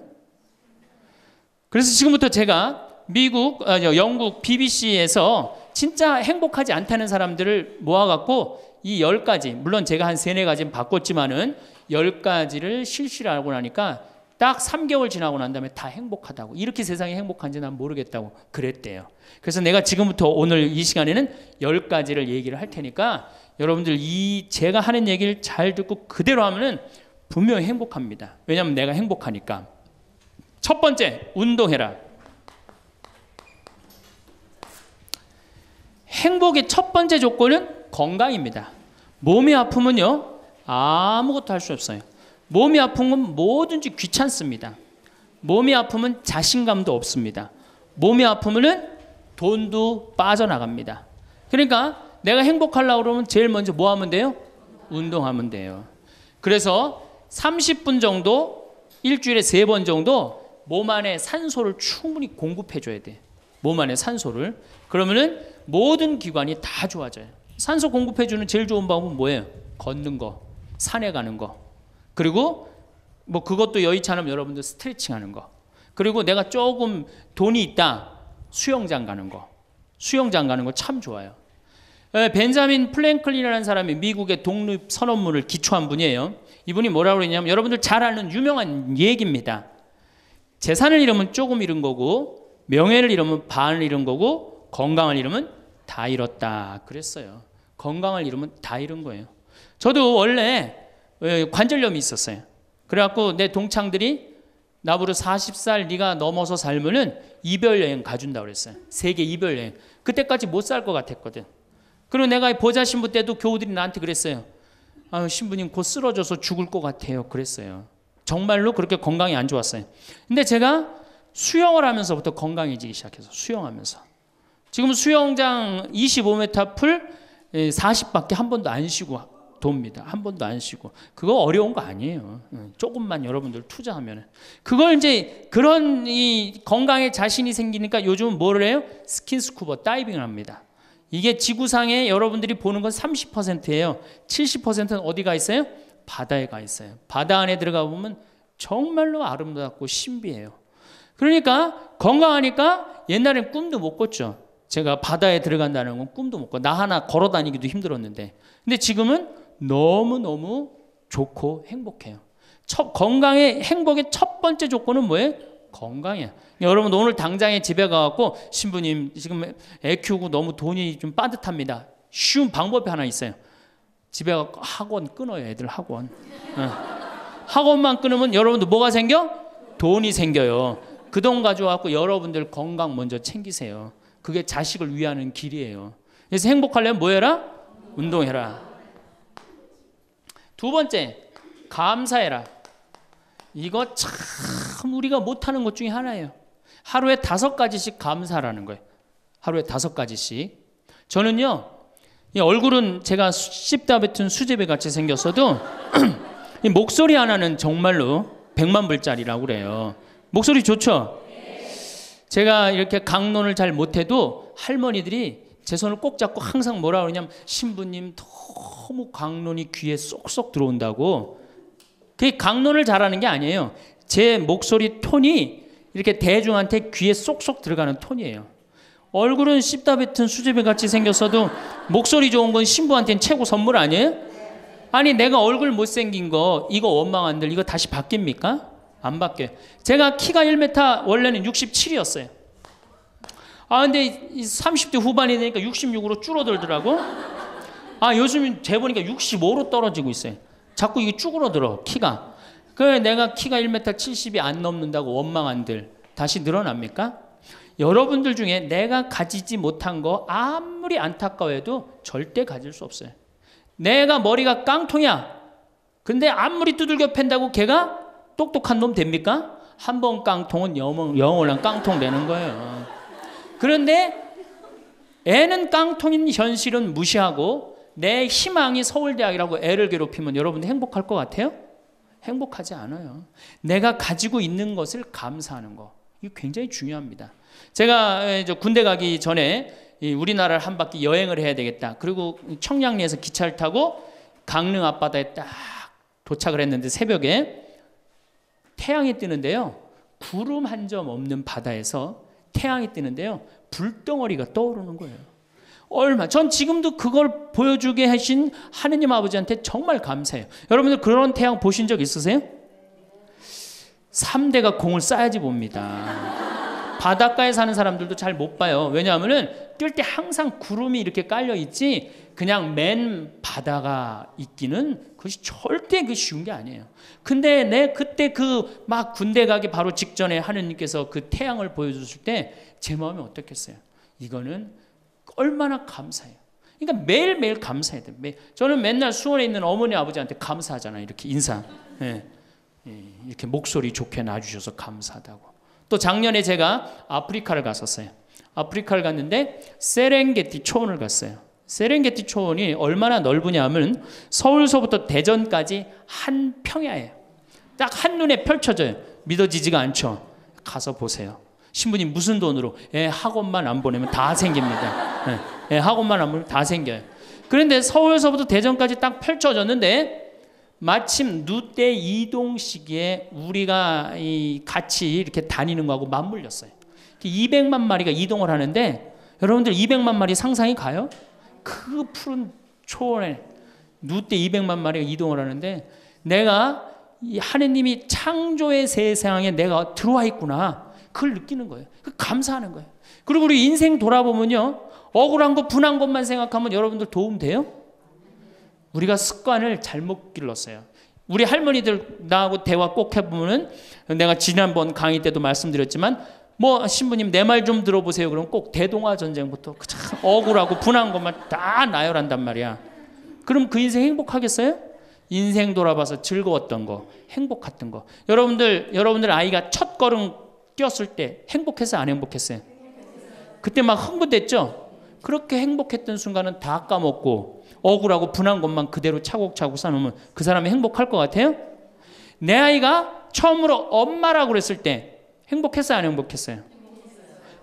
그래서 지금부터 제가 미국, 아니 영국 BBC에서 진짜 행복하지 않다는 사람들을 모아갖고 이 10가지, 물론 제가 한 3, 4가지는 바꿨지만은 10가지를 실시하고 나니까 딱 3개월 지나고 난 다음에 다 행복하다고 이렇게 세상이 행복한지 난 모르겠다고 그랬대요. 그래서 내가 지금부터 오늘 이 시간에는 10가지를 얘기를 할 테니까 여러분들 이 제가 하는 얘기를 잘 듣고 그대로 하면은 분명히 행복합니다. 왜냐하면 내가 행복하니까. 첫 번째, 운동해라. 행복의 첫 번째 조건은 건강입니다. 몸이 아프면요, 아무것도 할 수 없어요. 몸이 아픈 건 뭐든지 귀찮습니다. 몸이 아프면 자신감도 없습니다. 몸이 아프면 돈도 빠져나갑니다. 그러니까 내가 행복하려고 그러면 제일 먼저 뭐 하면 돼요? 운동하면 돼요. 그래서 30분 정도 일주일에 세번 정도 몸 안에 산소를 충분히 공급해 줘야 돼. 몸 안에 산소를. 그러면은 모든 기관이 다 좋아져요. 산소 공급해 주는 제일 좋은 방법은 뭐예요? 걷는 거, 산에 가는 거. 그리고 뭐 그것도 여의치 않으면 여러분들 스트레칭 하는 거. 그리고 내가 조금 돈이 있다. 수영장 가는 거. 수영장 가는 거 참 좋아요. 예, 벤자민 플랭클린이라는 사람이 미국의 독립 선언문을 기초한 분이에요. 이분이 뭐라고 그랬냐면 여러분들 잘 아는 유명한 얘기입니다. 재산을 잃으면 조금 잃은 거고 명예를 잃으면 반을 잃은 거고 건강을 잃으면 다 잃었다 그랬어요. 건강을 잃으면 다 잃은 거예요. 저도 원래 예, 관절염이 있었어요. 그래갖고 내 동창들이 나보로 40살 네가 넘어서 살면은 이별 여행 가준다 그랬어요. 세계 이별 여행. 그때까지 못 살 것 같았거든. 그리고 내가 보좌 신부 때도 교우들이 나한테 그랬어요. 아, 신부님 곧 쓰러져서 죽을 것 같아요. 그랬어요. 정말로 그렇게 건강이 안 좋았어요. 근데 제가 수영을 하면서부터 건강해지기 시작해서 수영하면서 지금 수영장 25m 풀 40밖에 예, 한 번도 안 쉬고 돕니다. 한 번도 안 쉬고. 그거 어려운 거 아니에요. 예, 조금만 여러분들 투자하면. 그걸 이제 그런 이 건강에 자신이 생기니까 요즘은 뭐를 해요? 스킨스쿠버 다이빙을 합니다. 이게 지구상에 여러분들이 보는 건 30%예요. 70%는 어디가 있어요? 바다에 가 있어요. 바다 안에 들어가 보면 정말로 아름답고 신비해요. 그러니까 건강하니까 옛날엔 꿈도 못 꿨죠. 제가 바다에 들어간다는 건 꿈도 못 꿨고 나 하나 걸어 다니기도 힘들었는데. 근데 지금은 너무너무 좋고 행복해요. 첫, 건강의 행복의 첫 번째 조건은 뭐예요? 건강이야. 여러분 오늘 당장에 집에 가갖고 신부님 지금 애 키우고 너무 돈이 좀 빠듯합니다. 쉬운 방법이 하나 있어요. 집에 가고 학원 끊어요. 애들 학원. 어. 학원만 끊으면 여러분들 뭐가 생겨? 돈이 생겨요. 그 돈가져와갖 여러분들 건강 먼저 챙기세요. 그게 자식을 위하는 길이에요. 그래서 행복하려면 뭐 해라? 운동해라. 두 번째, 감사해라. 이거 참 우리가 못하는 것 중에 하나예요. 하루에 다섯 가지씩 감사라는 거예요. 하루에 다섯 가지씩. 저는요, 얼굴은 제가 씹다 뱉은 수제비 같이 생겼어도 목소리 하나는 정말로 백만 불짜리라고 그래요. 목소리 좋죠? 제가 이렇게 강론을 잘 못해도 할머니들이 제 손을 꼭 잡고 항상 뭐라 그러냐면 신부님 너무 강론이 귀에 쏙쏙 들어온다고 그게 강론을 잘하는 게 아니에요. 제 목소리 톤이 이렇게 대중한테 귀에 쏙쏙 들어가는 톤이에요. 얼굴은 씹다 뱉은 수제비 같이 생겼어도 목소리 좋은 건 신부한테는 최고 선물 아니에요? 아니 내가 얼굴 못생긴 거 이거 원망 안들 이거 다시 바뀝니까? 안 바뀌어요. 제가 키가 1m 원래는 67이었어요. 아 근데 30대 후반이 되니까 66으로 줄어들더라고. 아, 요즘 재보니까 65로 떨어지고 있어요. 자꾸 이게 쭈그러들어, 키가. 그래 내가 키가 1m 70이 안 넘는다고 원망한들 다시 늘어납니까? 여러분들 중에 내가 가지지 못한 거 아무리 안타까워해도 절대 가질 수 없어요. 내가 머리가 깡통이야. 근데 아무리 두들겨 팬다고 걔가 똑똑한 놈 됩니까? 한번 깡통은 영원, 영원한 깡통 되는 거예요. 그런데 애는 깡통인 현실은 무시하고 내 희망이 서울대학이라고 애를 괴롭히면 여러분들 행복할 것 같아요? 행복하지 않아요. 내가 가지고 있는 것을 감사하는 거. 이 굉장히 중요합니다. 제가 군대 가기 전에 우리나라를 한 바퀴 여행을 해야 되겠다. 그리고 청량리에서 기차를 타고 강릉 앞바다에 딱 도착을 했는데 새벽에 태양이 뜨는데요. 구름 한 점 없는 바다에서 태양이 뜨는데요. 불덩어리가 떠오르는 거예요. 얼마. 전 지금도 그걸 보여주게 하신 하느님 아버지한테 정말 감사해요. 여러분들 그런 태양 보신 적 있으세요? 3대가 공을 쏴야지 봅니다. 바닷가에 사는 사람들도 잘 못 봐요. 왜냐하면뛸 때 항상 구름이 이렇게 깔려 있지 그냥 맨 바다가 있기는 그것이 절대 그 쉬운 게 아니에요. 근데 내 그때 그 막 군대 가기 바로 직전에 하느님께서 그 태양을 보여주실 때 제 마음이 어떻겠어요? 이거는 얼마나 감사해요. 그러니까 매일매일 감사해야 돼 저는 맨날 수원에 있는 어머니 아버지한테 감사하잖아요. 이렇게 인사. 예. 예. 이렇게 목소리 좋게 놔주셔서 감사하다고. 또 작년에 제가 아프리카를 갔었어요. 아프리카를 갔는데 세렝게티 초원을 갔어요. 세렝게티 초원이 얼마나 넓으냐면 서울서부터 대전까지 한 평야예요. 딱 한눈에 펼쳐져요. 믿어지지가 않죠. 가서 보세요. 신부님 무슨 돈으로? 예, 학원만 안 보내면 다 생깁니다. 예, 예, 학원만 안 보내면 다 생겨요. 그런데 서울서부터 대전까지 딱 펼쳐졌는데 마침 누때 이동 시기에 우리가 같이 이렇게 다니는 거하고 맞물렸어요. 200만 마리가 이동을 하는데 여러분들 200만 마리 상상이 가요? 그 푸른 초원에 누때 200만 마리가 이동을 하는데 내가 하느님이 창조의 세상에 내가 들어와 있구나. 그걸 느끼는 거예요. 그 감사하는 거예요. 그리고 우리 인생 돌아보면요. 억울한 것, 분한 것만 생각하면 여러분들 도움 돼요? 우리가 습관을 잘못 길렀어요. 우리 할머니들 나하고 대화 꼭 해보면은 내가 지난번 강의 때도 말씀드렸지만 뭐 신부님 내 말 좀 들어보세요. 그럼 꼭 대동아 전쟁부터 그 참 억울하고 분한 것만 다 나열한단 말이야. 그럼 그 인생 행복하겠어요? 인생 돌아봐서 즐거웠던 거, 행복했던 거. 여러분들 여러분들 아이가 첫 걸음 뛰었을때행복해서안 행복했어요? 그때 막 흥분됐죠? 그렇게 행복했던 순간은 다 까먹고 억울하고 분한 것만 그대로 차곡차곡 쌓으면 그 사람이 행복할 것 같아요? 내 아이가 처음으로 엄마라고 그랬을 때 행복했어요? 안 행복했어요?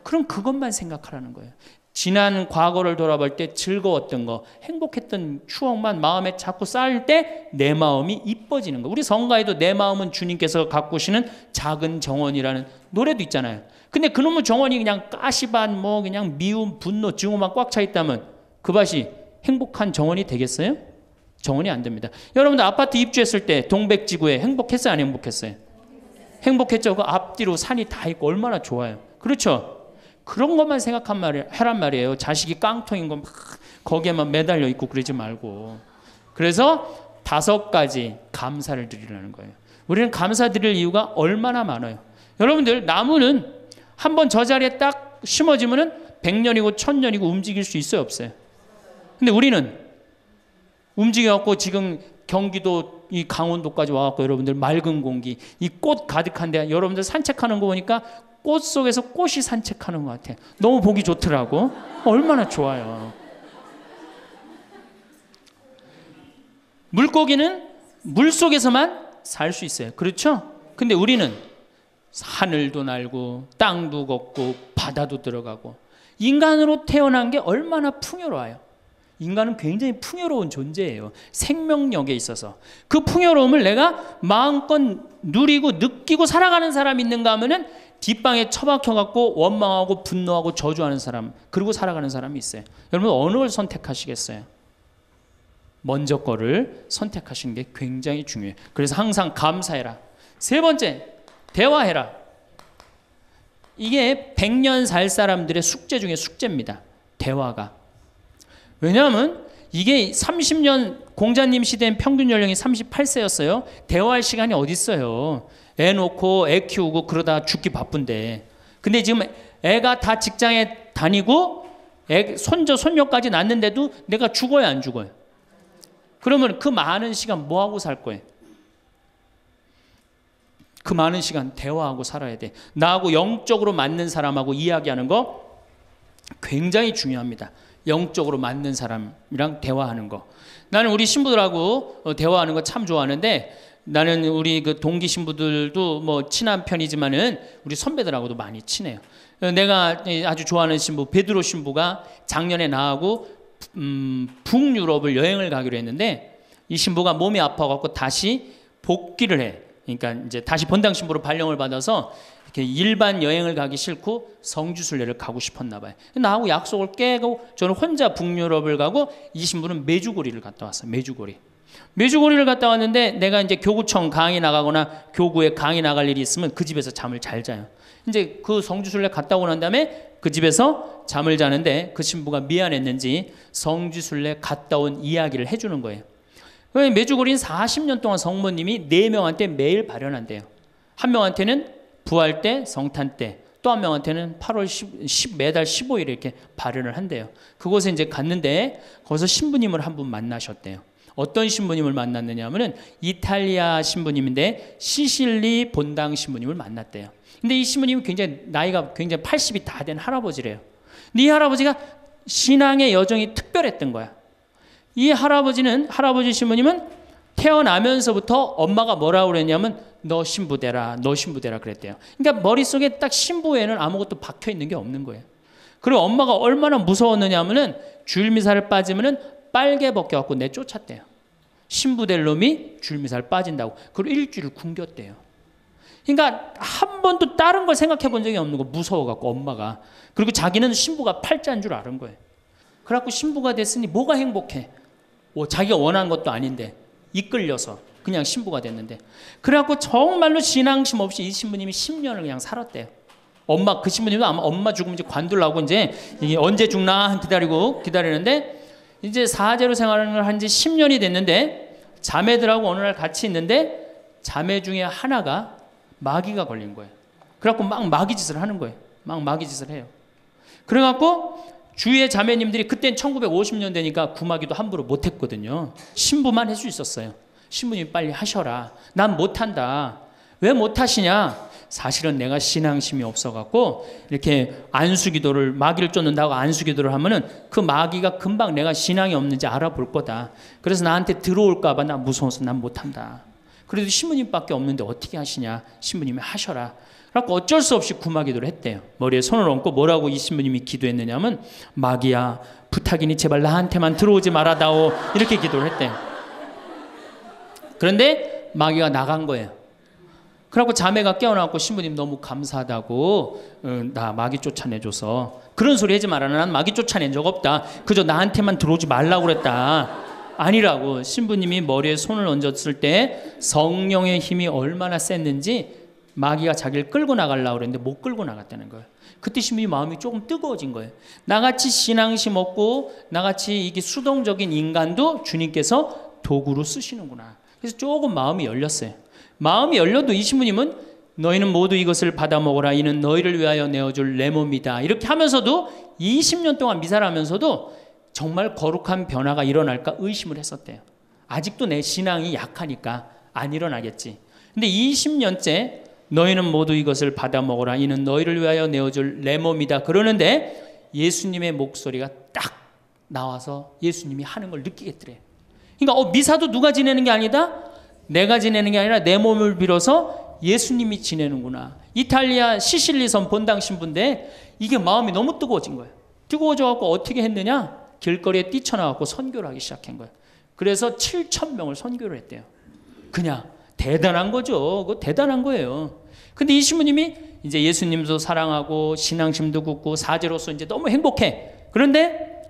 그럼 그것만 생각하라는 거예요. 지난 과거를 돌아볼 때 즐거웠던 거, 행복했던 추억만 마음에 자꾸 쌓을 때 내 마음이 이뻐지는 거. 우리 성가에도 내 마음은 주님께서 갖고 오시는 작은 정원이라는 노래도 있잖아요. 근데 그놈의 정원이 그냥 까시반, 뭐 그냥 미움, 분노, 증오만 꽉 차 있다면 그 밭이 행복한 정원이 되겠어요? 정원이 안 됩니다. 여러분들 아파트 입주했을 때 동백지구에 행복했어요? 안 행복했어요? 행복했죠. 그 앞뒤로 산이 다 있고 얼마나 좋아요. 그렇죠? 그런 것만 생각한 말이 하란 말이에요. 자식이 깡통인 건막 거기에만 매달려 있고 그러지 말고. 그래서 다섯 가지 감사를 드리라는 거예요. 우리는 감사드릴 이유가 얼마나 많아요. 여러분들 나무는 한 번 저 자리에 딱 심어지면은 100년이고 1000년이고 움직일 수 있어요, 없어요? 근데 우리는 움직여 갖고 지금 경기도 이 강원도까지 와갖고 여러분들 맑은 공기, 이 꽃 가득한데 여러분들 산책하는 거 보니까 꽃 속에서 꽃이 산책하는 것 같아. 너무 보기 좋더라고. 얼마나 좋아요. 물고기는 물 속에서만 살 수 있어요. 그렇죠? 근데 우리는 하늘도 날고 땅도 걷고 바다도 들어가고 인간으로 태어난 게 얼마나 풍요로워요. 인간은 굉장히 풍요로운 존재예요. 생명력에 있어서. 그 풍요로움을 내가 마음껏 누리고 느끼고 살아가는 사람이 있는가 하면은 뒷방에 처박혀갖고 원망하고 분노하고 저주하는 사람, 그리고 살아가는 사람이 있어요. 여러분, 어느 걸 선택하시겠어요? 먼저 거를 선택하시는 게 굉장히 중요해요. 그래서 항상 감사해라. 세 번째, 대화해라. 이게 백년살 사람들의 숙제 중에 숙제입니다. 대화가. 왜냐하면 이게 30년 공자님 시대엔 평균 연령이 38세였어요. 대화할 시간이 어디 있어요. 애 놓고 애 키우고 그러다 죽기 바쁜데. 근데 지금 애가 다 직장에 다니고 애, 손자 손녀까지 낳는데도 내가 죽어야 안 죽어요. 그러면 그 많은 시간 뭐 하고 살 거예요? 그 많은 시간 대화하고 살아야 돼. 나하고 영적으로 맞는 사람하고 이야기하는 거 굉장히 중요합니다. 영적으로 맞는 사람이랑 대화하는 거. 나는 우리 신부들하고 어, 대화하는 거 참 좋아하는데 나는 우리 그 동기 신부들도 뭐 친한 편이지만은 우리 선배들하고도 많이 친해요. 어, 내가 아주 좋아하는 신부 베드로 신부가 작년에 나하고 음, 북유럽을 여행을 가기로 했는데 이 신부가 몸이 아파갖고 다시 복귀를 해. 그러니까 이제 다시 본당 신부로 발령을 받아서 이렇게 일반 여행을 가기 싫고 성주순례를 가고 싶었나 봐요. 나하고 약속을 깨고 저는 혼자 북유럽을 가고 이 신부는 메주고리를 갔다 왔어요. 메주고리. 메주고리를 갔다 왔는데 내가 이제 교구청 강의 나가거나 교구에 강의 나갈 일이 있으면 그 집에서 잠을 잘 자요. 이제 그 성주순례 갔다 오고 난 다음에 그 집에서 잠을 자는데 그 신부가 미안했는지 성주순례 갔다 온 이야기를 해주는 거예요. 메주고리는 40년 동안 성모님이 4명한테 매일 발현한대요. 한 명한테는 부활 때, 성탄 때, 또 한 명한테는 8월 10, 10, 매달 15일에 이렇게 발현을 한대요. 그곳에 이제 갔는데 거기서 신부님을 한 분 만나셨대요. 어떤 신부님을 만났느냐 하면은 이탈리아 신부님인데 시실리 본당 신부님을 만났대요. 근데 이 신부님은 굉장히 나이가 굉장히 80이 다 된 할아버지래요. 근 할아버지가 신앙의 여정이 특별했던 거야. 이 할아버지는 할아버지 신부님은 태어나면서부터 엄마가 뭐라고 그랬냐면 너신부대라너신부대라 그랬대요. 그러니까 머릿속에 딱 신부에는 아무것도 박혀 있는 게 없는 거예요. 그리고 엄마가 얼마나 무서웠느냐 하면은 주일미사를 빠지면은 빨개 벗겨갖고 내쫓았대요. 신부될 놈이 주일미사를 빠진다고. 그리고 일주일 을 굶겼대요. 그러니까 한 번도 다른 걸 생각해 본 적이 없는 거 무서워갖고 엄마가. 그리고 자기는 신부가 팔자인 줄 아는 거예요. 그래갖고 신부가 됐으니 뭐가 행복해? 뭐 자기가 원한 것도 아닌데. 이끌려서 그냥 신부가 됐는데 그래갖고 정말로 신앙심 없이 이 신부님이 10년을 그냥 살았대요. 엄마 그 신부님도 아마 엄마 죽으면 이제 관둘라고 이제 이게 언제 죽나 기다리고 기다리는데 이제 사제로 생활을 한지 10년이 됐는데 자매들하고 어느 날 같이 있는데 자매 중에 하나가 마귀가 걸린 거예요. 그래갖고 막 마귀 짓을 하는 거예요. 막 마귀 짓을 해요. 그래갖고 주위의 자매님들이 그땐 1950년대니까 구마기도 함부로 못했거든요. 신부만 할 수 있었어요. 신부님 빨리 하셔라. 난 못한다. 왜 못하시냐? 사실은 내가 신앙심이 없어갖고 이렇게 안수기도를 마귀를 쫓는다고 안수기도를 하면은 그 마귀가 금방 내가 신앙이 없는지 알아볼 거다. 그래서 나한테 들어올까봐 나 무서워서 난 못한다. 그래도 신부님밖에 없는데 어떻게 하시냐? 신부님이 하셔라. 그래갖고 어쩔 수 없이 구마 기도를 했대요. 머리에 손을 얹고 뭐라고 이 신부님이 기도했느냐면 마귀야 부탁이니 제발 나한테만 들어오지 말아다오 이렇게 기도를 했대요. 그런데 마귀가 나간 거예요. 그래갖고 자매가 깨어나고 신부님 너무 감사하다고 응, 어, 나 마귀 쫓아내줘서 그런 소리 하지 말아라 난 마귀 쫓아낸 적 없다 그저 나한테만 들어오지 말라고 그랬다 아니라고 신부님이 머리에 손을 얹었을 때 성령의 힘이 얼마나 셌는지 마귀가 자기를 끌고 나가려고 그랬는데 못 끌고 나갔다는 거예요. 그때 심히 마음이 조금 뜨거워진 거예요. 나같이 신앙심 없고 나같이 이게 수동적인 인간도 주님께서 도구로 쓰시는구나. 그래서 조금 마음이 열렸어요. 마음이 열려도 이 신부님은 너희는 모두 이것을 받아 먹어라. 이는 너희를 위하여 내어줄 내 몸이다. 이렇게 하면서도 20년 동안 미사를 하면서도 정말 거룩한 변화가 일어날까 의심을 했었대요. 아직도 내 신앙이 약하니까 안 일어나겠지. 근데 20년째 너희는 모두 이것을 받아 먹어라. 이는 너희를 위하여 내어줄 내 몸이다. 그러는데 예수님의 목소리가 딱 나와서 예수님이 하는 걸 느끼겠더래. 그러니까 어, 미사도 누가 지내는 게 아니다. 내가 지내는 게 아니라 내 몸을 빌어서 예수님이 지내는구나. 이탈리아 시실리 선 본당 신부인데 이게 마음이 너무 뜨거워진 거예요. 뜨거워져 갖고 어떻게 했느냐? 길거리에 뛰쳐나 갖고 선교를 하기 시작한 거예요. 그래서 7천 명을 선교를 했대요. 그냥 대단한 거죠. 그 대단한 거예요. 근데 이 신부님이 이제 예수님도 사랑하고 신앙심도 굳고 사제로서 이제 너무 행복해. 그런데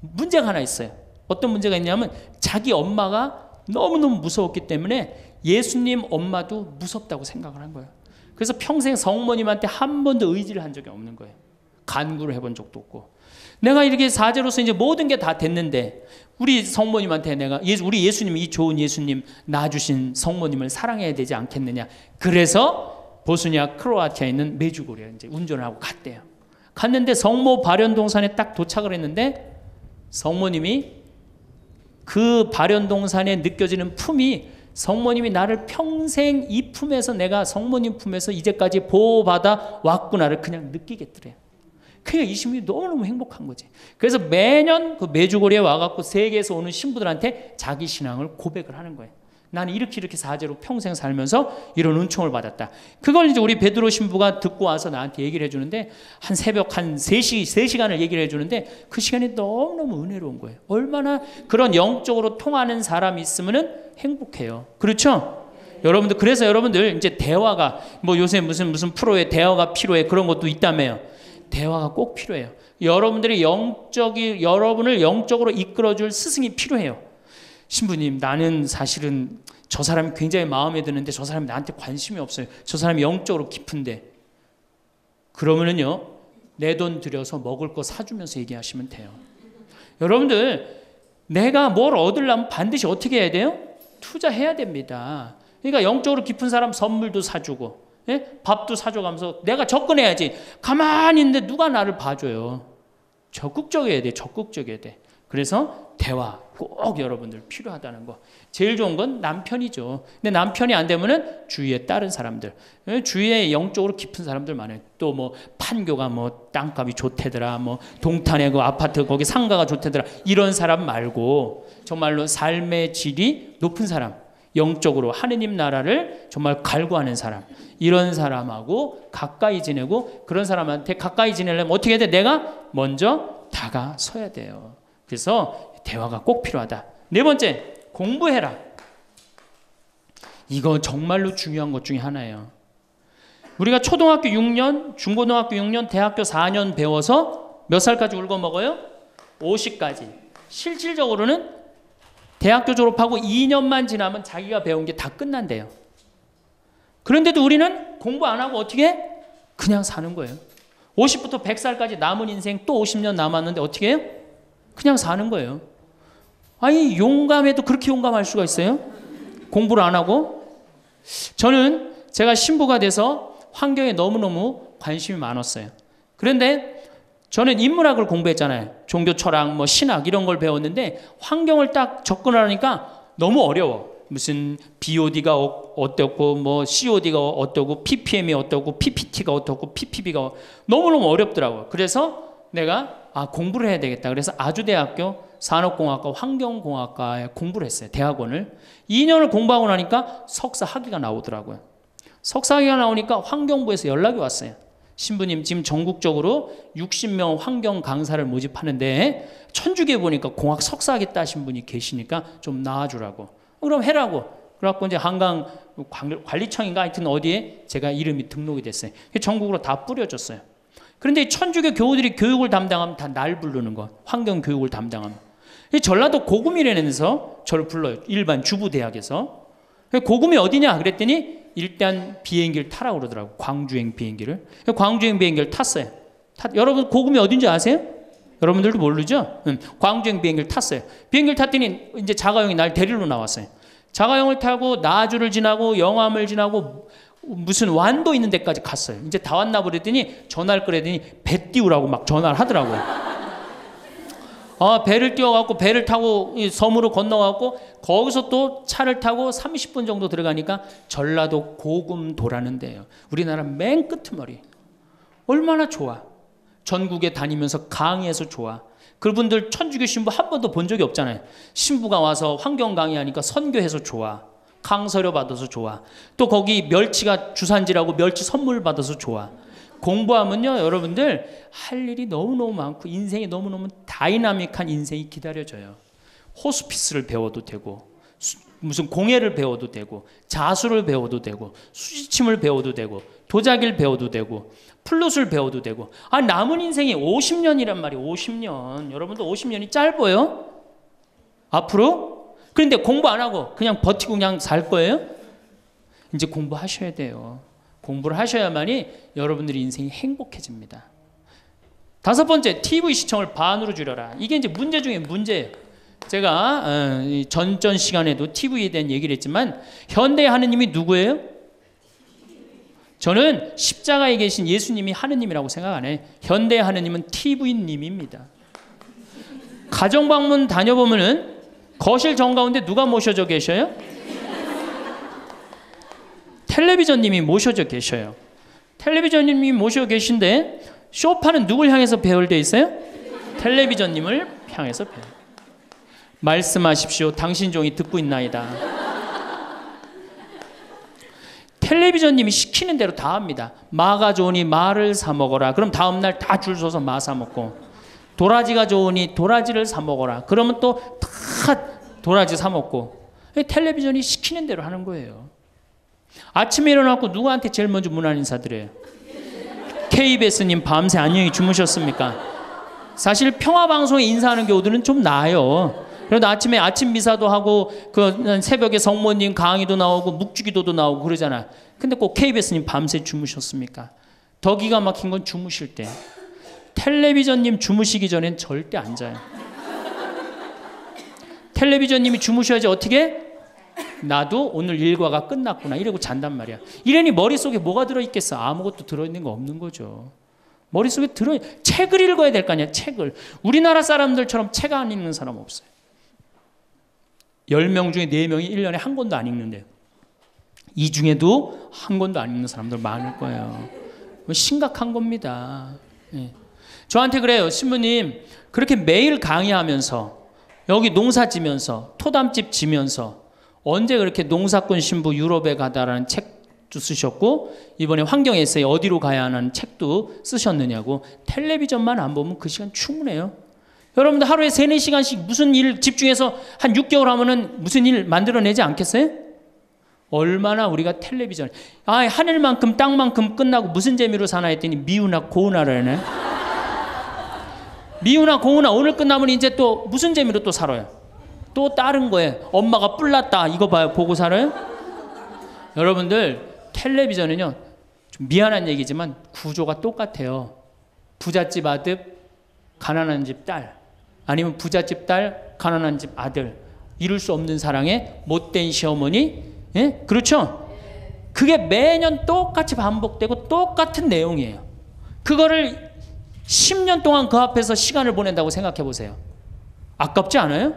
문제가 하나 있어요. 어떤 문제가 있냐면 자기 엄마가 너무너무 무서웠기 때문에 예수님 엄마도 무섭다고 생각을 한 거예요. 그래서 평생 성모님한테 한 번도 의지를 한 적이 없는 거예요. 간구를 해본 적도 없고. 내가 이렇게 사제로서 이제 모든 게 다 됐는데 우리 성모님한테 내가 예수, 우리 예수님 이 좋은 예수님 낳아주신 성모님을 사랑해야 되지 않겠느냐. 그래서 보스니아 크로아티아에 있는 메주고리에 이제 운전을 하고 갔대요. 갔는데 성모 발현동산에 딱 도착을 했는데 성모님이 그 발현동산에 느껴지는 품이 성모님이 나를 평생 이 품에서 내가 성모님 품에서 이제까지 보호받아 왔구나를 그냥 느끼겠더래요. 그게이 신부님이 너무너무 행복한 거지. 그래서 매년 그 메주고리에 와갖고 세계에서 오는 신부들한테 자기 신앙을 고백을 하는 거예요. 나는 이렇게 이렇게 사제로 평생 살면서 이런 은총을 받았다. 그걸 이제 우리 베드로 신부가 듣고 와서 나한테 얘기를 해주는데 한 새벽 한 3시, 3시간을 얘기를 해주는데 그 시간이 너무너무 은혜로운 거예요. 얼마나 그런 영적으로 통하는 사람이 있으면 행복해요. 그렇죠? 여러분들, 그래서 여러분들 이제 대화가 뭐 요새 무슨 무슨 프로에 대화가 필요해 그런 것도 있다며요. 대화가 꼭 필요해요. 여러분들이 영적이, 여러분을 영적으로 이끌어줄 스승이 필요해요. 신부님, 나는 사실은 저 사람이 굉장히 마음에 드는데 저 사람이 나한테 관심이 없어요. 저 사람이 영적으로 깊은데. 그러면은요, 내 돈 들여서 먹을 거 사주면서 얘기하시면 돼요. 여러분들, 내가 뭘 얻으려면 반드시 어떻게 해야 돼요? 투자해야 됩니다. 그러니까 영적으로 깊은 사람 선물도 사주고, 예? 밥도 사줘가면서 내가 접근해야지. 가만히 있는데 누가 나를 봐줘요. 적극적이어야 돼, 적극적이어야 돼. 그래서 대화 꼭 여러분들 필요하다는 거. 제일 좋은 건 남편이죠. 근데 남편이 안 되면은 주위에 다른 사람들, 예, 주위에 영적으로 깊은 사람들 많아요. 또뭐 판교가 뭐 땅값이 좋대더라, 뭐 동탄에 그 아파트 거기 상가가 좋대더라 이런 사람 말고 정말로 삶의 질이 높은 사람, 영적으로 하느님 나라를 정말 갈구하는 사람 이런 사람하고 가까이 지내고 그런 사람한테 가까이 지내려면 어떻게 해야 돼? 내가 먼저 다가서야 돼요. 그래서 대화가 꼭 필요하다. 네 번째, 공부해라. 이거 정말로 중요한 것 중에 하나예요. 우리가 초등학교 6년, 중고등학교 6년, 대학교 4년 배워서 몇 살까지 울고 먹어요? 50까지. 실질적으로는 대학교 졸업하고 2년만 지나면 자기가 배운 게 다 끝난대요. 그런데도 우리는 공부 안 하고 어떻게? 해? 그냥 사는 거예요. 50부터 100살까지 남은 인생 또 50년 남았는데 어떻게 해요? 그냥 사는 거예요. 아니, 용감해도 그렇게 용감할 수가 있어요? 공부를 안 하고? 저는 제가 신부가 돼서 환경에 너무너무 관심이 많았어요. 그런데 저는 인문학을 공부했잖아요. 종교 철학, 뭐 신학 이런 걸 배웠는데 환경을 딱 접근하니까 너무 어려워. 무슨 BOD가 어, 어떻고 뭐 COD가 어, 어떻고 PPM이 어떻고 PPT가 어떻고 PPB가 어, 너무너무 어렵더라고요. 그래서 내가 아 공부를 해야 되겠다. 그래서 아주대학교 산업공학과 환경공학과에 공부를 했어요. 대학원을 2년을 공부하고 나니까 석사 학위가 나오더라고요. 석사 학위가 나오니까 환경부에서 연락이 왔어요. 신부님 지금 전국적으로 60명 환경 강사를 모집하는데 천주교에 보니까 공학 석사 하겠다 하신 분이 계시니까 좀 나와주라고. 그럼 해라고. 그래갖고 이제 한강 관리청인가 하여튼 어디에 제가 이름이 등록이 됐어요. 전국으로 다 뿌려졌어요. 그런데 천주교 교우들이 교육을 담당하면 다 날 부르는 거. 환경 교육을 담당하면. 전라도 고금이라면서 저를 불러요. 일반 주부 대학에서. 그 고금이 어디냐 그랬더니 일단 비행기를 타라 고 그러더라고. 광주행 비행기를. 그 광주행 비행기를 탔어요. 탔, 여러분 고금이 어딘지 아세요? 여러분들도 모르죠? 응. 광주행 비행기를 탔어요. 비행기를 탔더니 이제 자가용이 날 데리러 나왔어요. 자가용을 타고 나주를 지나고 영암을 지나고 무슨 완도 있는 데까지 갔어요. 이제 다 왔나 그랬더니 전화를 그랬더니 배 띄우라고 막 전화를 하더라고요. 아, 배를 띄워갖고 배를 타고 섬으로 건너갖고 거기서 또 차를 타고 30분 정도 들어가니까 전라도 고금도라는 데예요. 우리나라 맨 끝머리. 얼마나 좋아. 전국에 다니면서 강의해서 좋아. 그분들 천주교 신부 한 번도 본 적이 없잖아요. 신부가 와서 환경 강의하니까 선교해서 좋아. 강서료 받아서 좋아. 또 거기 멸치가 주산지라고 멸치 선물 받아서 좋아. 공부하면요, 여러분들 할 일이 너무너무 많고 인생이 너무너무 다이나믹한 인생이 기다려져요. 호스피스를 배워도 되고 수, 무슨 공예를 배워도 되고 자수를 배워도 되고 수지침을 배워도 되고 도자기를 배워도 되고 플룻을 배워도 되고 아 남은 인생이 50년이란 말이 에요 50년. 여러분도 50년이 짧아요. 앞으로 그런데 공부 안 하고 그냥 버티고 그냥 살 거예요? 이제 공부하셔야 돼요. 공부를 하셔야만이 여러분들의 인생이 행복해집니다. 다섯 번째, TV 시청을 반으로 줄여라. 이게 이제 문제 중에 문제예요. 제가 어, 전전 시간에도 TV에 대한 얘기를 했지만 현대 하느님이 누구예요? 저는 십자가에 계신 예수님이 하느님이라고 생각 안 해요. 현대 하느님은 TV님입니다. 가정 방문 다녀보면은 거실 정가운데 누가 모셔져 계셔요? 텔레비전님이 모셔져 계셔요. 텔레비전님이 모셔 계신데 쇼파는 누굴 향해서 배열돼 있어요? 텔레비전님을 향해서 배 말씀하십시오. 당신 종이 듣고 있나이다. 텔레비전님이 시키는 대로 다 합니다. 마가 좋으니 마를 사 먹어라. 그럼 다음 날 다 줄 서서 마 사 먹고. 도라지가 좋으니 도라지를 사 먹어라. 그러면 또 다 도라지 사 먹고 텔레비전이 시키는 대로 하는 거예요. 아침에 일어나고 누구한테 제일 먼저 문안 인사드려요? KBS님 밤새 안녕히 주무셨습니까? 사실 평화방송에 인사하는 경우들은 좀 나아요. 그래도 아침에 아침 미사도 하고 그 새벽에 성모님 강의도 나오고 묵주기도도 나오고 그러잖아. 근데 꼭 KBS님 밤새 주무셨습니까? 더 기가 막힌 건 주무실 때. 텔레비전님 주무시기 전엔 절대 안 자요. 텔레비전님이 주무셔야지 어떻게? 나도 오늘 일과가 끝났구나 이러고 잔단 말이야. 이러니 머릿속에 뭐가 들어있겠어? 아무것도 들어있는 거 없는 거죠. 머릿속에 들어 책을 읽어야 될 거 아니야 책을. 우리나라 사람들처럼 책 안 읽는 사람 없어요. 10명 중에 4명이 1년에 한 권도 안읽는데이 중에도 한 권도 안 읽는 사람들 많을 거예요. 심각한 겁니다. 예. 저한테 그래요. 신부님, 그렇게 매일 강의하면서, 여기 농사 지면서, 토담집 지면서, 언제 그렇게 농사꾼 신부 유럽에 가다라는 책도 쓰셨고, 이번에 환경 에서 어디로 가야 하는 책도 쓰셨느냐고, 텔레비전만 안 보면 그 시간 충분해요. 여러분들 하루에 3, 4시간씩 무슨 일 집중해서 한 6개월 하면은 무슨 일 만들어내지 않겠어요? 얼마나 우리가 텔레비전, 아, 하늘만큼 땅만큼 끝나고 무슨 재미로 사나 했더니 미우나 고우나라네. 미우나 고우나 오늘 끝나면 이제 또 무슨 재미로 또 살아요? 또 다른 거에 엄마가 뿔났다 이거 봐요 보고 살아요? 여러분들 텔레비전은요 좀 미안한 얘기지만 구조가 똑같아요. 부잣집 아들, 가난한 집 딸, 아니면 부잣집 딸, 가난한 집 아들, 이룰 수 없는 사랑에 못된 시어머니, 예? 그렇죠? 그게 매년 똑같이 반복되고 똑같은 내용이에요. 그거를 10년 동안 그 앞에서 시간을 보낸다고 생각해 보세요. 아깝지 않아요?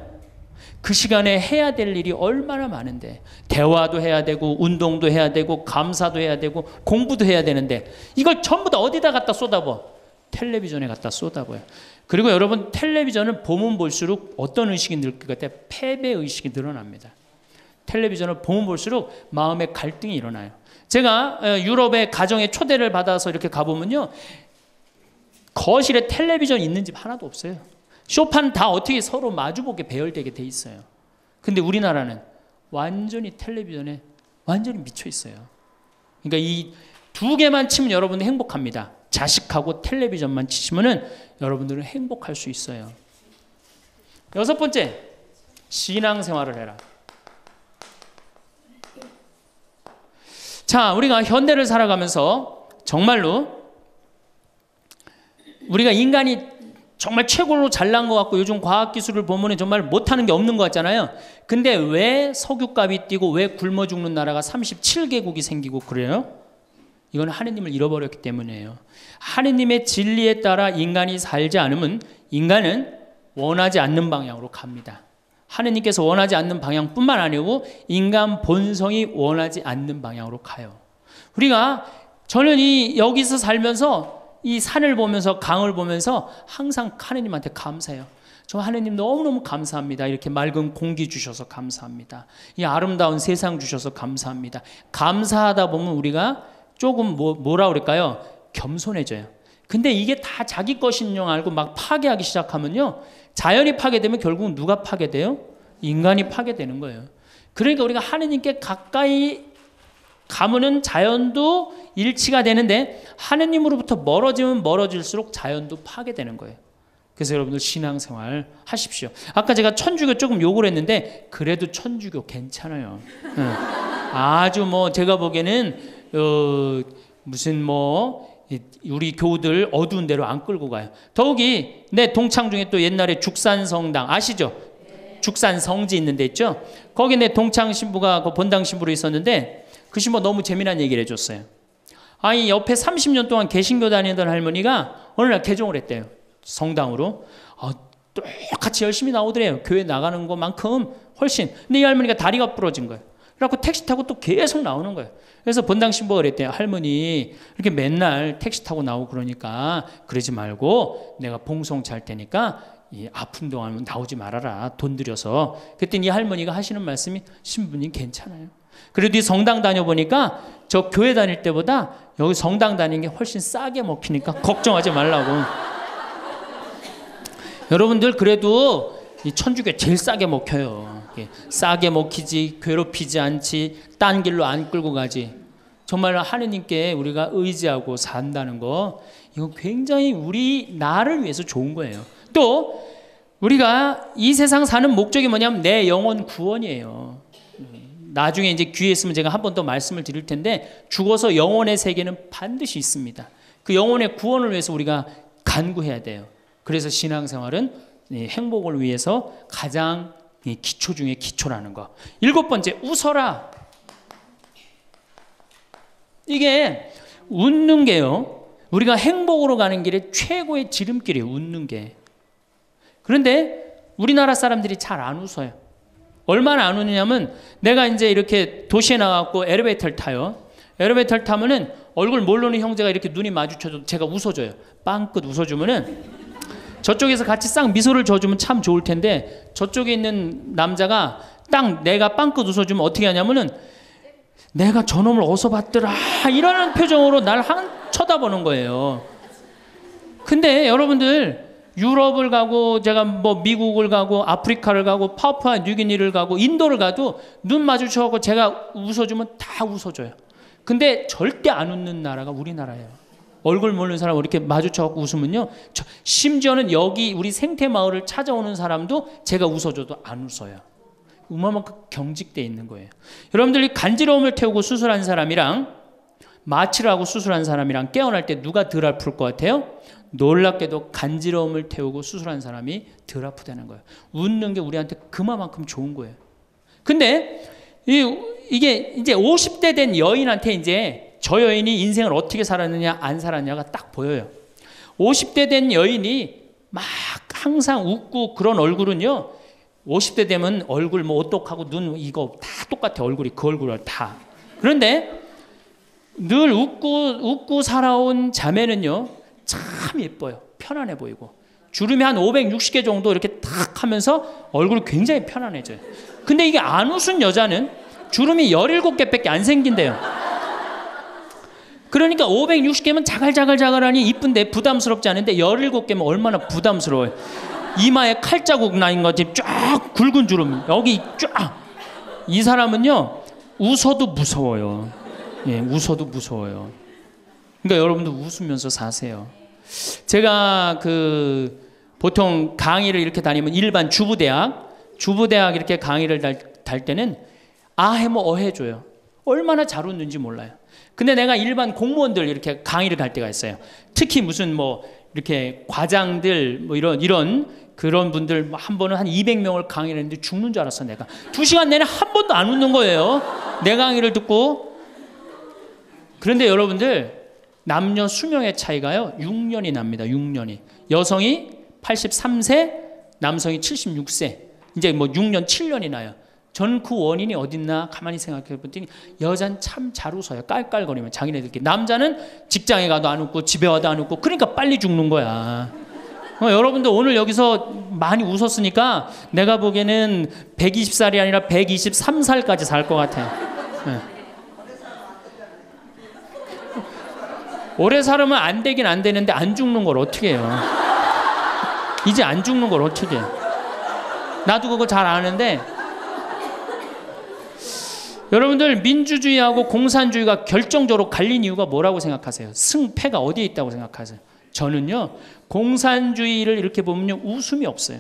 그 시간에 해야 될 일이 얼마나 많은데 대화도 해야 되고 운동도 해야 되고 감사도 해야 되고 공부도 해야 되는데 이걸 전부 다 어디다 갖다 쏟아버? 텔레비전에 갖다 쏟아버요. 그리고 여러분 텔레비전은 보면 볼수록 어떤 의식이 늘것 같아요? 패배 의식이 늘어납니다. 텔레비전을 보면 볼수록 마음의 갈등이 일어나요. 제가 어, 유럽의 가정에 초대를 받아서 이렇게 가보면요. 거실에 텔레비전 있는 집 하나도 없어요. 쇼파는 다 어떻게 서로 마주보게 배열되게 돼 있어요. 근데 우리나라는 완전히 텔레비전에 완전히 미쳐 있어요. 그러니까 이 두 개만 치면 여러분들 행복합니다. 자식하고 텔레비전만 치시면은 여러분들은 행복할 수 있어요. 여섯 번째, 신앙생활을 해라. 자, 우리가 현대를 살아가면서 정말로 우리가 인간이 정말 최고로 잘난 것 같고 요즘 과학기술을 보면 정말 못하는 게 없는 것 같잖아요. 근데 왜 석유값이 뛰고 왜 굶어 죽는 나라가 37개국이 생기고 그래요? 이건 하느님을 잃어버렸기 때문이에요. 하느님의 진리에 따라 인간이 살지 않으면 인간은 원하지 않는 방향으로 갑니다. 하느님께서 원하지 않는 방향뿐만 아니고 인간 본성이 원하지 않는 방향으로 가요. 우리가 저는 이 여기서 살면서 이 산을 보면서 강을 보면서 항상 하느님한테 감사해요. 저 하느님 너무너무 감사합니다. 이렇게 맑은 공기 주셔서 감사합니다. 이 아름다운 세상 주셔서 감사합니다. 감사하다 보면 우리가 조금 뭐, 뭐라 그럴까요? 겸손해져요. 근데 이게 다 자기 것인 줄 알고 막 파괴하기 시작하면요. 자연이 파괴되면 결국 누가 파괴돼요? 인간이 파괴되는 거예요. 그러니까 우리가 하느님께 가까이 가문은 자연도 일치가 되는데 하느님으로부터 멀어지면 멀어질수록 자연도 파괴되는 거예요. 그래서 여러분들 신앙생활 하십시오. 아까 제가 천주교 조금 욕을 했는데 그래도 천주교 괜찮아요. 네. 아주 뭐 제가 보기에는 어, 무슨 뭐 우리 교우들 어두운 데로 안 끌고 가요. 더욱이 내 동창 중에 또 옛날에 죽산성당 아시죠? 죽산성지 있는 데 있죠? 거기 내 동창 신부가 그 본당 신부로 있었는데 그시뭐 너무 재미난 얘기를 해줬어요. 아니 옆에 30년 동안 개신교 다니던 할머니가 어느 날 개종을 했대요. 성당으로. 아, 똑같이 열심히 나오더래요. 교회 나가는 것만큼 훨씬. 근데 이 할머니가 다리가 부러진 거예요. 그래갖고 택시 타고 또 계속 나오는 거예요. 그래서 본당 신부가 그랬대요. 할머니, 이렇게 맨날 택시 타고 나오고 그러니까 그러지 말고 내가 봉송 잘 테니까 이 아픈 동안 나오지 말아라. 돈 들여서. 그랬더니 이 할머니가 하시는 말씀이 신부님 괜찮아요. 그래도 이 성당 다녀보니까 저 교회 다닐 때보다 여기 성당 다니는 게 훨씬 싸게 먹히니까 걱정하지 말라고. 여러분들 그래도 이 천주교 제일 싸게 먹혀요. 싸게 먹히지 괴롭히지 않지 딴 길로 안 끌고 가지. 정말 하느님께 우리가 의지하고 산다는 거 이건 굉장히 우리 나를 위해서 좋은 거예요. 또 우리가 이 세상 사는 목적이 뭐냐면 내 영혼 구원이에요. 나중에 이제 귀에 있으면 제가 한 번 더 말씀을 드릴 텐데 죽어서 영혼의 세계는 반드시 있습니다. 그 영혼의 구원을 위해서 우리가 간구해야 돼요. 그래서 신앙생활은 예, 행복을 위해서 가장 예, 기초 중에 기초라는 거. 일곱 번째 웃어라. 이게 웃는 게요. 우리가 행복으로 가는 길에 최고의 지름길이에요. 웃는 게. 그런데 우리나라 사람들이 잘 안 웃어요. 얼마나 안웃느냐면 내가 이제 이렇게 도시에 나가고 엘리베이터를 타요. 엘리베이터를 타면은 얼굴 모르는 형제가 이렇게 눈이 마주쳐도 제가 웃어줘요. 빵끝 웃어주면은 저쪽에서 같이 싹 미소를 줘주면 참 좋을 텐데 저쪽에 있는 남자가 딱 내가 빵끝 웃어주면 어떻게 하냐면은 내가 저놈을 어서 봤더라 이러는 표정으로 날 한 쳐다보는 거예요. 근데 여러분들 유럽을 가고 제가 뭐 미국을 가고 아프리카를 가고 파푸아 뉴기니를 가고 인도를 가도 눈 마주쳐갖고 제가 웃어주면 다 웃어줘요. 근데 절대 안 웃는 나라가 우리나라예요. 얼굴 모르는 사람 이렇게 마주쳐갖고 웃으면요. 심지어는 여기 우리 생태 마을을 찾아오는 사람도 제가 웃어줘도 안 웃어요. 우마만큼 경직돼 있는 거예요. 여러분들이 간지러움을 태우고 수술한 사람이랑 마취를 하고 수술한 사람이랑 깨어날 때 누가 덜 아플 것 같아요? 놀랍게도 간지러움을 태우고 수술한 사람이 덜 아프다는 거예요. 웃는 게 우리한테 그만큼 좋은 거예요. 근데 이, 이게 이제 50대 된 여인한테 이제 저 여인이 인생을 어떻게 살았느냐 안 살았냐가 딱 보여요. 50대 된 여인이 막 항상 웃고 그런 얼굴은요. 50대 되면 얼굴 뭐 오똑하고 눈 이거 다 똑같아 얼굴이 그 얼굴을 다. 그런데 늘 웃고 웃고 살아온 자매는요. 참 예뻐요. 편안해 보이고. 주름이 한 560개 정도 이렇게 탁 하면서 얼굴 굉장히 편안해져요. 근데 이게 안 웃은 여자는 주름이 17개밖에 안 생긴대요. 그러니까 560개면 자갈자갈자갈하니 이쁜데 부담스럽지 않은데 17개면 얼마나 부담스러워요. 이마에 칼자국 나인 것처럼 쫙 굵은 주름 여기 쫙. 이 사람은요 웃어도 무서워요. 예, 웃어도 무서워요. 그러니까 여러분들 웃으면서 사세요. 제가 그 보통 강의를 이렇게 다니면 일반 주부대학, 주부대학 이렇게 강의를 달, 달 때는 아해뭐 어해줘요. 얼마나 잘 웃는지 몰라요. 근데 내가 일반 공무원들 이렇게 강의를 갈 때가 있어요. 특히 무슨 뭐 이렇게 과장들 뭐 이런 이런 그런 분들 뭐 한 번은 한 200명을 강의를 했는데 죽는 줄 알았어 내가. 두 시간 내내 한 번도 안 웃는 거예요. 내 강의를 듣고. 그런데 여러분들 남녀 수명의 차이가요. 6년이 납니다. 6년이. 여성이 83세, 남성이 76세. 이제 뭐 6년, 7년이 나요. 전 그 원인이 어딨나 가만히 생각해 보더니 여잔 참잘 웃어요. 깔깔거리면 자기네들끼리. 남자는 직장에 가도 안 웃고 집에 와도 안 웃고 그러니까 빨리 죽는 거야. 어, 여러분들 오늘 여기서 많이 웃었으니까 내가 보기에는 120살이 아니라 123살까지 살 것 같아. 네. 오래 살으면 안 되긴 안 되는데 안 죽는 걸 어떻게 해요? 이제 안 죽는 걸 어떻게 해? 나도 그거 잘 아는데 여러분들 민주주의하고 공산주의가 결정적으로 갈린 이유가 뭐라고 생각하세요? 승패가 어디에 있다고 생각하세요? 저는요 공산주의를 이렇게 보면요 웃음이 없어요.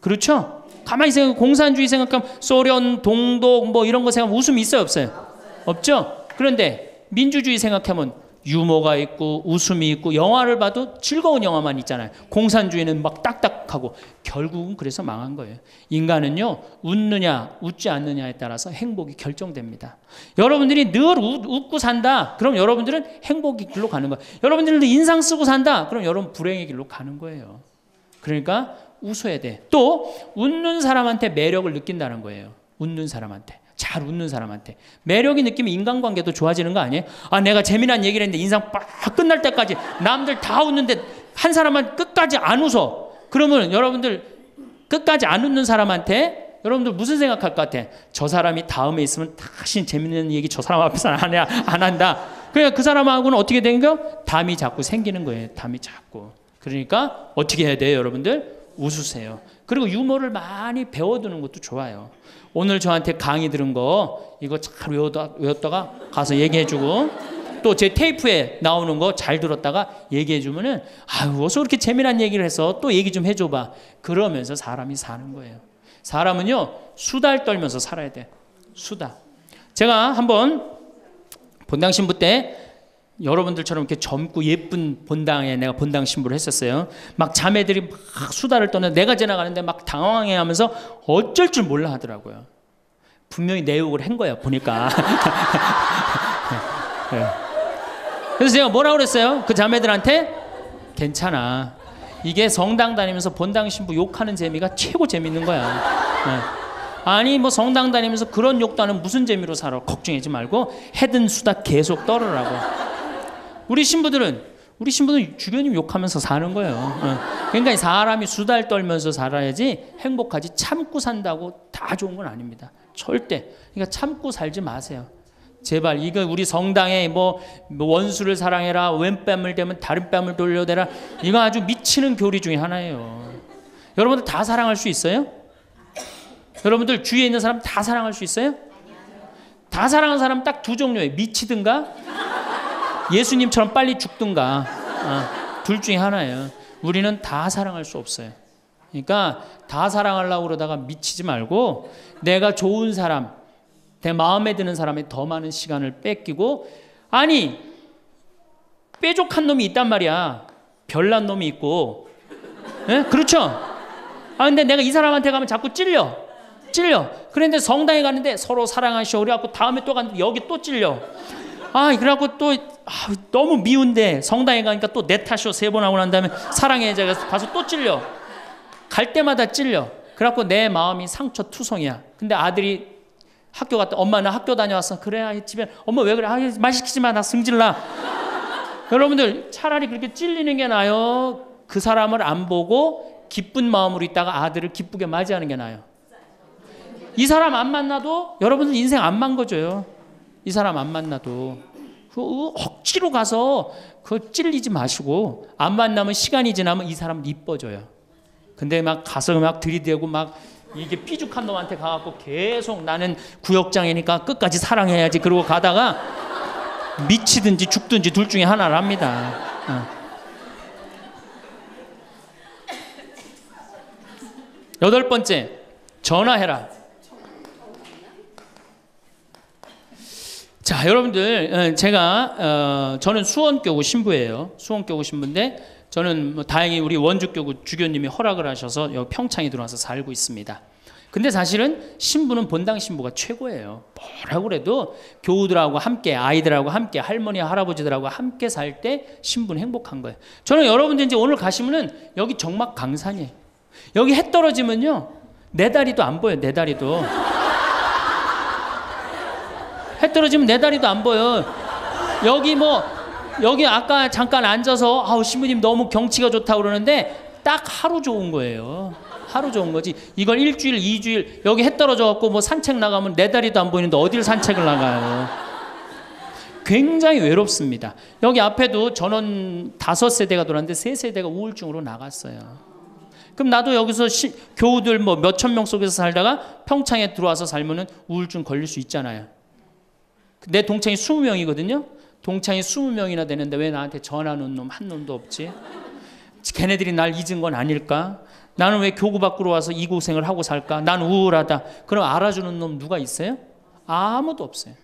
그렇죠? 가만히 생각 공산주의 생각하면 소련 동독 뭐 이런 거 생각하면 웃음이 있어요 없어요? 없죠? 그런데 민주주의 생각하면 유머가 있고 웃음이 있고 영화를 봐도 즐거운 영화만 있잖아요. 공산주의는 막 딱딱하고 결국은 그래서 망한 거예요. 인간은요 웃느냐 웃지 않느냐에 따라서 행복이 결정됩니다. 여러분들이 늘 웃, 고 산다. 그럼 여러분들은 행복의 길로 가는 거예요. 여러분들은 인상 쓰고 산다. 그럼 여러분 불행의 길로 가는 거예요. 그러니까 웃어야 돼. 또 웃는 사람한테 매력을 느낀다는 거예요. 웃는 사람한테. 잘 웃는 사람한테. 매력이 느끼면 인간관계도 좋아지는 거 아니에요? 아, 내가 재미난 얘기를 했는데 인상 빡 끝날 때까지 남들 다 웃는데 한 사람만 끝까지 안 웃어. 그러면 여러분들 끝까지 안 웃는 사람한테 여러분들 무슨 생각할 것 같아? 저 사람이 다음에 있으면 다시 재밌는 얘기 저 사람 앞에서 안, 해, 안 한다. 그냥 그 사람하고는 어떻게 된 거? 담이 자꾸 생기는 거예요. 담이 자꾸. 그러니까 어떻게 해야 돼요, 여러분들? 웃으세요. 그리고 유머를 많이 배워두는 것도 좋아요. 오늘 저한테 강의 들은 거 이거 잘 외웠다, 가 가서 얘기해주고 또 제 테이프에 나오는 거 잘 들었다가 얘기해주면은 아유 어서 그렇게 재미난 얘기를 해서 또 얘기 좀 해줘봐 그러면서 사람이 사는 거예요. 사람은요 수달 떨면서 살아야 돼 수다. 제가 한번 본당 신부 때 여러분들처럼 이렇게 젊고 예쁜 본당에 내가 본당 신부를 했었어요. 막 자매들이 막 수다를 떠는 내가 지나가는데 막 당황해 하면서 어쩔 줄 몰라 하더라고요. 분명히 내 욕을 한 거예요, 보니까. 네. 그래서 제가 뭐라 그랬어요? 그 자매들한테? 괜찮아. 이게 성당 다니면서 본당 신부 욕하는 재미가 최고 재밌는 거야. 네. 아니 뭐 성당 다니면서 그런 욕도 하는 무슨 재미로 살아 걱정하지 말고 해든 수다 계속 떨으라고 우리 신부들은 우리 신부는 주변님 욕하면서 사는 거예요. 어. 그러니 사람이 수달 떨면서 살아야지 행복하지 참고 산다고 다 좋은 건 아닙니다. 절대. 그러니까 참고 살지 마세요. 제발 이거 우리 성당에 뭐, 뭐 원수를 사랑해라 왼뺨을 대면 다른 뺨을 돌려대라 이거 아주 미치는 교리 중에 하나예요. 여러분들 다 사랑할 수 있어요? 여러분들 주위에 있는 사람 다 사랑할 수 있어요? 다 사랑하는 사람 딱 두 종류예요. 미치든가 예수님처럼 빨리 죽든가 어, 둘 중에 하나예요. 우리는 다 사랑할 수 없어요. 그러니까 다 사랑하려고 그러다가 미치지 말고 내가 좋은 사람, 내 마음에 드는 사람에 더 많은 시간을 뺏기고 아니 뾰족한 놈이 있단 말이야. 별난 놈이 있고 네? 그렇죠? 아 근데 내가 이 사람한테 가면 자꾸 찔려. 찔려. 그런데 성당에 갔는데 서로 사랑하시오. 그래갖고 다음에 또 갔는데 여기 또 찔려. 아, 그래갖고 또 아, 너무 미운데 성당에 가니까 또 네타쇼 세 번 하고 난 다음에 사랑의 제가 가서 또 찔려. 갈 때마다 찔려. 그래갖고 내 마음이 상처 투성이야. 근데 아들이 학교 갔다 엄마는 학교 다녀왔어. 그래 집에 엄마 왜 그래? 아, 말 시키지 마. 나 승질나. 여러분들 차라리 그렇게 찔리는 게 나아요. 그 사람을 안 보고 기쁜 마음으로 있다가 아들을 기쁘게 맞이하는 게 나아요. 이 사람 안 만나도 여러분들 인생 안 망거져요. 이 사람 안 만나도. 그 억지로 가서 그 찔리지 마시고 안 만나면 시간이 지나면 이 사람 이뻐져요. 근데 막 가서 막 들이대고 막 이게 삐죽한 놈한테 가갖고 계속 나는 구역장이니까 끝까지 사랑해야지 그러고 가다가 미치든지 죽든지 둘 중에 하나를 합니다. 어. 여덟 번째 전화해라. 자, 여러분들, 어, 제가, 어, 저는 수원교구 신부예요. 수원교구 신부인데, 저는 뭐 다행히 우리 원주교구 주교님이 허락을 하셔서 여기 평창에 들어와서 살고 있습니다. 근데 사실은 신부는 본당 신부가 최고예요. 뭐라고 그래도 교우들하고 함께, 아이들하고 함께, 할머니, 할아버지들하고 함께 살 때 신부는 행복한 거예요. 저는 여러분들 이제 오늘 가시면은 여기 정막 강산이에요. 여기 해 떨어지면요. 내 다리도 안 보여요, 내 다리도. 해 떨어지면 내 다리도 안 보여. 여기 뭐 여기 아까 잠깐 앉아서 아우 신부님 너무 경치가 좋다 그러는데 딱 하루 좋은 거예요. 하루 좋은 거지. 이걸 일주일, 이주일 여기 해 떨어져 갖고 뭐 산책 나가면 내 다리도 안 보이는데 어딜 산책을 나가요. 굉장히 외롭습니다. 여기 앞에도 전원 다섯 세대가 돌았는데 세 세대가 우울증으로 나갔어요. 그럼 나도 여기서 시, 교우들 뭐 몇천 명 속에서 살다가 평창에 들어와서 살면은 우울증 걸릴 수 있잖아요. 내 동창이 20명이거든요. 동창이 20명이나 되는데 왜 나한테 전화하는 놈 한 놈도 없지? 걔네들이 날 잊은 건 아닐까? 나는 왜 교구 밖으로 와서 이 고생을 하고 살까? 난 우울하다. 그럼 알아주는 놈 누가 있어요? 아무도 없어요.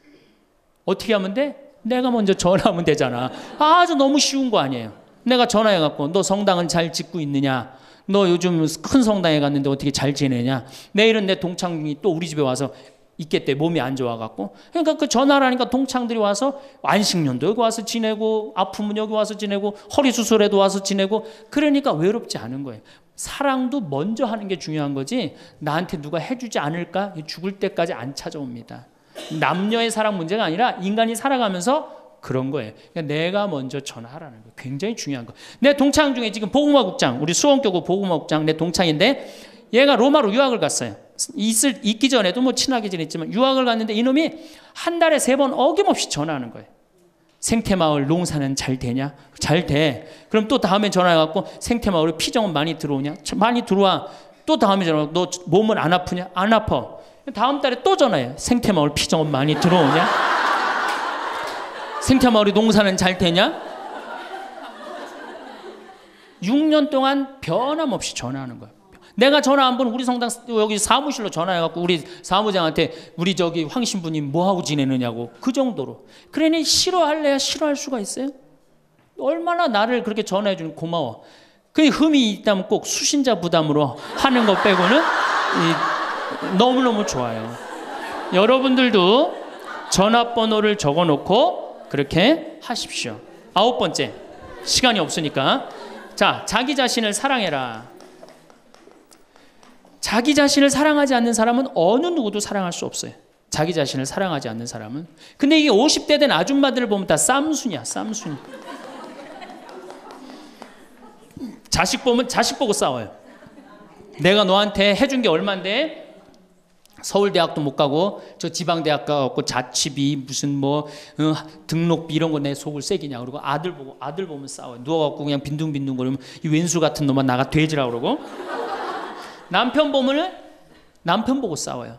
어떻게 하면 돼? 내가 먼저 전화하면 되잖아. 아주 너무 쉬운 거 아니에요. 내가 전화해갖고 너 성당은 잘 짓고 있느냐? 너 요즘 큰 성당에 갔는데 어떻게 잘 지내냐? 내일은 내 동창이 또 우리 집에 와서 있겠대 몸이 안 좋아갖고 그러니까 그전화하니까 동창들이 와서 안식년도 여기 와서 지내고 아픔은 여기 와서 지내고 허리 수술에도 와서 지내고 그러니까 외롭지 않은 거예요 사랑도 먼저 하는 게 중요한 거지 나한테 누가 해주지 않을까 죽을 때까지 안 찾아옵니다 남녀의 사랑 문제가 아니라 인간이 살아가면서 그런 거예요. 그러니까 내가 먼저 전하라는 화 거. 굉장히 중요한 거. 내 동창 중에 지금 보음화 국장, 우리 수원교구 보음화 국장 내 동창인데 얘가 로마로 유학을 갔어요. 있을, 있기 전에도 뭐 친하게 지냈지만 유학을 갔는데 이놈이 한 달에 세 번 어김없이 전화하는 거예요. 생태마을 농사는 잘 되냐? 잘 돼. 그럼 또 다음에 전화해갖고 생태마을에 피정은 많이 들어오냐? 많이 들어와. 또 다음에 전화너 몸은 안 아프냐? 안 아파. 다음 달에 또 전화해. 생태마을 피정은 많이 들어오냐? 생태마을이 농사는 잘 되냐? 6년 동안 변함없이 전화하는 거야. 내가 전화 한번 우리 성당 여기 사무실로 전화해갖고 우리 사무장한테 우리 저기 황 신부님 뭐하고 지내느냐고 그 정도로. 그러니 싫어할래야 싫어할 수가 있어요? 얼마나 나를 그렇게 전화해주는 고마워. 그 흠이 있다면 꼭 수신자 부담으로 하는 것 빼고는 너무너무 좋아요. 여러분들도 전화번호를 적어놓고 그렇게 하십시오. 아홉 번째. 시간이 없으니까. 자, 자기 자신을 사랑해라. 자기 자신을 사랑하지 않는 사람은 어느 누구도 사랑할 수 없어요. 자기 자신을 사랑하지 않는 사람은. 근데 이게 50대 된 아줌마들을 보면 다 쌈순이야, 쌈순 자식 보면 자식 보고 싸워요. 내가 너한테 해준 게 얼만데? 서울대학도 못 가고 저 지방대학 가고 자취비 무슨 뭐 어, 등록비 이런 거 내 속을 새기냐 그러고 아들 보고 아들 보면 싸워 누워갖고 그냥 빈둥빈둥 거리면 이 왼수 같은 놈아 나가 돼지라 그러고 남편 보면은 남편 보고 싸워요.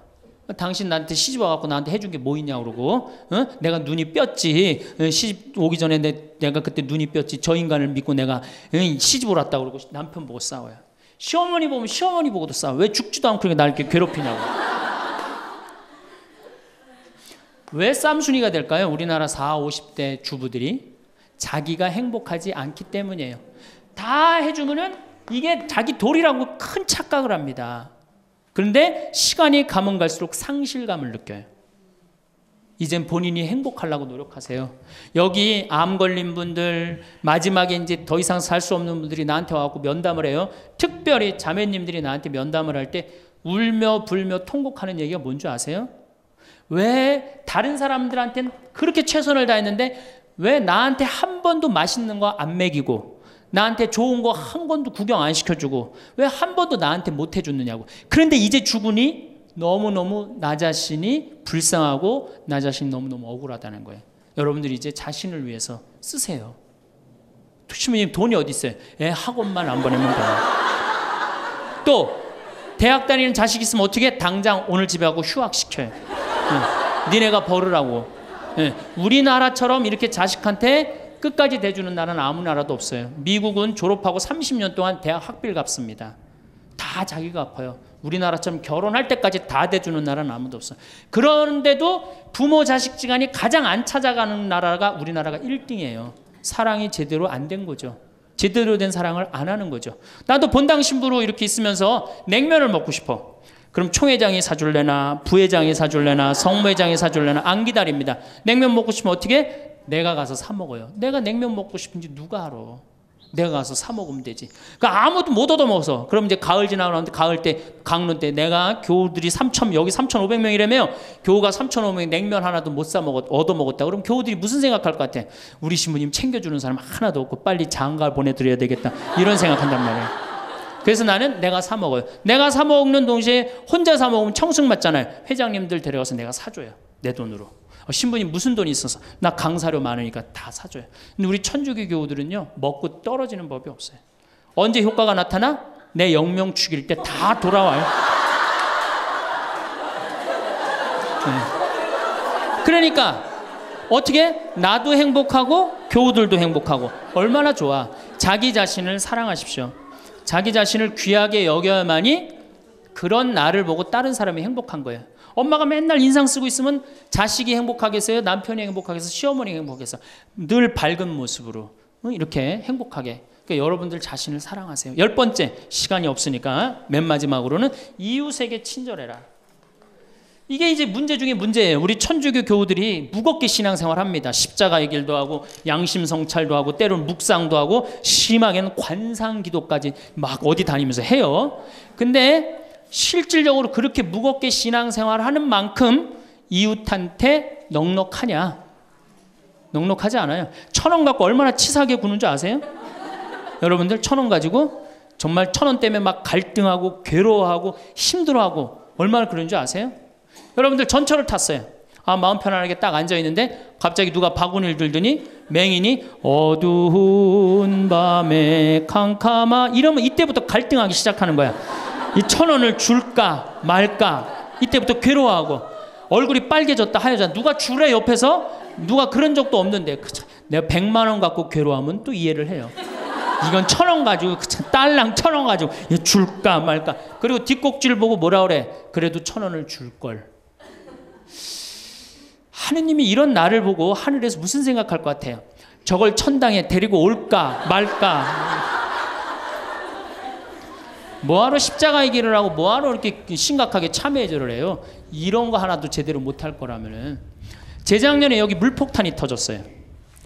당신 나한테 시집 와갖고 나한테 해준 게 뭐 있냐 그러고 어? 내가 눈이 뼈지 어, 시집 오기 전에 내, 가 그때 눈이 뼈지 저 인간을 믿고 내가 어, 시집 오랐다 그러고 남편 보고 싸워요 시어머니 보면 시어머니 보고도 싸워 왜 죽지도 않고 그렇게 날 이렇게 괴롭히냐고 왜 쌈순이가 될까요? 우리나라 4, 50대 주부들이 자기가 행복하지 않기 때문이에요 다 해주면은 이게 자기 돌이라고 큰 착각을 합니다. 그런데 시간이 가면 갈수록 상실감을 느껴요. 이젠 본인이 행복하려고 노력하세요. 여기 암 걸린 분들, 마지막에 이제 더 이상 살 수 없는 분들이 나한테 와갖고 면담을 해요. 특별히 자매님들이 나한테 면담을 할 때 울며 불며 통곡하는 얘기가 뭔지 아세요? 왜 다른 사람들한테는 그렇게 최선을 다했는데 왜 나한테 한 번도 맛있는 거 안 먹이고 나한테 좋은 거 한 번도 구경 안 시켜주고 왜 한 번도 나한테 못 해줬느냐고. 그런데 이제 죽으니 너무너무 나 자신이 불쌍하고 나 자신이 너무너무 억울하다는 거예요. 여러분들이 이제 자신을 위해서 쓰세요. 투시민님 돈이 어디 있어요? 애 예, 학원만 안 보내면 돼요. 또 대학 다니는 자식 있으면 어떻게 당장 오늘 집에 가고 휴학시켜요. 네. 예, 니네가 벌으라고. 네. 우리나라처럼 이렇게 자식한테 끝까지 대주는 나라는 아무 나라도 없어요. 미국은 졸업하고 30년 동안 대학 학비를 갚습니다. 다 자기가 아파요. 우리나라처럼 결혼할 때까지 다 대주는 나라는 아무도 없어. 그런데도 부모 자식 지간이 가장 안 찾아가는 나라가 우리나라가 1등이에요. 사랑이 제대로 안 된 거죠. 제대로 된 사랑을 안 하는 거죠. 나도 본당 신부로 이렇게 있으면서 냉면을 먹고 싶어. 그럼 총회장이 사줄래나 부회장이 사줄래나 성무회장이 사줄래나 안 기다립니다. 냉면 먹고 싶으면 어떻게 내가 가서 사 먹어요. 내가 냉면 먹고 싶은지 누가 알아? 내가 가서 사 먹으면 되지. 그러니까 아무도 못 얻어 먹어서. 그럼 이제 가을 지나가는데 가을 때 강론 때 내가 교우들이 3천 여기 3,500명이라며 교우가 3,500명 냉면 하나도 못 사 먹었 얻어 먹었다. 그럼 교우들이 무슨 생각할 것 같아? 우리 신부님 챙겨주는 사람 하나도 없고 빨리 장가 보내드려야 되겠다. 이런 생각한단 말이에요. 그래서 나는 내가 사 먹어요. 내가 사 먹는 동시에 혼자 사 먹으면 청승 맞잖아요. 회장님들 데려가서 내가 사줘요. 내 돈으로. 어, 신부님 무슨 돈이 있어서 나 강사료 많으니까 다 사줘요. 근데 우리 천주교 교우들은요 먹고 떨어지는 법이 없어요. 언제 효과가 나타나? 내 영명 죽일 때 다 돌아와요. 네. 그러니까 어떻게 나도 행복하고 교우들도 행복하고 얼마나 좋아. 자기 자신을 사랑하십시오. 자기 자신을 귀하게 여겨야만이 그런 나를 보고 다른 사람이 행복한 거예요. 엄마가 맨날 인상 쓰고 있으면 자식이 행복하겠어요? 남편이 행복하겠어요? 시어머니 행복하겠어요? 늘 밝은 모습으로 이렇게 행복하게 그러니까 여러분들 자신을 사랑하세요. 열 번째 시간이 없으니까 맨 마지막으로는 이웃에게 친절해라. 이게 이제 문제 중에 문제예요. 우리 천주교 교우들이 무겁게 신앙생활합니다. 십자가의 길도 하고 양심 성찰도 하고 때론 묵상도 하고 심하게는 관상기도까지 막 어디 다니면서 해요. 근데 실질적으로 그렇게 무겁게 신앙생활 을 하는 만큼 이웃한테 넉넉하냐? 넉넉하지 않아요. 천 원 갖고 얼마나 치사하게 구는 줄 아세요? 여러분들 천 원 가지고 정말 천 원 때문에 막 갈등하고 괴로워하고 힘들어하고 얼마나 그런 줄 아세요? 여러분들 전철을 탔어요. 아 마음 편안하게 딱 앉아 있는데 갑자기 누가 바구니를 들더니 맹인이 어두운 밤에 캄캄하 이러면 이때부터 갈등하기 시작하는 거야. 이천 원을 줄까 말까 이때부터 괴로워하고 얼굴이 빨개졌다 하여자 누가 줄래 옆에서 누가 그런 적도 없는데 그차, 내가 백만 원 갖고 괴로워하면 또 이해를 해요. 이건 천 원 가지고 그차, 딸랑 천 원 가지고 얘 줄까 말까 그리고 뒷꼭지를 보고 뭐라 그래 그래도 천 원을 줄 걸. 하느님이 이런 나를 보고 하늘에서 무슨 생각할 것 같아요? 저걸 천당에 데리고 올까 말까. 뭐하러 십자가의 길을 하고 뭐하러 이렇게 심각하게 참회해절을 해요? 이런 거 하나도 제대로 못할 거라면은 재작년에 여기 물폭탄이 터졌어요.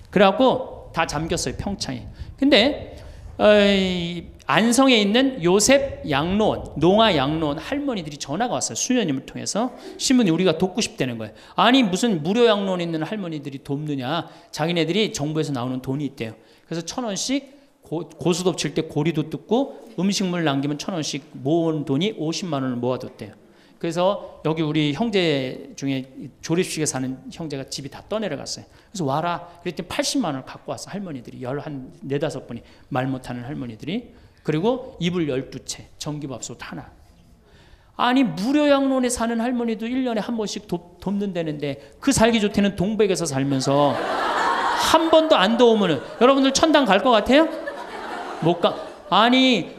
그래갖고 다 잠겼어요 평창에. 근데 어이, 안성에 있는 요셉 양로원, 농아 양로원 할머니들이 전화가 왔어요. 수녀님을 통해서. 신문이 우리가 돕고 싶다는 거예요. 아니 무슨 무료 양로원 있는 할머니들이 돕느냐. 자기네들이 정부에서 나오는 돈이 있대요. 그래서 천 원씩 고, 수톱 칠때 고리도 뜯고 음식물 남기면 천 원씩 모은 돈이 50만 원을 모아뒀대요. 그래서 여기 우리 형제 중에 조립식에 사는 형제가 집이 다 떠내려갔어요. 그래서 와라. 그랬더니 80만 원을 갖고 왔어. 할머니들이. 열한 다섯 분이 말 못하는 할머니들이. 그리고 이불 열두 채, 전기밥솥 하나. 아니 무료양론에 사는 할머니도 1년에 한 번씩 돕, 돕는다는데 그 살기 좋다는 동백에서 살면서 한 번도 안 도우면은 여러분들 천당 갈 것 같아요? 못 가. 아니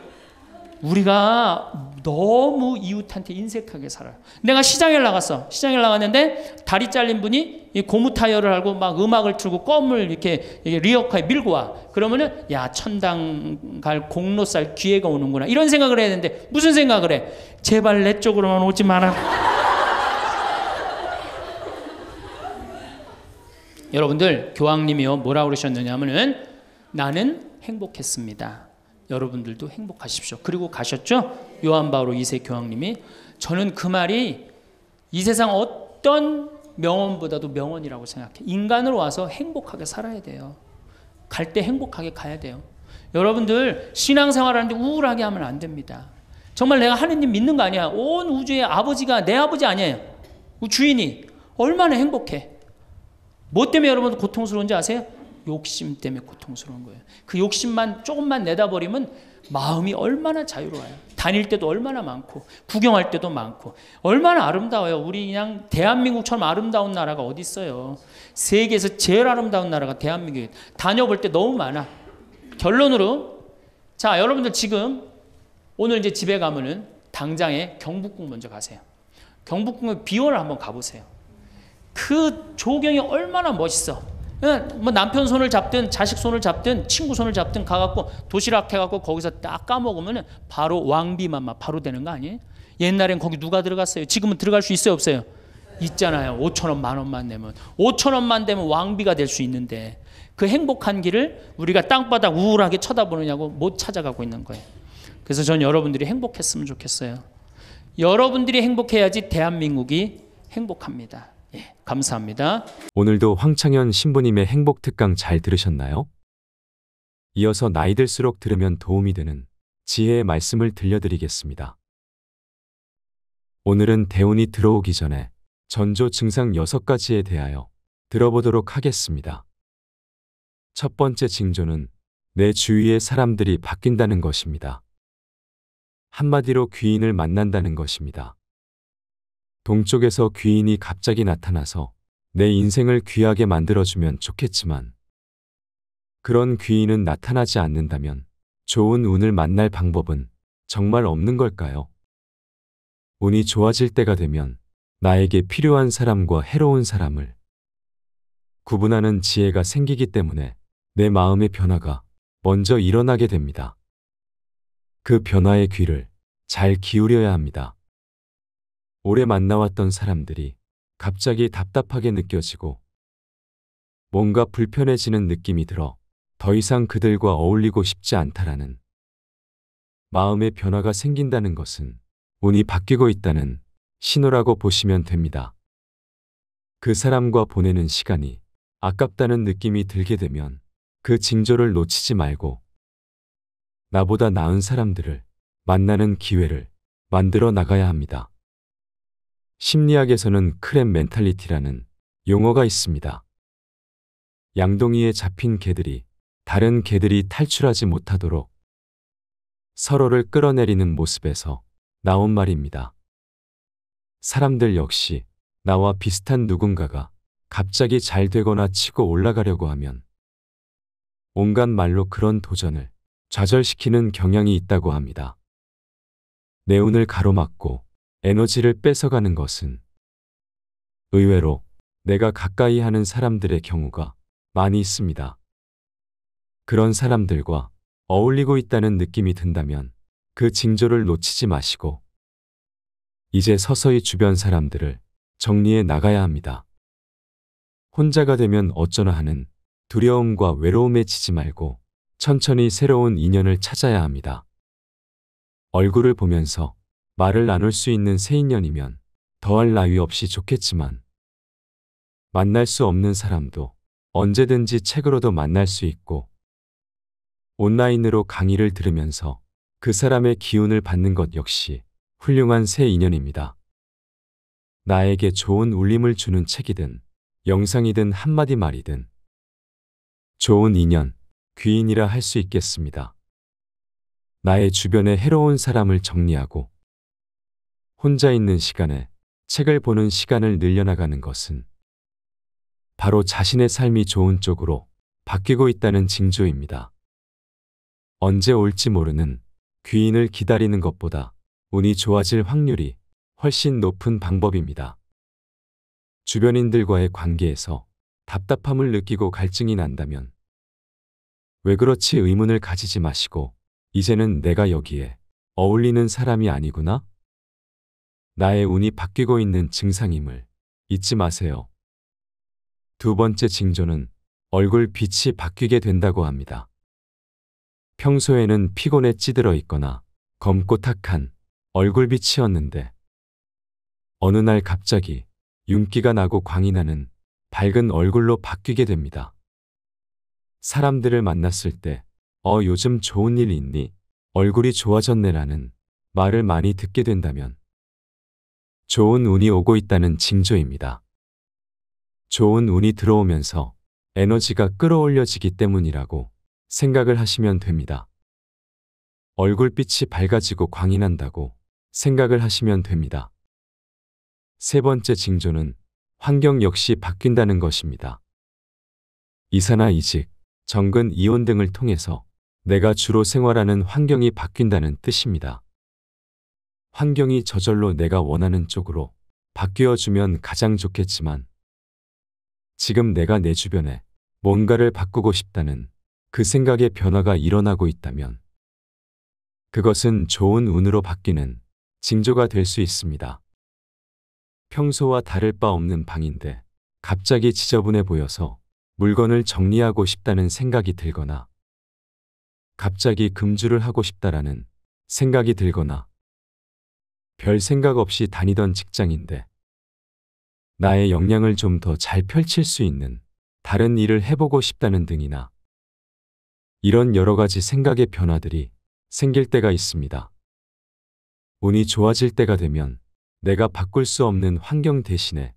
우리가 너무 이웃한테 인색하게 살아요. 내가 시장에 나갔어. 시장에 나갔는데 다리 잘린 분이 고무 타이어를 하고 막 음악을 틀고 껌을 이렇게 리어카에 밀고 와. 그러면은 야 천당 갈 공로 쌀 기회가 오는구나. 이런 생각을 해야 되는데 무슨 생각을 해? 제발 내 쪽으로만 오지 마라. 여러분들 교황님이요 뭐라 그러셨느냐면은 나는 행복했습니다. 여러분들도 행복하십시오. 그리고 가셨죠? 요한 바오로 2세 교황님이 저는 그 말이 이 세상 어떤 명언보다도 명언이라고 생각해. 인간으로 와서 행복하게 살아야 돼요. 갈 때 행복하게 가야 돼요. 여러분들 신앙생활 하는데 우울하게 하면 안 됩니다. 정말 내가 하느님 믿는 거 아니야. 온 우주의 아버지가 내 아버지 아니에요. 주인이 얼마나 행복해. 뭐 때문에 여러분 고통스러운지 아세요? 욕심 때문에 고통스러운 거예요. 그 욕심만 조금만 내다버리면 마음이 얼마나 자유로워요. 다닐 때도 얼마나 많고 구경할 때도 많고 얼마나 아름다워요. 우리 그냥 대한민국처럼 아름다운 나라가 어디 있어요. 세계에서 제일 아름다운 나라가 대한민국이에요. 다녀볼 때 너무 많아. 결론으로 자 여러분들 지금 오늘 이제 집에 가면은 당장에 경복궁 먼저 가세요. 경복궁의 비원을 한번 가보세요. 그 조경이 얼마나 멋있어. 예, 뭐 남편 손을 잡든 자식 손을 잡든 친구 손을 잡든 가갖고 도시락 해갖고 거기서 딱 까먹으면 바로 왕비만마 바로 되는 거 아니에요? 옛날엔 거기 누가 들어갔어요? 지금은 들어갈 수 있어요 없어요? 있잖아요. 5천 원, 만 원만 내면 5천 원만 되면 왕비가 될 수 있는데 그 행복한 길을 우리가 땅바닥 우울하게 쳐다보느냐고 못 찾아가고 있는 거예요. 그래서 전 여러분들이 행복했으면 좋겠어요. 여러분들이 행복해야지 대한민국이 행복합니다. 예, 감사합니다. 오늘도 황창현 신부님의 행복 특강 잘 들으셨나요? 이어서 나이 들수록 들으면 도움이 되는 지혜의 말씀을 들려드리겠습니다. 오늘은 대운이 들어오기 전에 전조 증상 6가지에 대하여 들어보도록 하겠습니다. 첫 번째 징조는 내 주위의 사람들이 바뀐다는 것입니다. 한마디로 귀인을 만난다는 것입니다. 동쪽에서 귀인이 갑자기 나타나서 내 인생을 귀하게 만들어주면 좋겠지만 그런 귀인은 나타나지 않는다면 좋은 운을 만날 방법은 정말 없는 걸까요? 운이 좋아질 때가 되면 나에게 필요한 사람과 해로운 사람을 구분하는 지혜가 생기기 때문에 내 마음의 변화가 먼저 일어나게 됩니다. 그 변화의 귀를 잘 기울여야 합니다. 오래 만나왔던 사람들이 갑자기 답답하게 느껴지고 뭔가 불편해지는 느낌이 들어 더 이상 그들과 어울리고 싶지 않다라는 마음의 변화가 생긴다는 것은 운이 바뀌고 있다는 신호라고 보시면 됩니다. 그 사람과 보내는 시간이 아깝다는 느낌이 들게 되면 그 징조를 놓치지 말고 나보다 나은 사람들을 만나는 기회를 만들어 나가야 합니다. 심리학에서는 크랩 멘탈리티라는 용어가 있습니다. 양동이에 잡힌 개들이 다른 개들이 탈출하지 못하도록 서로를 끌어내리는 모습에서 나온 말입니다. 사람들 역시 나와 비슷한 누군가가 갑자기 잘 되거나 치고 올라가려고 하면 온갖 말로 그런 도전을 좌절시키는 경향이 있다고 합니다. 내 운을 가로막고 에너지를 뺏어가는 것은 의외로 내가 가까이 하는 사람들의 경우가 많이 있습니다. 그런 사람들과 어울리고 있다는 느낌이 든다면 그 징조를 놓치지 마시고 이제 서서히 주변 사람들을 정리해 나가야 합니다. 혼자가 되면 어쩌나 하는 두려움과 외로움에 지지 말고 천천히 새로운 인연을 찾아야 합니다. 얼굴을 보면서 말을 나눌 수 있는 새 인연이면 더할 나위 없이 좋겠지만 만날 수 없는 사람도 언제든지 책으로도 만날 수 있고 온라인으로 강의를 들으면서 그 사람의 기운을 받는 것 역시 훌륭한 새 인연입니다. 나에게 좋은 울림을 주는 책이든 영상이든 한마디 말이든 좋은 인연, 귀인이라 할 수 있겠습니다. 나의 주변에 해로운 사람을 정리하고 혼자 있는 시간에 책을 보는 시간을 늘려나가는 것은 바로 자신의 삶이 좋은 쪽으로 바뀌고 있다는 징조입니다. 언제 올지 모르는 귀인을 기다리는 것보다 운이 좋아질 확률이 훨씬 높은 방법입니다. 주변인들과의 관계에서 답답함을 느끼고 갈증이 난다면 왜 그렇지 의문을 가지지 마시고 이제는 내가 여기에 어울리는 사람이 아니구나 나의 운이 바뀌고 있는 증상임을 잊지 마세요. 두 번째 징조는 얼굴 빛이 바뀌게 된다고 합니다. 평소에는 피곤에 찌들어 있거나 검고 탁한 얼굴빛이었는데 어느 날 갑자기 윤기가 나고 광이 나는 밝은 얼굴로 바뀌게 됩니다. 사람들을 만났을 때, 어, 요즘 좋은 일 있니? 얼굴이 좋아졌네라는 말을 많이 듣게 된다면 좋은 운이 오고 있다는 징조입니다. 좋은 운이 들어오면서 에너지가 끌어올려지기 때문이라고 생각을 하시면 됩니다. 얼굴빛이 밝아지고 광이 난다고 생각을 하시면 됩니다. 세 번째 징조는 환경 역시 바뀐다는 것입니다. 이사나 이직, 정근 이혼 등을 통해서 내가 주로 생활하는 환경이 바뀐다는 뜻입니다. 환경이 저절로 내가 원하는 쪽으로 바뀌어주면 가장 좋겠지만 지금 내가 내 주변에 뭔가를 바꾸고 싶다는 그 생각의 변화가 일어나고 있다면 그것은 좋은 운으로 바뀌는 징조가 될 수 있습니다. 평소와 다를 바 없는 방인데 갑자기 지저분해 보여서 물건을 정리하고 싶다는 생각이 들거나 갑자기 금주를 하고 싶다라는 생각이 들거나 별 생각 없이 다니던 직장인데 나의 역량을 좀 더 잘 펼칠 수 있는 다른 일을 해보고 싶다는 등이나 이런 여러 가지 생각의 변화들이 생길 때가 있습니다. 운이 좋아질 때가 되면 내가 바꿀 수 없는 환경 대신에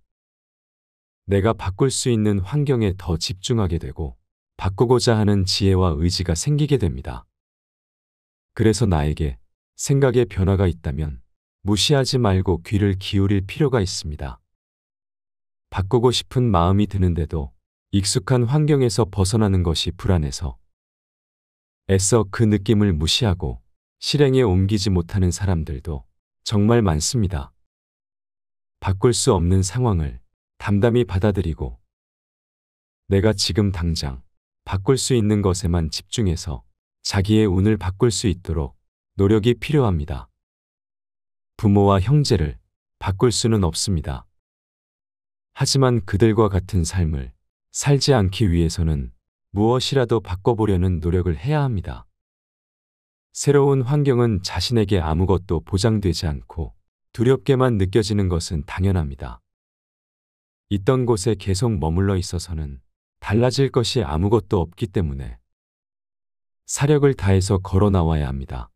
내가 바꿀 수 있는 환경에 더 집중하게 되고 바꾸고자 하는 지혜와 의지가 생기게 됩니다. 그래서 나에게 생각의 변화가 있다면 무시하지 말고 귀를 기울일 필요가 있습니다. 바꾸고 싶은 마음이 드는데도 익숙한 환경에서 벗어나는 것이 불안해서 애써 그 느낌을 무시하고 실행에 옮기지 못하는 사람들도 정말 많습니다. 바꿀 수 없는 상황을 담담히 받아들이고 내가 지금 당장 바꿀 수 있는 것에만 집중해서 자기의 운을 바꿀 수 있도록 노력이 필요합니다. 부모와 형제를 바꿀 수는 없습니다. 하지만 그들과 같은 삶을 살지 않기 위해서는 무엇이라도 바꿔보려는 노력을 해야 합니다. 새로운 환경은 자신에게 아무것도 보장되지 않고 두렵게만 느껴지는 것은 당연합니다. 있던 곳에 계속 머물러 있어서는 달라질 것이 아무것도 없기 때문에 사력을 다해서 걸어 나와야 합니다.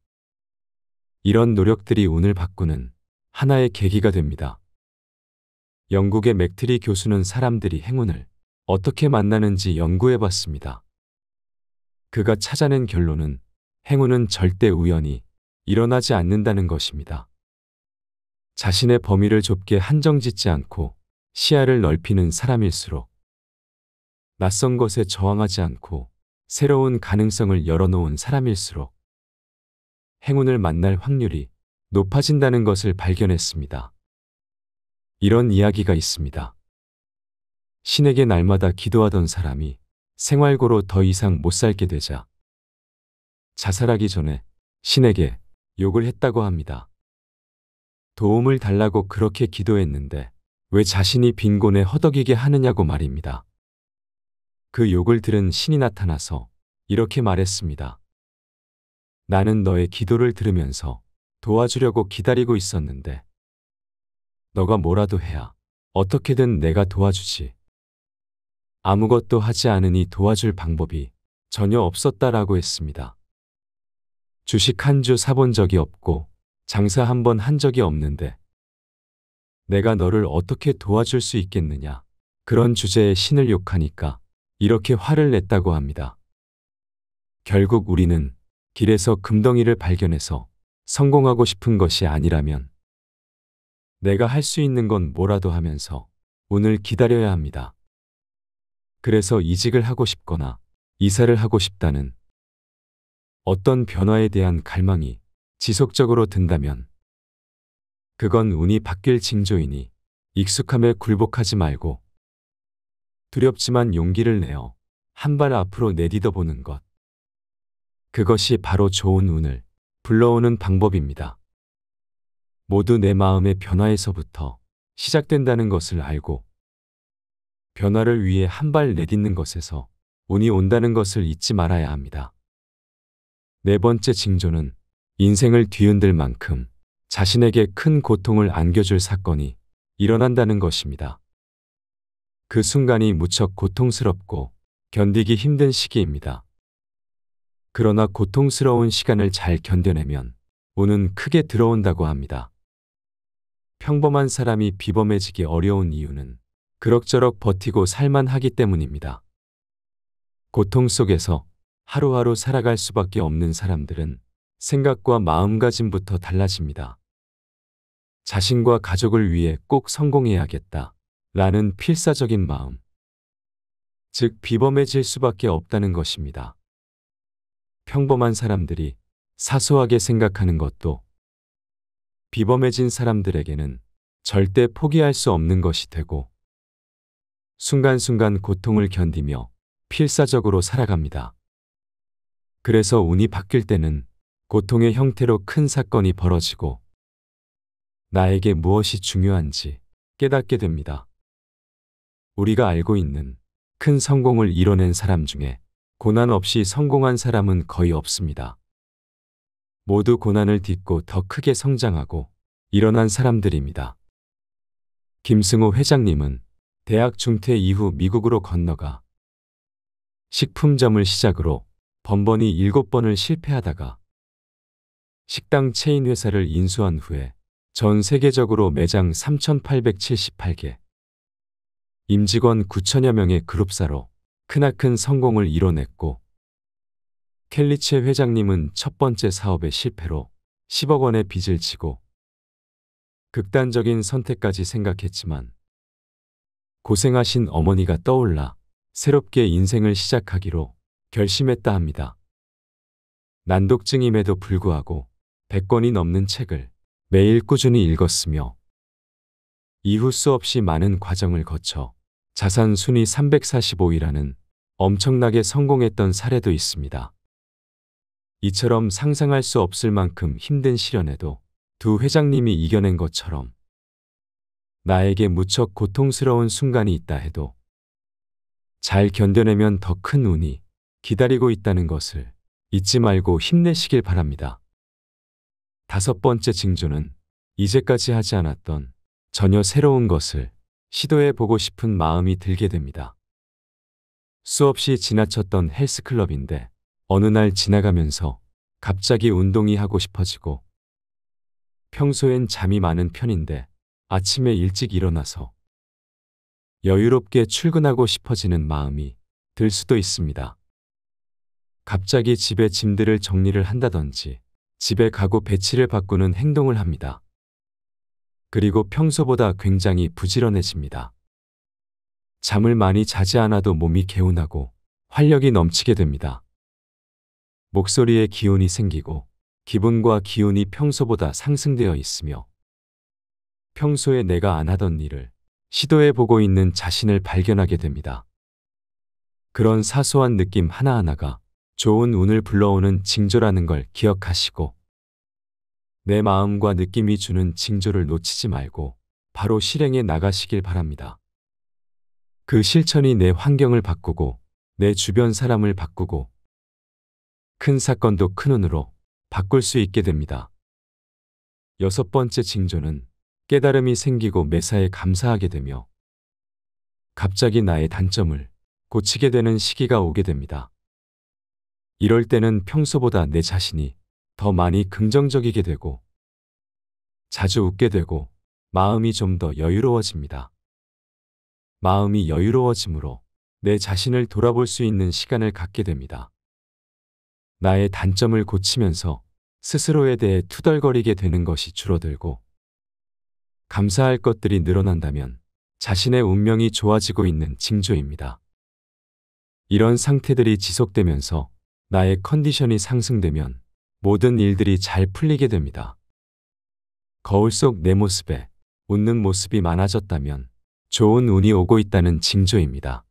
이런 노력들이 운을 바꾸는 하나의 계기가 됩니다. 영국의 맥트리 교수는 사람들이 행운을 어떻게 만나는지 연구해 봤습니다. 그가 찾아낸 결론은 행운은 절대 우연히 일어나지 않는다는 것입니다. 자신의 범위를 좁게 한정짓지 않고 시야를 넓히는 사람일수록 낯선 것에 저항하지 않고 새로운 가능성을 열어놓은 사람일수록 행운을 만날 확률이 높아진다는 것을 발견했습니다. 이런 이야기가 있습니다. 신에게 날마다 기도하던 사람이 생활고로 더 이상 못 살게 되자 자살하기 전에 신에게 욕을 했다고 합니다. 도움을 달라고 그렇게 기도했는데 왜 자신이 빈곤에 허덕이게 하느냐고 말입니다. 그 욕을 들은 신이 나타나서 이렇게 말했습니다. 나는 너의 기도를 들으면서 도와주려고 기다리고 있었는데 너가 뭐라도 해야 어떻게든 내가 도와주지. 아무것도 하지 않으니 도와줄 방법이 전혀 없었다라고 했습니다. 주식 한 주 사본 적이 없고 장사 한 번 한 적이 없는데 내가 너를 어떻게 도와줄 수 있겠느냐. 그런 주제에 신을 욕하니까 이렇게 화를 냈다고 합니다. 결국 우리는 길에서 금덩이를 발견해서 성공하고 싶은 것이 아니라면 내가 할 수 있는 건 뭐라도 하면서 오늘 기다려야 합니다. 그래서 이직을 하고 싶거나 이사를 하고 싶다는 어떤 변화에 대한 갈망이 지속적으로 든다면 그건 운이 바뀔 징조이니 익숙함에 굴복하지 말고 두렵지만 용기를 내어 한 발 앞으로 내딛어 보는 것. 그것이 바로 좋은 운을 불러오는 방법입니다. 모두 내 마음의 변화에서부터 시작된다는 것을 알고 변화를 위해 한 발 내딛는 것에서 운이 온다는 것을 잊지 말아야 합니다. 네 번째 징조는 인생을 뒤흔들 만큼 자신에게 큰 고통을 안겨줄 사건이 일어난다는 것입니다. 그 순간이 무척 고통스럽고 견디기 힘든 시기입니다. 그러나 고통스러운 시간을 잘 견뎌내면 운은 크게 들어온다고 합니다. 평범한 사람이 비범해지기 어려운 이유는 그럭저럭 버티고 살만하기 때문입니다. 고통 속에서 하루하루 살아갈 수밖에 없는 사람들은 생각과 마음가짐부터 달라집니다. 자신과 가족을 위해 꼭 성공해야겠다. 라는 필사적인 마음. 즉, 비범해질 수밖에 없다는 것입니다. 평범한 사람들이 사소하게 생각하는 것도 비범해진 사람들에게는 절대 포기할 수 없는 것이 되고 순간순간 고통을 견디며 필사적으로 살아갑니다. 그래서 운이 바뀔 때는 고통의 형태로 큰 사건이 벌어지고 나에게 무엇이 중요한지 깨닫게 됩니다. 우리가 알고 있는 큰 성공을 이뤄낸 사람 중에 고난 없이 성공한 사람은 거의 없습니다. 모두 고난을 딛고 더 크게 성장하고 일어난 사람들입니다. 김승호 회장님은 대학 중퇴 이후 미국으로 건너가 식품점을 시작으로 번번이 7번을 실패하다가 식당 체인 회사를 인수한 후에 전 세계적으로 매장 3,878개, 임직원 9천여 명의 그룹사로 크나큰 성공을 이뤄냈고 켈리체 회장님은 첫 번째 사업의 실패로 10억 원의 빚을 지고 극단적인 선택까지 생각했지만 고생하신 어머니가 떠올라 새롭게 인생을 시작하기로 결심했다 합니다. 난독증임에도 불구하고 100권이 넘는 책을 매일 꾸준히 읽었으며 이후 수없이 많은 과정을 거쳐 자산 순위 345위라는 엄청나게 성공했던 사례도 있습니다. 이처럼 상상할 수 없을 만큼 힘든 시련에도 두 회장님이 이겨낸 것처럼 나에게 무척 고통스러운 순간이 있다 해도 잘 견뎌내면 더 큰 운이 기다리고 있다는 것을 잊지 말고 힘내시길 바랍니다. 다섯 번째 징조는 이제까지 하지 않았던 전혀 새로운 것을 시도해 보고 싶은 마음이 들게 됩니다. 수없이 지나쳤던 헬스클럽인데 어느 날 지나가면서 갑자기 운동이 하고 싶어지고 평소엔 잠이 많은 편인데 아침에 일찍 일어나서 여유롭게 출근하고 싶어지는 마음이 들 수도 있습니다. 갑자기 집에 짐들을 정리를 한다든지 집에 가구 배치를 바꾸는 행동을 합니다. 그리고 평소보다 굉장히 부지런해집니다. 잠을 많이 자지 않아도 몸이 개운하고 활력이 넘치게 됩니다. 목소리에 기운이 생기고 기분과 기운이 평소보다 상승되어 있으며 평소에 내가 안 하던 일을 시도해 보고 있는 자신을 발견하게 됩니다. 그런 사소한 느낌 하나하나가 좋은 운을 불러오는 징조라는 걸 기억하시고 내 마음과 느낌이 주는 징조를 놓치지 말고 바로 실행에 나가시길 바랍니다. 그 실천이 내 환경을 바꾸고 내 주변 사람을 바꾸고 큰 사건도 큰 운으로 바꿀 수 있게 됩니다. 여섯 번째 징조는 깨달음이 생기고 매사에 감사하게 되며 갑자기 나의 단점을 고치게 되는 시기가 오게 됩니다. 이럴 때는 평소보다 내 자신이 더 많이 긍정적이게 되고 자주 웃게 되고 마음이 좀 더 여유로워집니다. 마음이 여유로워지므로 내 자신을 돌아볼 수 있는 시간을 갖게 됩니다. 나의 단점을 고치면서 스스로에 대해 투덜거리게 되는 것이 줄어들고 감사할 것들이 늘어난다면 자신의 운명이 좋아지고 있는 징조입니다. 이런 상태들이 지속되면서 나의 컨디션이 상승되면 모든 일들이 잘 풀리게 됩니다. 거울 속 내 모습에 웃는 모습이 많아졌다면 좋은 운이 오고 있다는 징조입니다.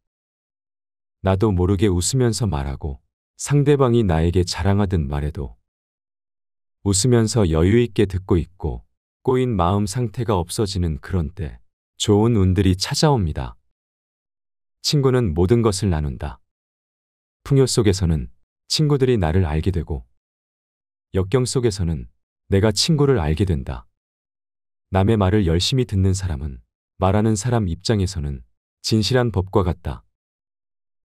나도 모르게 웃으면서 말하고 상대방이 나에게 자랑하듯 말해도 웃으면서 여유 있게 듣고 있고 꼬인 마음 상태가 없어지는 그런 때 좋은 운들이 찾아옵니다. 친구는 모든 것을 나눈다. 풍요 속에서는 친구들이 나를 알게 되고 역경 속에서는 내가 친구를 알게 된다. 남의 말을 열심히 듣는 사람은 말하는 사람 입장에서는 진실한 법과 같다.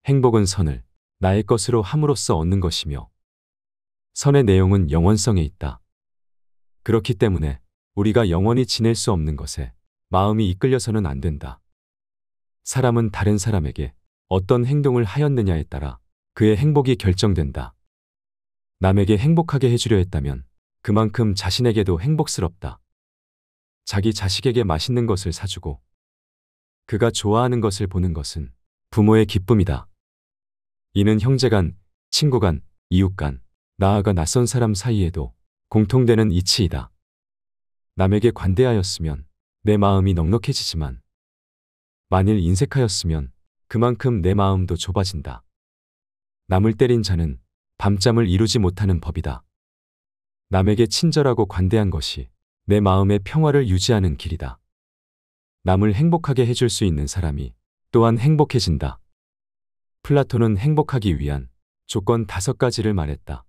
행복은 선을 나의 것으로 함으로써 얻는 것이며 선의 내용은 영원성에 있다. 그렇기 때문에 우리가 영원히 지낼 수 없는 것에 마음이 이끌려서는 안 된다. 사람은 다른 사람에게 어떤 행동을 하였느냐에 따라 그의 행복이 결정된다. 남에게 행복하게 해주려 했다면 그만큼 자신에게도 행복스럽다. 자기 자식에게 맛있는 것을 사주고 그가 좋아하는 것을 보는 것은 부모의 기쁨이다. 이는 형제간, 친구간, 이웃간, 나아가 낯선 사람 사이에도 공통되는 이치이다. 남에게 관대하였으면 내 마음이 넉넉해지지만 만일 인색하였으면 그만큼 내 마음도 좁아진다. 남을 때린 자는 밤잠을 이루지 못하는 법이다. 남에게 친절하고 관대한 것이 내 마음의 평화를 유지하는 길이다. 남을 행복하게 해줄 수 있는 사람이 또한 행복해진다. 플라톤은 행복하기 위한 조건 다섯 가지를 말했다.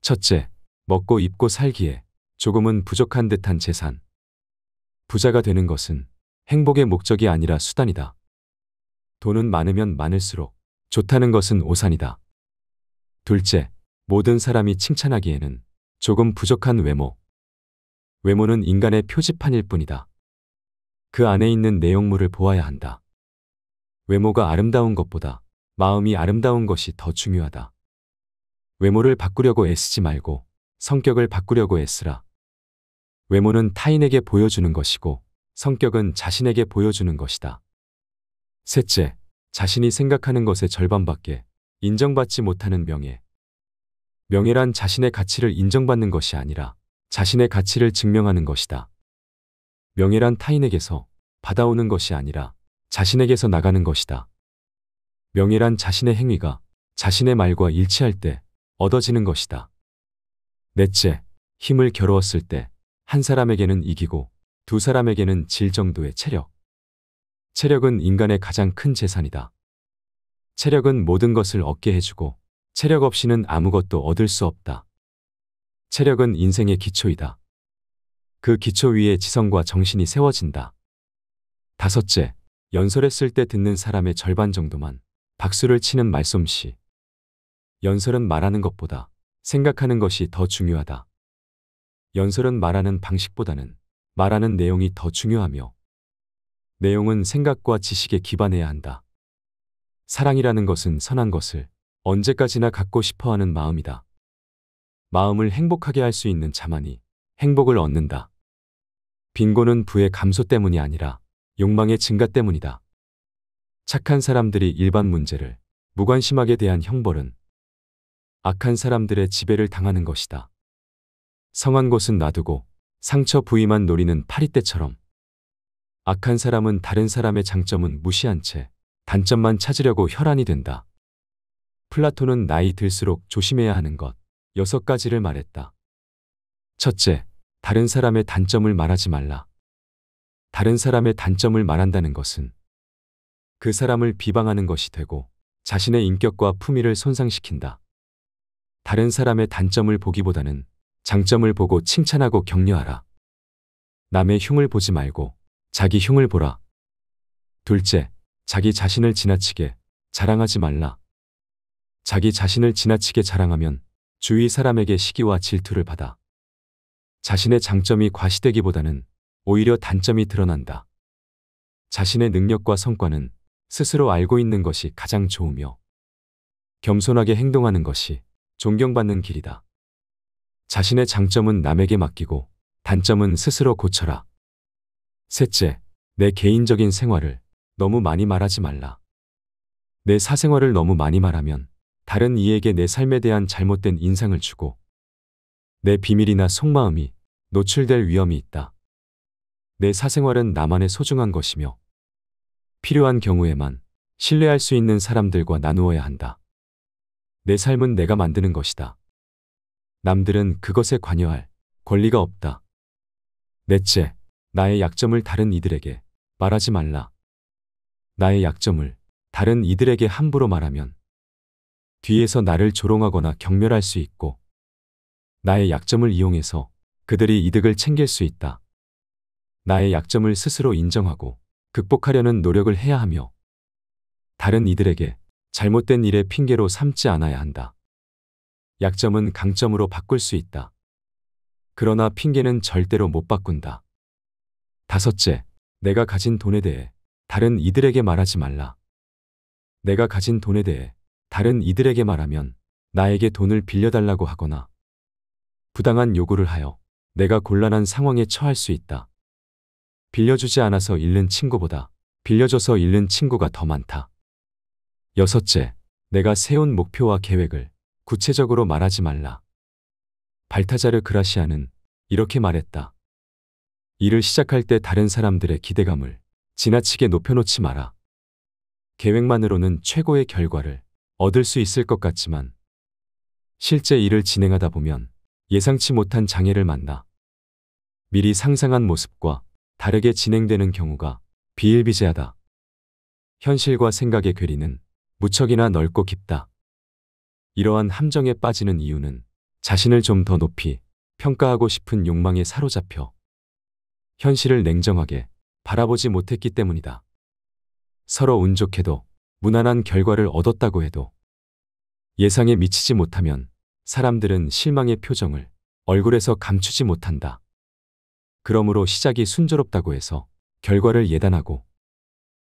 첫째, 먹고 입고 살기에 조금은 부족한 듯한 재산. 부자가 되는 것은 행복의 목적이 아니라 수단이다. 돈은 많으면 많을수록 좋다는 것은 오산이다. 둘째, 모든 사람이 칭찬하기에는 조금 부족한 외모. 외모는 인간의 표지판일 뿐이다. 그 안에 있는 내용물을 보아야 한다. 외모가 아름다운 것보다 마음이 아름다운 것이 더 중요하다. 외모를 바꾸려고 애쓰지 말고 성격을 바꾸려고 애쓰라. 외모는 타인에게 보여주는 것이고 성격은 자신에게 보여주는 것이다. 셋째, 자신이 생각하는 것의 절반밖에 인정받지 못하는 명예. 명예란 자신의 가치를 인정받는 것이 아니라 자신의 가치를 증명하는 것이다. 명예란 타인에게서 받아오는 것이 아니라 자신에게서 나가는 것이다. 명예란 자신의 행위가 자신의 말과 일치할 때 얻어지는 것이다. 넷째, 힘을 겨루었을 때 한 사람에게는 이기고 두 사람에게는 질 정도의 체력. 체력은 인간의 가장 큰 재산이다. 체력은 모든 것을 얻게 해주고 체력 없이는 아무것도 얻을 수 없다. 체력은 인생의 기초이다. 그 기초 위에 지성과 정신이 세워진다. 다섯째, 연설했을 때 듣는 사람의 절반 정도만 박수를 치는 말솜씨. 연설은 말하는 것보다 생각하는 것이 더 중요하다. 연설은 말하는 방식보다는 말하는 내용이 더 중요하며 내용은 생각과 지식에 기반해야 한다. 사랑이라는 것은 선한 것을 언제까지나 갖고 싶어 하는 마음이다. 마음을 행복하게 할 수 있는 자만이 행복을 얻는다. 빈곤은 부의 감소 때문이 아니라 욕망의 증가 때문이다. 착한 사람들이 일반 문제를 무관심하게 대한 형벌은 악한 사람들의 지배를 당하는 것이다. 성한 곳은 놔두고 상처 부위만 노리는 파리떼처럼 악한 사람은 다른 사람의 장점은 무시한 채 단점만 찾으려고 혈안이 된다. 플라톤은 나이 들수록 조심해야 하는 것 여섯 가지를 말했다. 첫째, 다른 사람의 단점을 말하지 말라. 다른 사람의 단점을 말한다는 것은 그 사람을 비방하는 것이 되고 자신의 인격과 품위를 손상시킨다. 다른 사람의 단점을 보기보다는 장점을 보고 칭찬하고 격려하라. 남의 흉을 보지 말고 자기 흉을 보라. 둘째, 자기 자신을 지나치게 자랑하지 말라. 자기 자신을 지나치게 자랑하면 주위 사람에게 시기와 질투를 받아 자신의 장점이 과시되기보다는 오히려 단점이 드러난다. 자신의 능력과 성과는 스스로 알고 있는 것이 가장 좋으며 겸손하게 행동하는 것이 존경받는 길이다. 자신의 장점은 남에게 맡기고 단점은 스스로 고쳐라. 셋째, 내 개인적인 생활을 너무 많이 말하지 말라. 내 사생활을 너무 많이 말하면 다른 이에게 내 삶에 대한 잘못된 인상을 주고 내 비밀이나 속마음이 노출될 위험이 있다. 내 사생활은 나만의 소중한 것이며 필요한 경우에만 신뢰할 수 있는 사람들과 나누어야 한다. 내 삶은 내가 만드는 것이다. 남들은 그것에 관여할 권리가 없다. 넷째, 나의 약점을 다른 이들에게 말하지 말라. 나의 약점을 다른 이들에게 함부로 말하면 뒤에서 나를 조롱하거나 경멸할 수 있고 나의 약점을 이용해서 그들이 이득을 챙길 수 있다. 나의 약점을 스스로 인정하고 극복하려는 노력을 해야 하며 다른 이들에게 잘못된 일의 핑계로 삼지 않아야 한다. 약점은 강점으로 바꿀 수 있다. 그러나 핑계는 절대로 못 바꾼다. 다섯째, 내가 가진 돈에 대해 다른 이들에게 말하지 말라. 내가 가진 돈에 대해 다른 이들에게 말하면 나에게 돈을 빌려달라고 하거나 부당한 요구를 하여 내가 곤란한 상황에 처할 수 있다. 빌려주지 않아서 잃는 친구보다 빌려줘서 잃는 친구가 더 많다. 여섯째, 내가 세운 목표와 계획을 구체적으로 말하지 말라. 발타자르 그라시아는 이렇게 말했다. 일을 시작할 때 다른 사람들의 기대감을 지나치게 높여놓지 마라. 계획만으로는 최고의 결과를 얻을 수 있을 것 같지만 실제 일을 진행하다 보면 예상치 못한 장애를 만나 미리 상상한 모습과 다르게 진행되는 경우가 비일비재하다. 현실과 생각의 괴리는 무척이나 넓고 깊다. 이러한 함정에 빠지는 이유는 자신을 좀 더 높이 평가하고 싶은 욕망에 사로잡혀 현실을 냉정하게 바라보지 못했기 때문이다. 서로 운 좋게도 무난한 결과를 얻었다고 해도 예상에 미치지 못하면 사람들은 실망의 표정을 얼굴에서 감추지 못한다. 그러므로 시작이 순조롭다고 해서 결과를 예단하고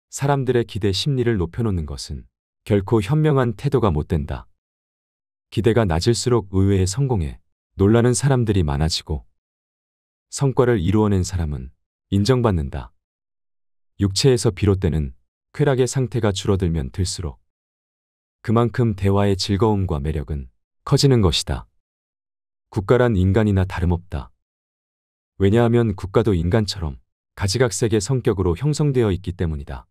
사람들의 기대 심리를 높여놓는 것은 결코 현명한 태도가 못 된다. 기대가 낮을수록 의외의 성공에 놀라는 사람들이 많아지고 성과를 이루어낸 사람은 인정받는다. 육체에서 비롯되는 쾌락의 상태가 줄어들면 들수록 그만큼 대화의 즐거움과 매력은 커지는 것이다. 국가란 인간이나 다름없다. 왜냐하면 국가도 인간처럼 가지각색의 성격으로 형성되어 있기 때문이다.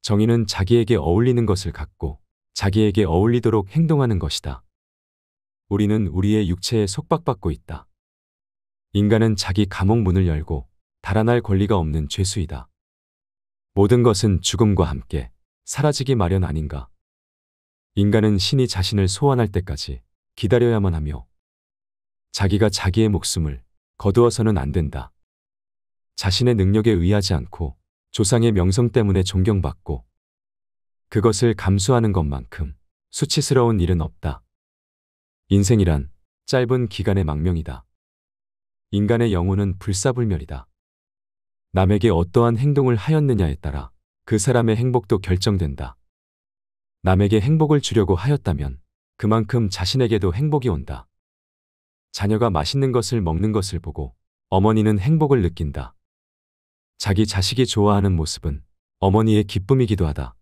정의는 자기에게 어울리는 것을 갖고 자기에게 어울리도록 행동하는 것이다. 우리는 우리의 육체에 속박받고 있다. 인간은 자기 감옥문을 열고 달아날 권리가 없는 죄수이다. 모든 것은 죽음과 함께 사라지기 마련 아닌가. 인간은 신이 자신을 소환할 때까지 기다려야만 하며 자기가 자기의 목숨을 거두어서는 안 된다. 자신의 능력에 의하지 않고 조상의 명성 때문에 존경받고 그것을 감수하는 것만큼 수치스러운 일은 없다. 인생이란 짧은 기간의 망명이다. 인간의 영혼은 불사불멸이다. 남에게 어떠한 행동을 하였느냐에 따라 그 사람의 행복도 결정된다. 남에게 행복을 주려고 하였다면 그만큼 자신에게도 행복이 온다. 자녀가 맛있는 것을 먹는 것을 보고 어머니는 행복을 느낀다. 자기 자식이 좋아하는 모습은 어머니의 기쁨이기도 하다.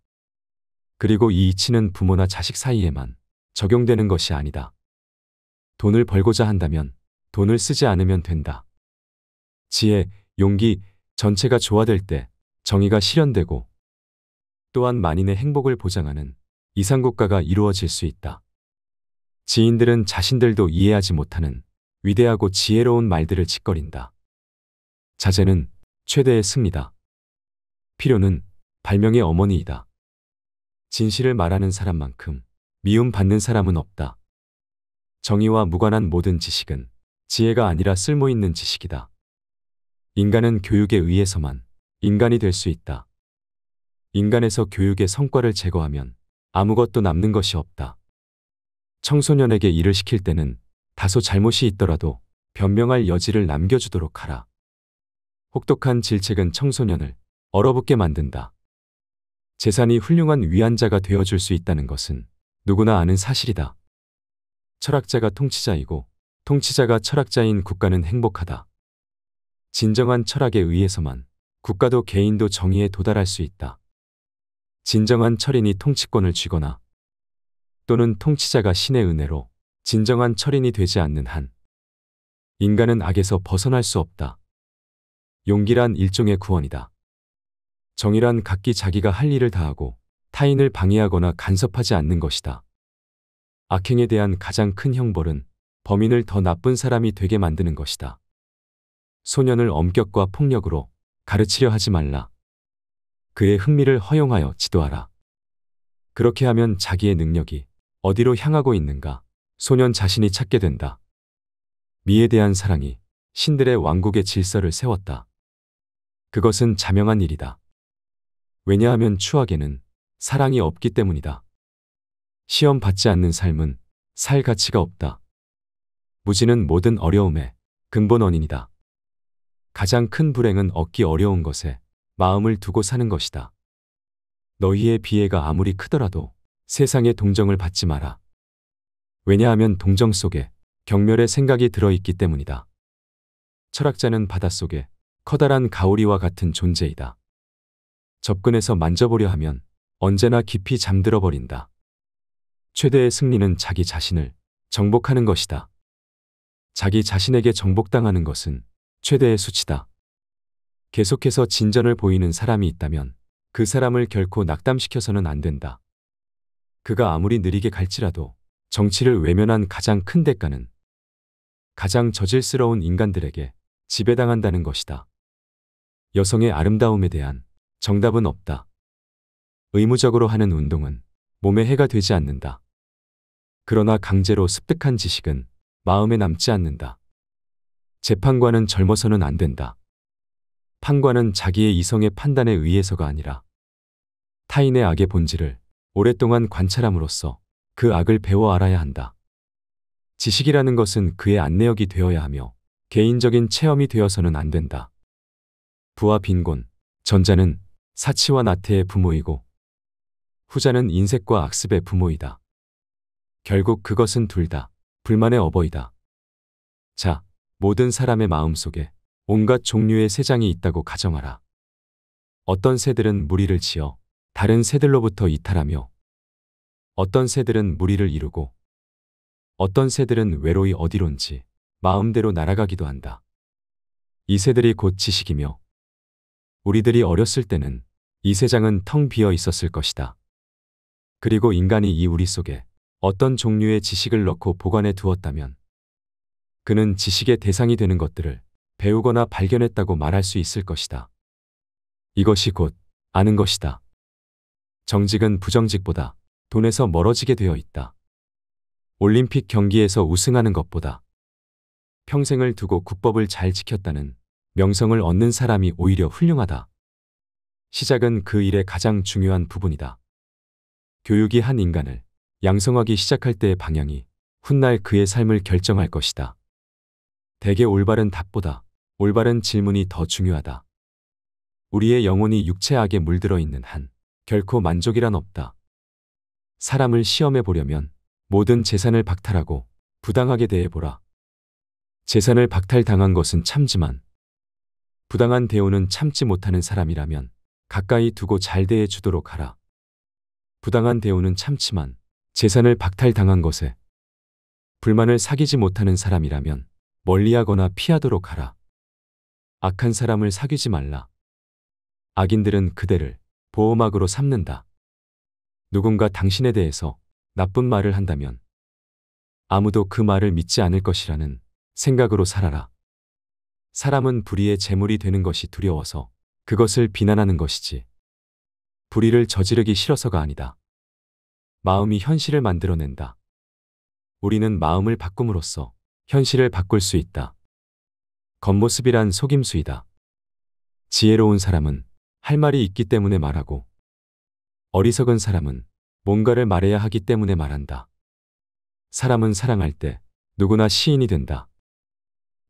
그리고 이 이치는 부모나 자식 사이에만 적용되는 것이 아니다. 돈을 벌고자 한다면 돈을 쓰지 않으면 된다. 지혜, 용기, 전체가 조화될 때 정의가 실현되고 또한 만인의 행복을 보장하는 이상국가가 이루어질 수 있다. 지인들은 자신들도 이해하지 못하는 위대하고 지혜로운 말들을 짓거린다. 자제는 최대의 승리다. 필요는 발명의 어머니이다. 진실을 말하는 사람만큼 미움받는 사람은 없다. 정의와 무관한 모든 지식은 지혜가 아니라 쓸모있는 지식이다. 인간은 교육에 의해서만 인간이 될 수 있다. 인간에서 교육의 성과를 제거하면 아무것도 남는 것이 없다. 청소년에게 일을 시킬 때는 다소 잘못이 있더라도 변명할 여지를 남겨주도록 하라. 혹독한 질책은 청소년을 얼어붙게 만든다. 재산이 훌륭한 위안자가 되어줄 수 있다는 것은 누구나 아는 사실이다. 철학자가 통치자이고 통치자가 철학자인 국가는 행복하다. 진정한 철학에 의해서만 국가도 개인도 정의에 도달할 수 있다. 진정한 철인이 통치권을 쥐거나 또는 통치자가 신의 은혜로 진정한 철인이 되지 않는 한 인간은 악에서 벗어날 수 없다. 용기란 일종의 구원이다. 정의란 각기 자기가 할 일을 다하고 타인을 방해하거나 간섭하지 않는 것이다. 악행에 대한 가장 큰 형벌은 범인을 더 나쁜 사람이 되게 만드는 것이다. 소년을 엄격과 폭력으로 가르치려 하지 말라. 그의 흥미를 허용하여 지도하라. 그렇게 하면 자기의 능력이 어디로 향하고 있는가 소년 자신이 찾게 된다. 미에 대한 사랑이 신들의 왕국의 질서를 세웠다. 그것은 자명한 일이다. 왜냐하면 추악에는 사랑이 없기 때문이다. 시험 받지 않는 삶은 살 가치가 없다. 무지는 모든 어려움의 근본 원인이다. 가장 큰 불행은 얻기 어려운 것에 마음을 두고 사는 것이다. 너희의 비애가 아무리 크더라도 세상의 동정을 받지 마라. 왜냐하면 동정 속에 경멸의 생각이 들어있기 때문이다. 철학자는 바닷속에 커다란 가오리와 같은 존재이다. 접근해서 만져보려 하면 언제나 깊이 잠들어 버린다. 최대의 승리는 자기 자신을 정복하는 것이다. 자기 자신에게 정복당하는 것은 최대의 수치다. 계속해서 진전을 보이는 사람이 있다면 그 사람을 결코 낙담시켜서는 안 된다. 그가 아무리 느리게 갈지라도 정치를 외면한 가장 큰 대가는 가장 저질스러운 인간들에게 지배당한다는 것이다. 여성의 아름다움에 대한 정답은 없다. 의무적으로 하는 운동은 몸에 해가 되지 않는다. 그러나 강제로 습득한 지식은 마음에 남지 않는다. 재판관은 젊어서는 안 된다. 판관은 자기의 이성의 판단에 의해서가 아니라 타인의 악의 본질을 오랫동안 관찰함으로써 그 악을 배워 알아야 한다. 지식이라는 것은 그의 안내역이 되어야 하며 개인적인 체험이 되어서는 안 된다. 부와 빈곤, 전자는 사치와 나태의 부모이고 후자는 인색과 악습의 부모이다. 결국 그것은 둘 다 불만의 어버이다. 자, 모든 사람의 마음속에 온갖 종류의 새장이 있다고 가정하라. 어떤 새들은 무리를 지어 다른 새들로부터 이탈하며 어떤 새들은 무리를 이루고 어떤 새들은 외로이 어디론지 마음대로 날아가기도 한다. 이 새들이 곧 지식이며 우리들이 어렸을 때는 이새장은텅 비어 있었을 것이다. 그리고 인간이 이 우리 속에 어떤 종류의 지식을 넣고 보관해 두었다면 그는 지식의 대상이 되는 것들을 배우거나 발견했다고 말할 수 있을 것이다. 이것이 곧 아는 것이다. 정직은 부정직보다 돈에서 멀어지게 되어 있다. 올림픽 경기에서 우승하는 것보다 평생을 두고 국법을 잘 지켰다는 명성을 얻는 사람이 오히려 훌륭하다. 시작은 그 일의 가장 중요한 부분이다. 교육이 한 인간을 양성하기 시작할 때의 방향이 훗날 그의 삶을 결정할 것이다. 대개 올바른 답보다 올바른 질문이 더 중요하다. 우리의 영혼이 육체악에 물들어 있는 한 결코 만족이란 없다. 사람을 시험해 보려면 모든 재산을 박탈하고 부당하게 대해 보라. 재산을 박탈당한 것은 참지만 부당한 대우는 참지 못하는 사람이라면 가까이 두고 잘 대해 주도록 하라. 부당한 대우는 참지만 재산을 박탈당한 것에 불만을 사귀지 못하는 사람이라면 멀리하거나 피하도록 하라. 악한 사람을 사귀지 말라. 악인들은 그대를 보호막으로 삼는다. 누군가 당신에 대해서 나쁜 말을 한다면 아무도 그 말을 믿지 않을 것이라는 생각으로 살아라. 사람은 불의의 재물이 되는 것이 두려워서 그것을 비난하는 것이지. 불의를 저지르기 싫어서가 아니다. 마음이 현실을 만들어낸다. 우리는 마음을 바꿈으로써 현실을 바꿀 수 있다. 겉모습이란 속임수이다. 지혜로운 사람은 할 말이 있기 때문에 말하고 어리석은 사람은 뭔가를 말해야 하기 때문에 말한다. 사람은 사랑할 때 누구나 시인이 된다.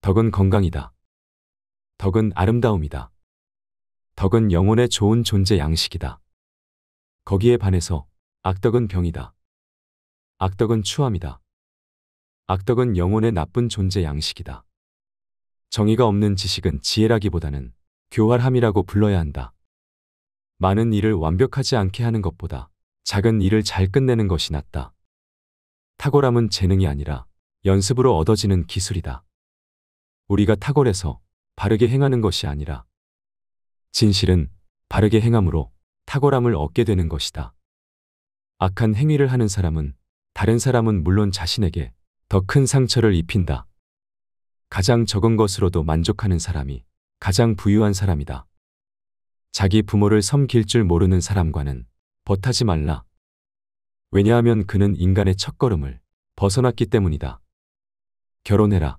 덕은 건강이다. 덕은 아름다움이다. 덕은 영혼의 좋은 존재 양식이다. 거기에 반해서 악덕은 병이다. 악덕은 추함이다. 악덕은 영혼의 나쁜 존재 양식이다. 정의가 없는 지식은 지혜라기보다는 교활함이라고 불러야 한다. 많은 일을 완벽하지 않게 하는 것보다 작은 일을 잘 끝내는 것이 낫다. 탁월함은 재능이 아니라 연습으로 얻어지는 기술이다. 우리가 탁월해서 바르게 행하는 것이 아니라 진실은 바르게 행함으로 탁월함을 얻게 되는 것이다. 악한 행위를 하는 사람은 다른 사람은 물론 자신에게 더큰 상처를 입힌다. 가장 적은 것으로도 만족하는 사람이 가장 부유한 사람이다. 자기 부모를 섬길 줄 모르는 사람과는 벗하지 말라. 왜냐하면 그는 인간의 첫걸음을 벗어났기 때문이다. 결혼해라.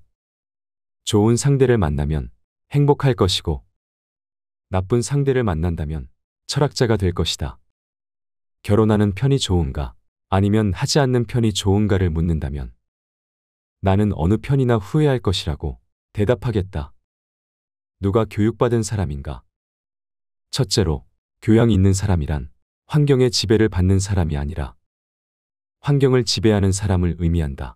좋은 상대를 만나면 행복할 것이고 나쁜 상대를 만난다면 철학자가 될 것이다. 결혼하는 편이 좋은가 아니면 하지 않는 편이 좋은가를 묻는다면 나는 어느 편이나 후회할 것이라고 대답하겠다. 누가 교육받은 사람인가? 첫째로, 교양 있는 사람이란 환경의 지배를 받는 사람이 아니라 환경을 지배하는 사람을 의미한다.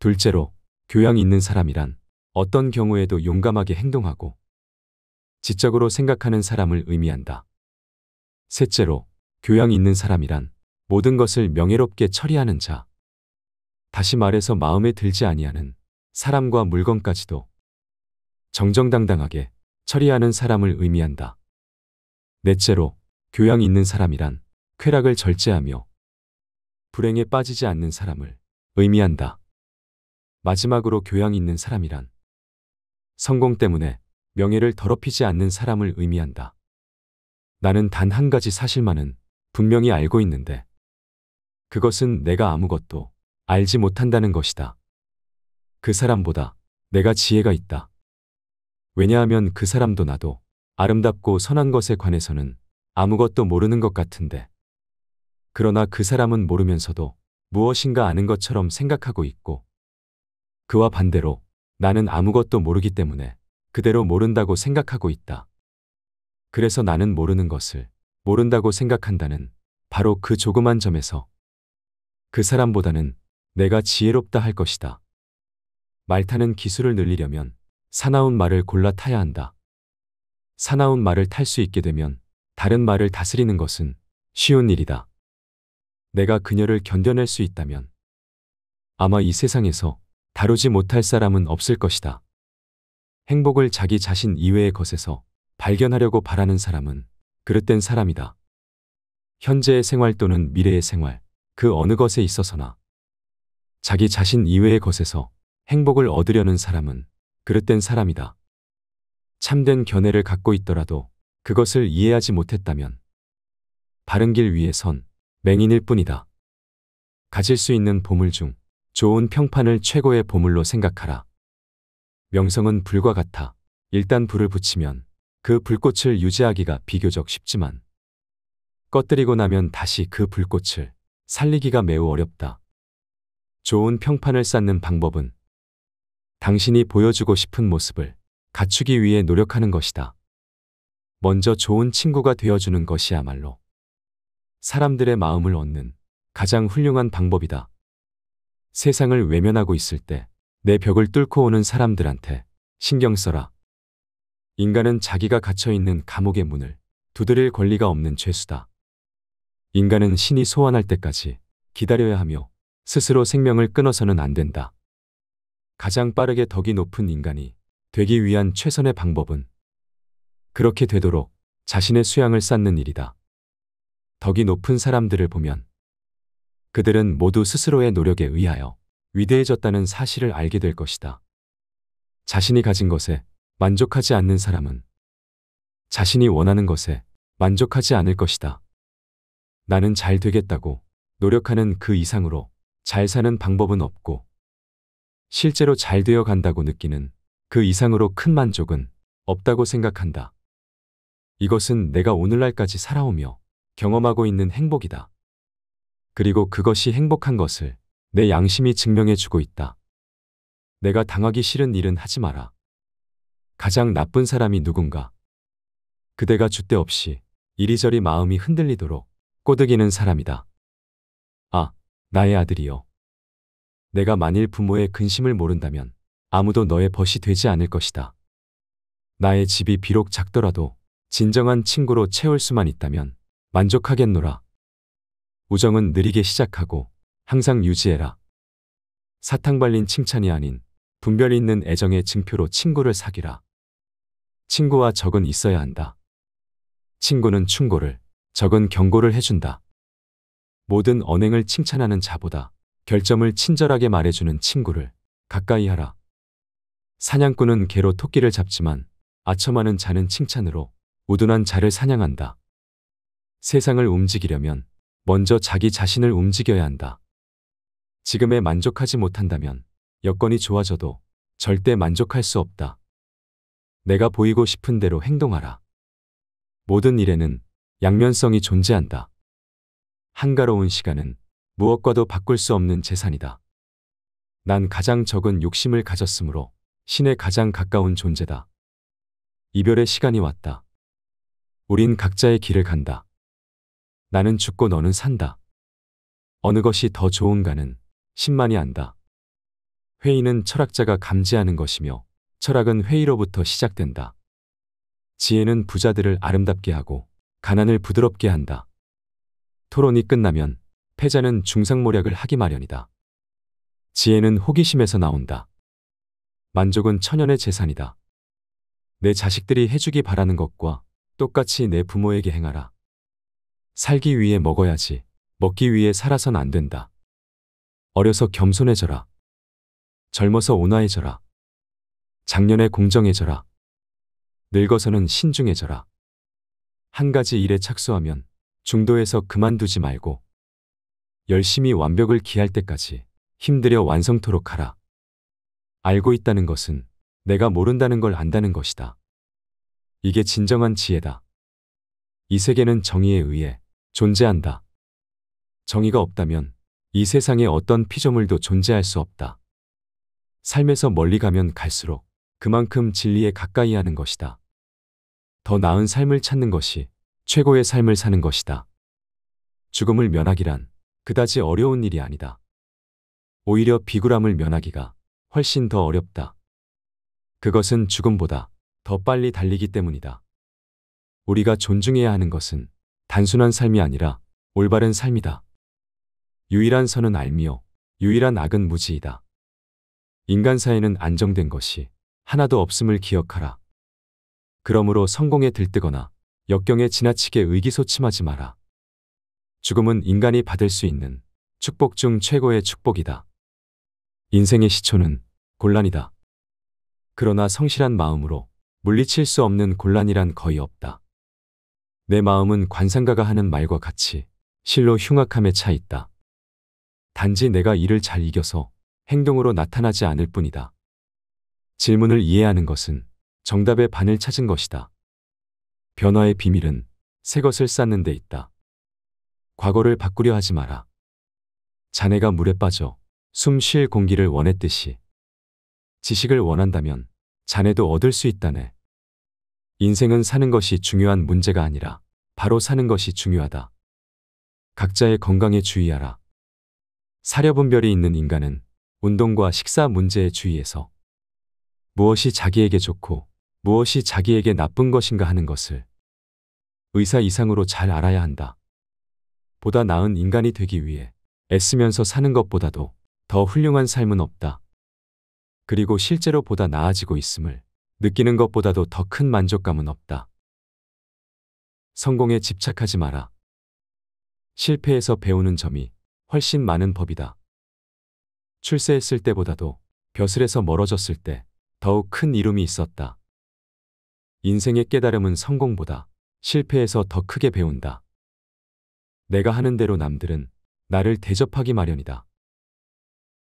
둘째로, 교양 있는 사람이란 어떤 경우에도 용감하게 행동하고 지적으로 생각하는 사람을 의미한다. 셋째로, 교양 있는 사람이란 모든 것을 명예롭게 처리하는 자, 다시 말해서 마음에 들지 아니하는 사람과 물건까지도 정정당당하게 처리하는 사람을 의미한다. 넷째로 교양 있는 사람이란 쾌락을 절제하며 불행에 빠지지 않는 사람을 의미한다. 마지막으로 교양 있는 사람이란 성공 때문에 명예를 더럽히지 않는 사람을 의미한다. 나는 단 한 가지 사실만은 분명히 알고 있는데 그것은 내가 아무것도 알지 못한다는 것이다. 그 사람보다 내가 지혜가 있다. 왜냐하면 그 사람도 나도 아름답고 선한 것에 관해서는 아무것도 모르는 것 같은데. 그러나 그 사람은 모르면서도 무엇인가 아는 것처럼 생각하고 있고 그와 반대로 나는 아무것도 모르기 때문에 그대로 모른다고 생각하고 있다. 그래서 나는 모르는 것을 모른다고 생각한다는 바로 그 조그만 점에서 그 사람보다는 내가 지혜롭다 할 것이다. 말타는 기술을 늘리려면 사나운 말을 골라 타야 한다. 사나운 말을 탈 수 있게 되면 다른 말을 다스리는 것은 쉬운 일이다. 내가 그녀를 견뎌낼 수 있다면 아마 이 세상에서 다루지 못할 사람은 없을 것이다. 행복을 자기 자신 이외의 것에서 발견하려고 바라는 사람은 그릇된 사람이다. 현재의 생활 또는 미래의 생활, 그 어느 것에 있어서나 자기 자신 이외의 것에서 행복을 얻으려는 사람은 그릇된 사람이다. 참된 견해를 갖고 있더라도 그것을 이해하지 못했다면 바른 길 위에 선 맹인일 뿐이다. 가질 수 있는 보물 중 좋은 평판을 최고의 보물로 생각하라. 명성은 불과 같아 일단 불을 붙이면 그 불꽃을 유지하기가 비교적 쉽지만 꺼뜨리고 나면 다시 그 불꽃을 살리기가 매우 어렵다. 좋은 평판을 쌓는 방법은 당신이 보여주고 싶은 모습을 갖추기 위해 노력하는 것이다. 먼저 좋은 친구가 되어주는 것이야말로 사람들의 마음을 얻는 가장 훌륭한 방법이다. 세상을 외면하고 있을 때 내 벽을 뚫고 오는 사람들한테 신경 써라. 인간은 자기가 갇혀 있는 감옥의 문을 두드릴 권리가 없는 죄수다. 인간은 신이 소환할 때까지 기다려야 하며 스스로 생명을 끊어서는 안 된다. 가장 빠르게 덕이 높은 인간이 되기 위한 최선의 방법은 그렇게 되도록 자신의 수양을 쌓는 일이다. 덕이 높은 사람들을 보면 그들은 모두 스스로의 노력에 의하여 위대해졌다는 사실을 알게 될 것이다. 자신이 가진 것에 만족하지 않는 사람은 자신이 원하는 것에 만족하지 않을 것이다. 나는 잘 되겠다고 노력하는 그 이상으로 잘 사는 방법은 없고 실제로 잘 되어 간다고 느끼는 그 이상으로 큰 만족은 없다고 생각한다. 이것은 내가 오늘날까지 살아오며 경험하고 있는 행복이다. 그리고 그것이 행복한 것을 내 양심이 증명해주고 있다. 내가 당하기 싫은 일은 하지 마라. 가장 나쁜 사람이 누군가. 그대가 주대 없이 이리저리 마음이 흔들리도록 꼬드기는 사람이다. 나의 아들이여. 내가 만일 부모의 근심을 모른다면 아무도 너의 벗이 되지 않을 것이다. 나의 집이 비록 작더라도 진정한 친구로 채울 수만 있다면 만족하겠노라. 우정은 느리게 시작하고 항상 유지해라. 사탕 발린 칭찬이 아닌 분별 있는 애정의 증표로 친구를 사귀라. 친구와 적은 있어야 한다. 친구는 충고를, 적은 경고를 해준다. 모든 언행을 칭찬하는 자보다 결점을 친절하게 말해주는 친구를 가까이 하라. 사냥꾼은 개로 토끼를 잡지만 아첨하는 자는 칭찬으로 우둔한 자를 사냥한다. 세상을 움직이려면 먼저 자기 자신을 움직여야 한다. 지금에 만족하지 못한다면 여건이 좋아져도 절대 만족할 수 없다. 내가 보이고 싶은 대로 행동하라. 모든 일에는 양면성이 존재한다. 한가로운 시간은 무엇과도 바꿀 수 없는 재산이다. 난 가장 적은 욕심을 가졌으므로 신에 가장 가까운 존재다. 이별의 시간이 왔다. 우린 각자의 길을 간다. 나는 죽고 너는 산다. 어느 것이 더 좋은가는 신만이 안다. 회의는 철학자가 감지하는 것이며 철학은 회의로부터 시작된다. 지혜는 부자들을 아름답게 하고 가난을 부드럽게 한다. 토론이 끝나면 패자는 중상모략을 하기 마련이다. 지혜는 호기심에서 나온다. 만족은 천연의 재산이다. 내 자식들이 해주기 바라는 것과 똑같이 내 부모에게 행하라. 살기 위해 먹어야지. 먹기 위해 살아선 안 된다. 어려서 겸손해져라. 젊어서 온화해져라. 작년에 공정해져라. 늙어서는 신중해져라. 한 가지 일에 착수하면 중도에서 그만두지 말고 열심히 완벽을 기할 때까지 힘들여 완성토록 하라. 알고 있다는 것은 내가 모른다는 걸 안다는 것이다. 이게 진정한 지혜다. 이 세계는 정의에 의해 존재한다. 정의가 없다면 이 세상의 어떤 피조물도 존재할 수 없다. 삶에서 멀리 가면 갈수록 그만큼 진리에 가까이 하는 것이다. 더 나은 삶을 찾는 것이 최고의 삶을 사는 것이다. 죽음을 면하기란 그다지 어려운 일이 아니다. 오히려 비굴함을 면하기가 훨씬 더 어렵다. 그것은 죽음보다 더 빨리 달리기 때문이다. 우리가 존중해야 하는 것은 단순한 삶이 아니라 올바른 삶이다. 유일한 선은 알미요, 유일한 악은 무지이다. 인간 사회는 안정된 것이 하나도 없음을 기억하라. 그러므로 성공에 들뜨거나 역경에 지나치게 의기소침하지 마라. 죽음은 인간이 받을 수 있는 축복 중 최고의 축복이다. 인생의 시초는 곤란이다. 그러나 성실한 마음으로 물리칠 수 없는 곤란이란 거의 없다. 내 마음은 관상가가 하는 말과 같이 실로 흉악함에 차 있다. 단지 내가 일을 잘 이겨서 행동으로 나타나지 않을 뿐이다. 질문을 이해하는 것은 정답의 반을 찾은 것이다. 변화의 비밀은 새 것을 쌓는 데 있다. 과거를 바꾸려 하지 마라. 자네가 물에 빠져 숨 쉴 공기를 원했듯이 지식을 원한다면 자네도 얻을 수 있다네. 인생은 사는 것이 중요한 문제가 아니라 바로 사는 것이 중요하다. 각자의 건강에 주의하라. 사려분별이 있는 인간은 운동과 식사 문제에 주의해서 무엇이 자기에게 좋고 무엇이 자기에게 나쁜 것인가 하는 것을 의사 이상으로 잘 알아야 한다. 보다 나은 인간이 되기 위해 애쓰면서 사는 것보다도 더 훌륭한 삶은 없다. 그리고 실제로 보다 나아지고 있음을 느끼는 것보다도 더 큰 만족감은 없다. 성공에 집착하지 마라. 실패에서 배우는 점이 훨씬 많은 법이다. 출세했을 때보다도 벼슬에서 멀어졌을 때 더욱 큰 이름이 있었다. 인생의 깨달음은 성공보다 실패에서 더 크게 배운다. 내가 하는 대로 남들은 나를 대접하기 마련이다.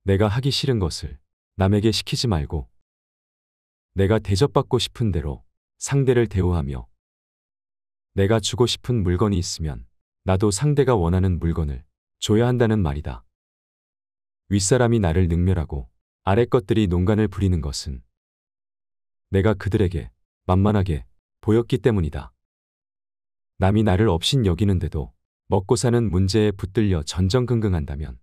내가 하기 싫은 것을 남에게 시키지 말고 내가 대접받고 싶은 대로 상대를 대우하며 내가 주고 싶은 물건이 있으면 나도 상대가 원하는 물건을 줘야 한다는 말이다. 윗사람이 나를 능멸하고 아래 것들이 농간을 부리는 것은 내가 그들에게 만만하게 보였기 때문이다. 남이 나를 업신 여기는데도 먹고 사는 문제에 붙들려 전전긍긍한다면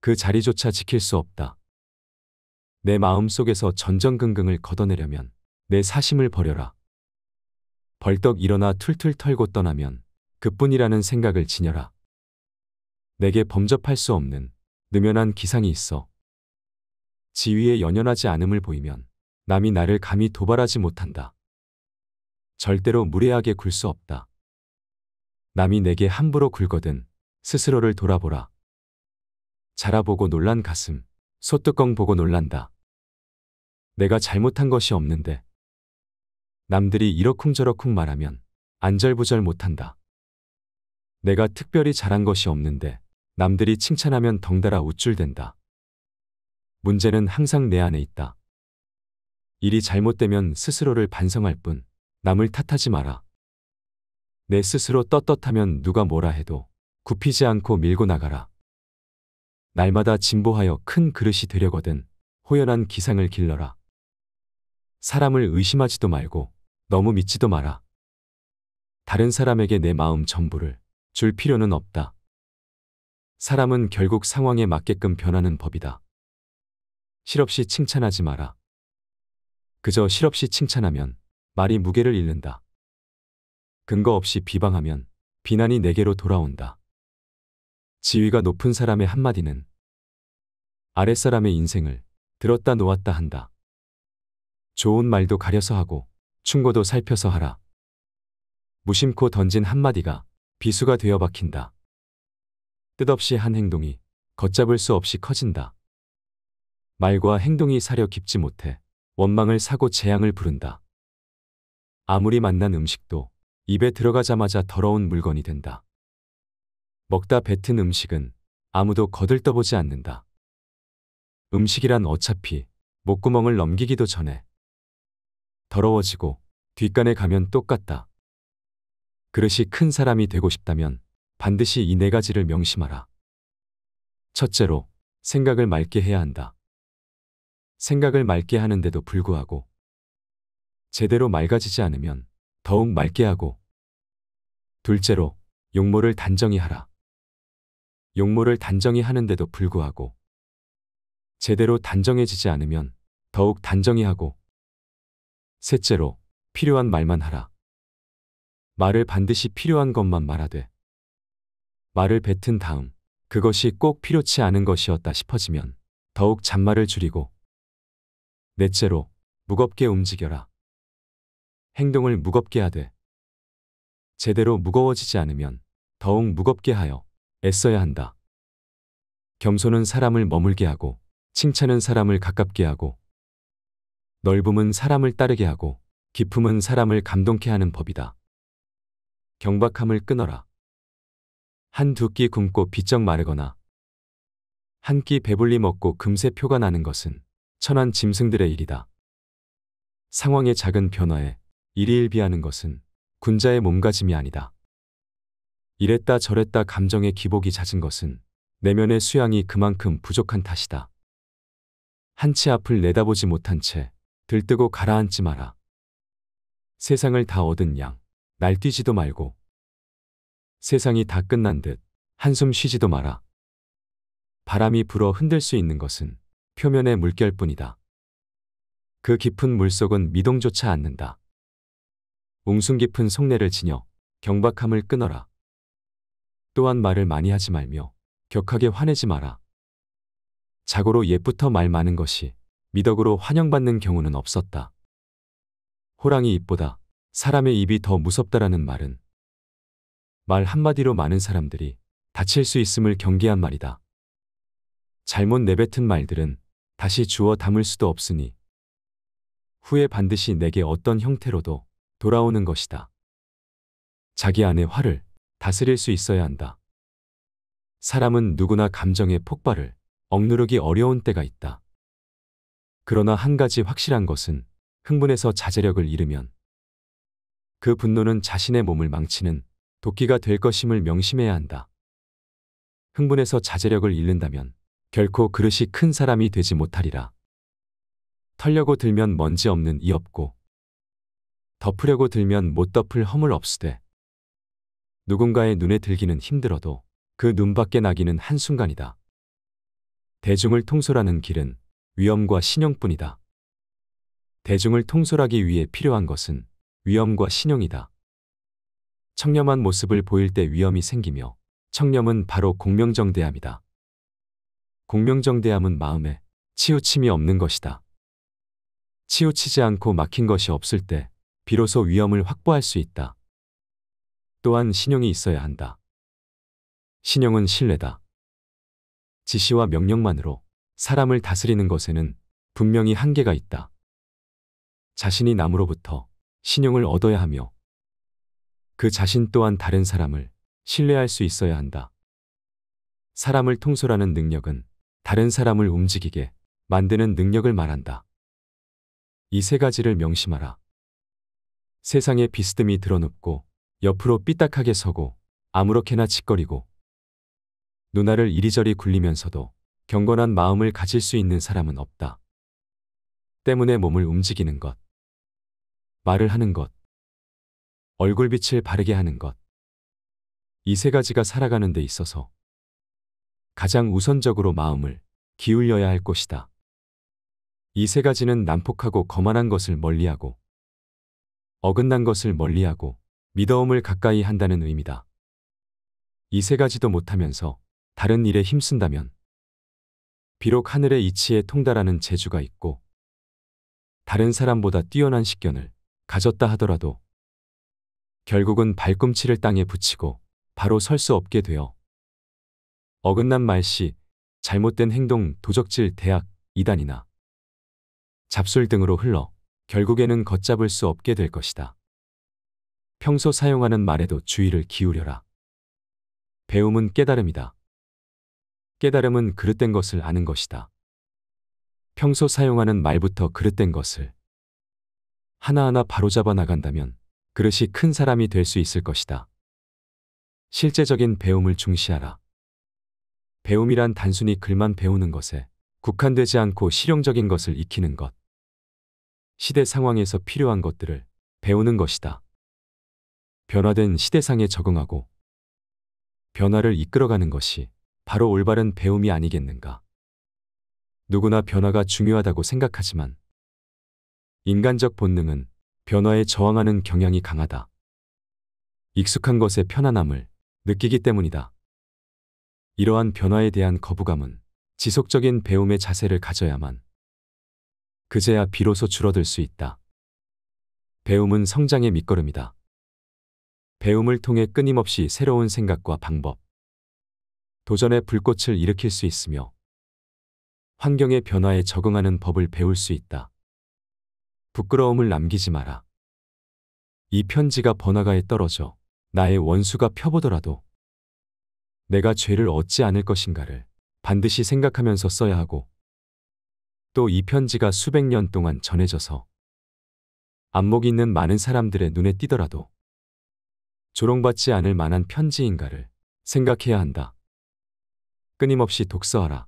그 자리조차 지킬 수 없다. 내 마음 속에서 전전긍긍을 걷어내려면 내 사심을 버려라. 벌떡 일어나 툴툴 털고 떠나면 그뿐이라는 생각을 지녀라. 내게 범접할 수 없는 느면한 기상이 있어. 지위에 연연하지 않음을 보이면 남이 나를 감히 도발하지 못한다. 절대로 무례하게 굴 수 없다. 남이 내게 함부로 굴거든 스스로를 돌아보라. 자라보고 놀란 가슴, 소뚜껑 보고 놀란다. 내가 잘못한 것이 없는데 남들이 이러쿵저러쿵 말하면 안절부절 못한다. 내가 특별히 잘한 것이 없는데 남들이 칭찬하면 덩달아 우쭐댄다. 문제는 항상 내 안에 있다. 일이 잘못되면 스스로를 반성할 뿐 남을 탓하지 마라. 내 스스로 떳떳하면 누가 뭐라 해도 굽히지 않고 밀고 나가라. 날마다 진보하여 큰 그릇이 되려거든 호연한 기상을 길러라. 사람을 의심하지도 말고 너무 믿지도 마라. 다른 사람에게 내 마음 전부를 줄 필요는 없다. 사람은 결국 상황에 맞게끔 변하는 법이다. 실없이 칭찬하지 마라. 그저 실없이 칭찬하면 말이 무게를 잃는다. 근거 없이 비방하면 비난이 내게로 돌아온다. 지위가 높은 사람의 한마디는 아랫사람의 인생을 들었다 놓았다 한다. 좋은 말도 가려서 하고 충고도 살펴서 하라. 무심코 던진 한마디가 비수가 되어 박힌다. 뜻없이 한 행동이 걷잡을 수 없이 커진다. 말과 행동이 사려 깊지 못해 원망을 사고 재앙을 부른다. 아무리 맛난 음식도 입에 들어가자마자 더러운 물건이 된다. 먹다 뱉은 음식은 아무도 거들떠보지 않는다. 음식이란 어차피 목구멍을 넘기기도 전에 더러워지고 뒷간에 가면 똑같다. 그릇이 큰 사람이 되고 싶다면 반드시 이 네 가지를 명심하라. 첫째로 생각을 맑게 해야 한다. 생각을 맑게 하는데도 불구하고 제대로 맑아지지 않으면 더욱 맑게 하고 둘째로 용모를 단정히 하라. 용모를 단정히 하는데도 불구하고 제대로 단정해지지 않으면 더욱 단정히 하고 셋째로 필요한 말만 하라. 말을 반드시 필요한 것만 말하되 말을 뱉은 다음 그것이 꼭 필요치 않은 것이었다 싶어지면 더욱 잔말을 줄이고 넷째로 무겁게 움직여라. 행동을 무겁게 하되 제대로 무거워지지 않으면 더욱 무겁게 하여 애써야 한다. 겸손은 사람을 머물게 하고 칭찬은 사람을 가깝게 하고 넓음은 사람을 따르게 하고 기품은 사람을 감동케 하는 법이다. 경박함을 끊어라. 한 두 끼 굶고 비쩍 마르거나 한 끼 배불리 먹고 금세 표가 나는 것은 천한 짐승들의 일이다. 상황의 작은 변화에 일에 일비하는 것은 군자의 몸가짐이 아니다. 이랬다 저랬다 감정의 기복이 잦은 것은 내면의 수양이 그만큼 부족한 탓이다. 한치 앞을 내다보지 못한 채 들뜨고 가라앉지 마라. 세상을 다 얻은 양, 날뛰지도 말고. 세상이 다 끝난 듯 한숨 쉬지도 마라. 바람이 불어 흔들 수 있는 것은 표면의 물결뿐이다. 그 깊은 물속은 미동조차 않는다. 웅숭 깊은 속내를 지녀 경박함을 끊어라. 또한 말을 많이 하지 말며 격하게 화내지 마라. 자고로 옛부터 말 많은 것이 미덕으로 환영받는 경우는 없었다. 호랑이 입보다 사람의 입이 더 무섭다라는 말은 말 한마디로 많은 사람들이 다칠 수 있음을 경계한 말이다. 잘못 내뱉은 말들은 다시 주워 담을 수도 없으니 후에 반드시 내게 어떤 형태로도 돌아오는 것이다. 자기 안의 화를 다스릴 수 있어야 한다. 사람은 누구나 감정의 폭발을 억누르기 어려운 때가 있다. 그러나 한 가지 확실한 것은 흥분에서 자제력을 잃으면 그 분노는 자신의 몸을 망치는 도끼가 될 것임을 명심해야 한다. 흥분에서 자제력을 잃는다면 결코 그릇이 큰 사람이 되지 못하리라. 털려고 들면 먼지 없는 이 없고 덮으려고 들면 못 덮을 허물 없으되 누군가의 눈에 들기는 힘들어도 그 눈밖에 나기는 한순간이다. 대중을 통솔하는 길은 위험과 신용뿐이다. 대중을 통솔하기 위해 필요한 것은 위험과 신용이다. 청렴한 모습을 보일 때 위험이 생기며 청렴은 바로 공명정대함이다. 공명정대함은 마음에 치우침이 없는 것이다. 치우치지 않고 막힌 것이 없을 때 비로소 위험을 확보할 수 있다. 또한 신용이 있어야 한다. 신용은 신뢰다. 지시와 명령만으로 사람을 다스리는 것에는 분명히 한계가 있다. 자신이 남으로부터 신용을 얻어야 하며 그 자신 또한 다른 사람을 신뢰할 수 있어야 한다. 사람을 통솔하는 능력은 다른 사람을 움직이게 만드는 능력을 말한다. 이 세 가지를 명심하라. 세상의 비스듬히 드러눕고 옆으로 삐딱하게 서고 아무렇게나 짓거리고 누나를 이리저리 굴리면서도 경건한 마음을 가질 수 있는 사람은 없다. 때문에 몸을 움직이는 것, 말을 하는 것, 얼굴빛을 바르게 하는 것, 이 세 가지가 살아가는 데 있어서 가장 우선적으로 마음을 기울여야 할 것이다. 이 세 가지는 난폭하고 거만한 것을 멀리하고 어긋난 것을 멀리하고 믿어움을 가까이 한다는 의미다. 이 세 가지도 못하면서 다른 일에 힘쓴다면 비록 하늘의 이치에 통달하는 재주가 있고 다른 사람보다 뛰어난 식견을 가졌다 하더라도 결국은 발꿈치를 땅에 붙이고 바로 설 수 없게 되어 어긋난 말씨, 잘못된 행동, 도적질, 대학, 이단이나 잡술 등으로 흘러 결국에는 걷잡을 수 없게 될 것이다. 평소 사용하는 말에도 주의를 기울여라. 배움은 깨달음이다. 깨달음은 그릇된 것을 아는 것이다. 평소 사용하는 말부터 그릇된 것을 하나하나 바로잡아 나간다면 그릇이 큰 사람이 될 수 있을 것이다. 실제적인 배움을 중시하라. 배움이란 단순히 글만 배우는 것에 국한되지 않고 실용적인 것을 익히는 것. 시대 상황에서 필요한 것들을 배우는 것이다. 변화된 시대상에 적응하고 변화를 이끌어가는 것이 바로 올바른 배움이 아니겠는가. 누구나 변화가 중요하다고 생각하지만 인간적 본능은 변화에 저항하는 경향이 강하다. 익숙한 것의 편안함을 느끼기 때문이다. 이러한 변화에 대한 거부감은 지속적인 배움의 자세를 가져야만 그제야 비로소 줄어들 수 있다. 배움은 성장의 밑거름이다. 배움을 통해 끊임없이 새로운 생각과 방법, 도전의 불꽃을 일으킬 수 있으며 환경의 변화에 적응하는 법을 배울 수 있다. 부끄러움을 남기지 마라. 이 편지가 번화가에 떨어져 나의 원수가 펴보더라도 내가 죄를 얻지 않을 것인가를 반드시 생각하면서 써야 하고 또이 편지가 수백 년 동안 전해져서 안목 있는 많은 사람들의 눈에 띄더라도 조롱받지 않을 만한 편지인가를 생각해야 한다. 끊임없이 독서하라.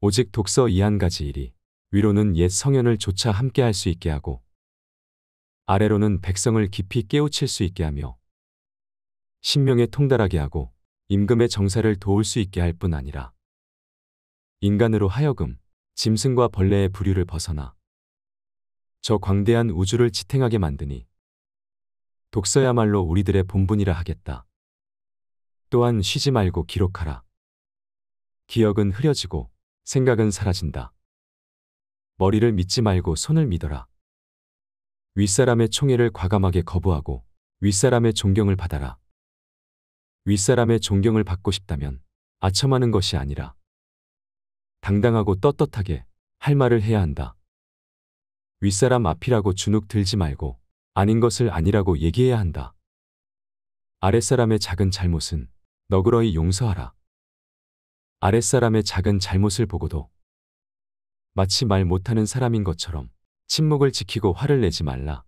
오직 독서 이 한 가지 일이 위로는 옛 성현을 조차 함께 할 수 있게 하고 아래로는 백성을 깊이 깨우칠 수 있게 하며 신명에 통달하게 하고 임금의 정사를 도울 수 있게 할 뿐 아니라 인간으로 하여금 짐승과 벌레의 부류를 벗어나 저 광대한 우주를 지탱하게 만드니 독서야말로 우리들의 본분이라 하겠다. 또한 쉬지 말고 기록하라. 기억은 흐려지고 생각은 사라진다. 머리를 믿지 말고 손을 믿어라. 윗사람의 총애를 과감하게 거부하고 윗사람의 존경을 받아라. 윗사람의 존경을 받고 싶다면 아첨하는 것이 아니라 당당하고 떳떳하게 할 말을 해야 한다. 윗사람 앞이라고 주눅 들지 말고 아닌 것을 아니라고 얘기해야 한다. 아랫사람의 작은 잘못은 너그러이 용서하라. 아랫사람의 작은 잘못을 보고도 마치 말 못하는 사람인 것처럼 침묵을 지키고 화를 내지 말라.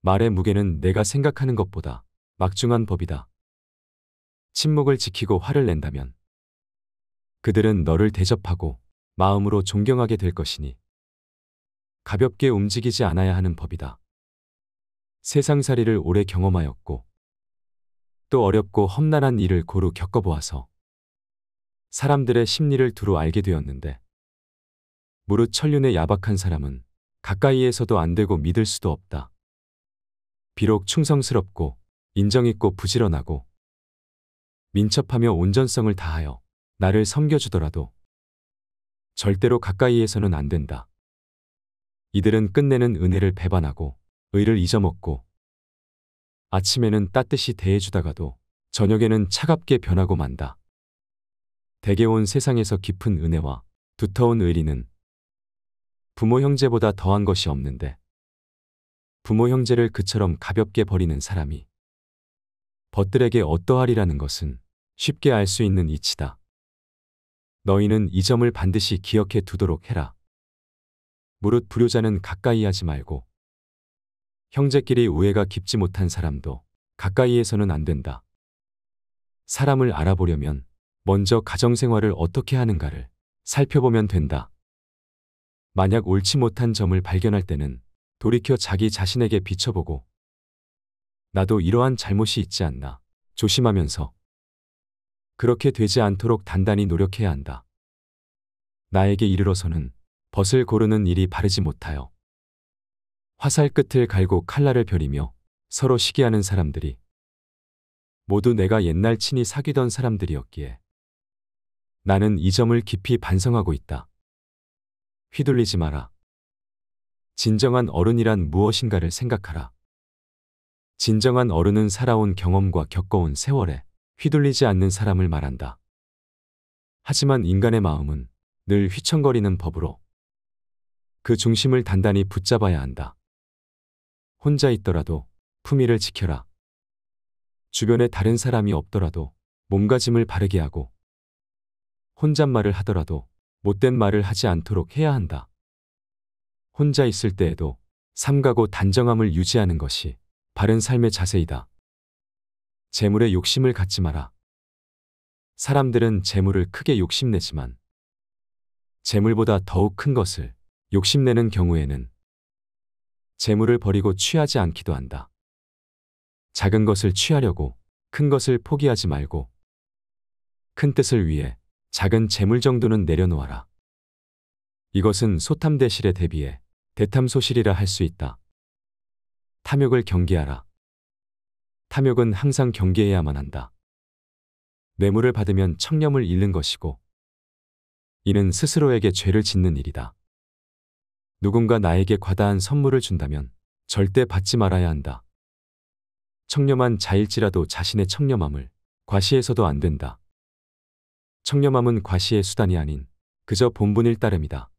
말의 무게는 내가 생각하는 것보다 막중한 법이다. 침묵을 지키고 화를 낸다면 그들은 너를 대접하고 마음으로 존경하게 될 것이니 가볍게 움직이지 않아야 하는 법이다. 세상살이를 오래 경험하였고 또 어렵고 험난한 일을 고루 겪어보아서 사람들의 심리를 두루 알게 되었는데 무릇 천륜의 야박한 사람은 가까이에서도 안 되고 믿을 수도 없다. 비록 충성스럽고 인정있고 부지런하고 민첩하며 온전성을 다하여 나를 섬겨주더라도 절대로 가까이에서는 안 된다. 이들은 끝내는 은혜를 배반하고 의를 잊어먹고 아침에는 따뜻이 대해주다가도 저녁에는 차갑게 변하고 만다. 대개 온 세상에서 깊은 은혜와 두터운 의리는 부모 형제보다 더한 것이 없는데 부모 형제를 그처럼 가볍게 버리는 사람이 벗들에게 어떠하리라는 것은 쉽게 알 수 있는 이치다. 너희는 이 점을 반드시 기억해 두도록 해라. 무릇 불효자는 가까이 하지 말고 형제끼리 우애가 깊지 못한 사람도 가까이에서는 안 된다. 사람을 알아보려면 먼저 가정생활을 어떻게 하는가를 살펴보면 된다. 만약 옳지 못한 점을 발견할 때는 돌이켜 자기 자신에게 비춰보고 나도 이러한 잘못이 있지 않나 조심하면서 그렇게 되지 않도록 단단히 노력해야 한다. 나에게 이르러서는 벗을 고르는 일이 바르지 못하여 화살 끝을 갈고 칼날을 벼리며 서로 시기하는 사람들이 모두 내가 옛날 친히 사귀던 사람들이었기에 나는 이 점을 깊이 반성하고 있다. 휘둘리지 마라. 진정한 어른이란 무엇인가를 생각하라. 진정한 어른은 살아온 경험과 겪어온 세월에 휘둘리지 않는 사람을 말한다. 하지만 인간의 마음은 늘 휘청거리는 법으로 그 중심을 단단히 붙잡아야 한다. 혼자 있더라도 품위를 지켜라. 주변에 다른 사람이 없더라도 몸가짐을 바르게 하고 혼잣말을 하더라도 못된 말을 하지 않도록 해야 한다. 혼자 있을 때에도 삼가고 단정함을 유지하는 것이 바른 삶의 자세이다. 재물에 욕심을 갖지 마라. 사람들은 재물을 크게 욕심내지만 재물보다 더욱 큰 것을 욕심내는 경우에는 재물을 버리고 취하지 않기도 한다. 작은 것을 취하려고 큰 것을 포기하지 말고 큰 뜻을 위해 작은 재물 정도는 내려놓아라. 이것은 소탐대실에 대비해 대탐소실이라 할 수 있다. 탐욕을 경계하라. 탐욕은 항상 경계해야만 한다. 뇌물을 받으면 청렴을 잃는 것이고 이는 스스로에게 죄를 짓는 일이다. 누군가 나에게 과다한 선물을 준다면 절대 받지 말아야 한다. 청렴한 자일지라도 자신의 청렴함을 과시해서도 안 된다. 청렴함은 과시의 수단이 아닌 그저 본분일 따름이다.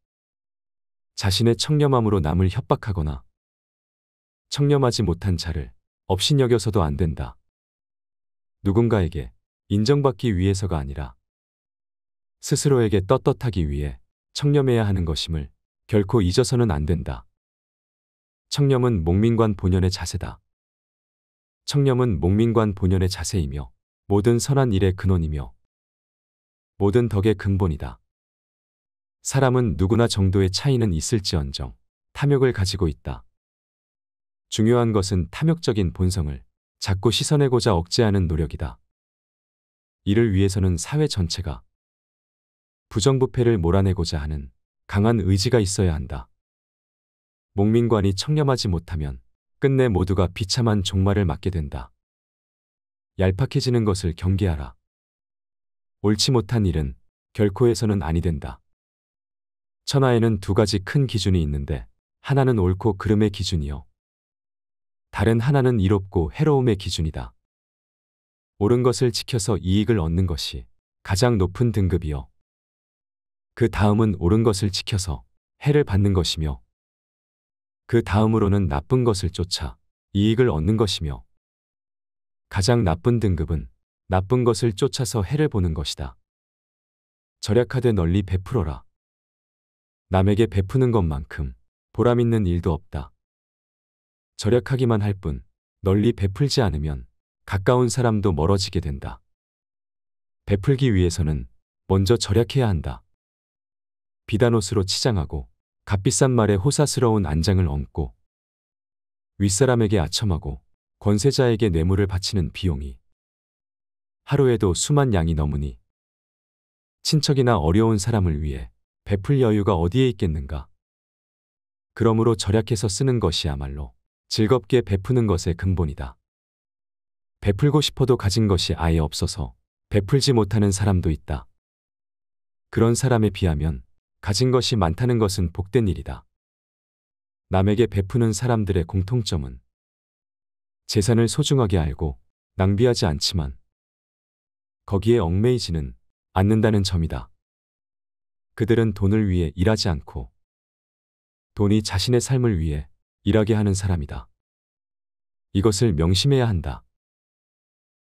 자신의 청렴함으로 남을 협박하거나 청렴하지 못한 자를 업신여겨서도 안 된다. 누군가에게 인정받기 위해서가 아니라 스스로에게 떳떳하기 위해 청렴해야 하는 것임을 결코 잊어서는 안 된다. 청렴은 목민관 본연의 자세다. 청렴은 목민관 본연의 자세이며 모든 선한 일의 근원이며 모든 덕의 근본이다. 사람은 누구나 정도의 차이는 있을지언정 탐욕을 가지고 있다. 중요한 것은 탐욕적인 본성을 자꾸 씻어내고자 억제하는 노력이다. 이를 위해서는 사회 전체가 부정부패를 몰아내고자 하는 강한 의지가 있어야 한다. 목민관이 청렴하지 못하면 끝내 모두가 비참한 종말을 맞게 된다. 얄팍해지는 것을 경계하라. 옳지 못한 일은 결코 해서는 아니 된다. 천하에는 두 가지 큰 기준이 있는데 하나는 옳고 그름의 기준이요. 다른 하나는 이롭고 해로움의 기준이다. 옳은 것을 지켜서 이익을 얻는 것이 가장 높은 등급이요. 그 다음은 옳은 것을 지켜서 해를 받는 것이며 그 다음으로는 나쁜 것을 쫓아 이익을 얻는 것이며 가장 나쁜 등급은 나쁜 것을 쫓아서 해를 보는 것이다. 절약하되 널리 베풀어라. 남에게 베푸는 것만큼 보람 있는 일도 없다. 절약하기만 할 뿐 널리 베풀지 않으면 가까운 사람도 멀어지게 된다. 베풀기 위해서는 먼저 절약해야 한다. 비단옷으로 치장하고 값비싼 말에 호사스러운 안장을 얹고 윗사람에게 아첨하고 권세자에게 뇌물을 바치는 비용이 하루에도 수만 양이 넘으니 친척이나 어려운 사람을 위해 베풀 여유가 어디에 있겠는가. 그러므로 절약해서 쓰는 것이야말로 즐겁게 베푸는 것의 근본이다. 베풀고 싶어도 가진 것이 아예 없어서 베풀지 못하는 사람도 있다. 그런 사람에 비하면 가진 것이 많다는 것은 복된 일이다. 남에게 베푸는 사람들의 공통점은 재산을 소중하게 알고 낭비하지 않지만 거기에 얽매이지는 않는다는 점이다. 그들은 돈을 위해 일하지 않고 돈이 자신의 삶을 위해 일하게 하는 사람이다. 이것을 명심해야 한다.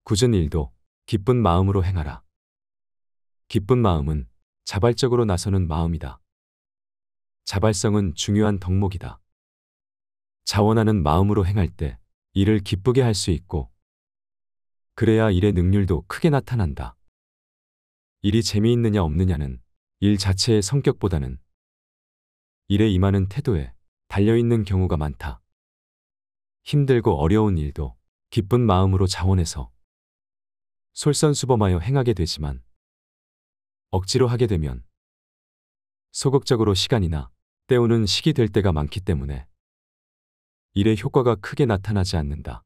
굳은 일도 기쁜 마음으로 행하라. 기쁜 마음은 자발적으로 나서는 마음이다. 자발성은 중요한 덕목이다. 자원하는 마음으로 행할 때 일을 기쁘게 할 수 있고 그래야 일의 능률도 크게 나타난다. 일이 재미있느냐 없느냐는 일 자체의 성격보다는 일에 임하는 태도에 달려있는 경우가 많다. 힘들고 어려운 일도 기쁜 마음으로 자원해서 솔선수범하여 행하게 되지만 억지로 하게 되면 소극적으로 시간이나 때우는 시기 될 때가 많기 때문에 일의 효과가 크게 나타나지 않는다.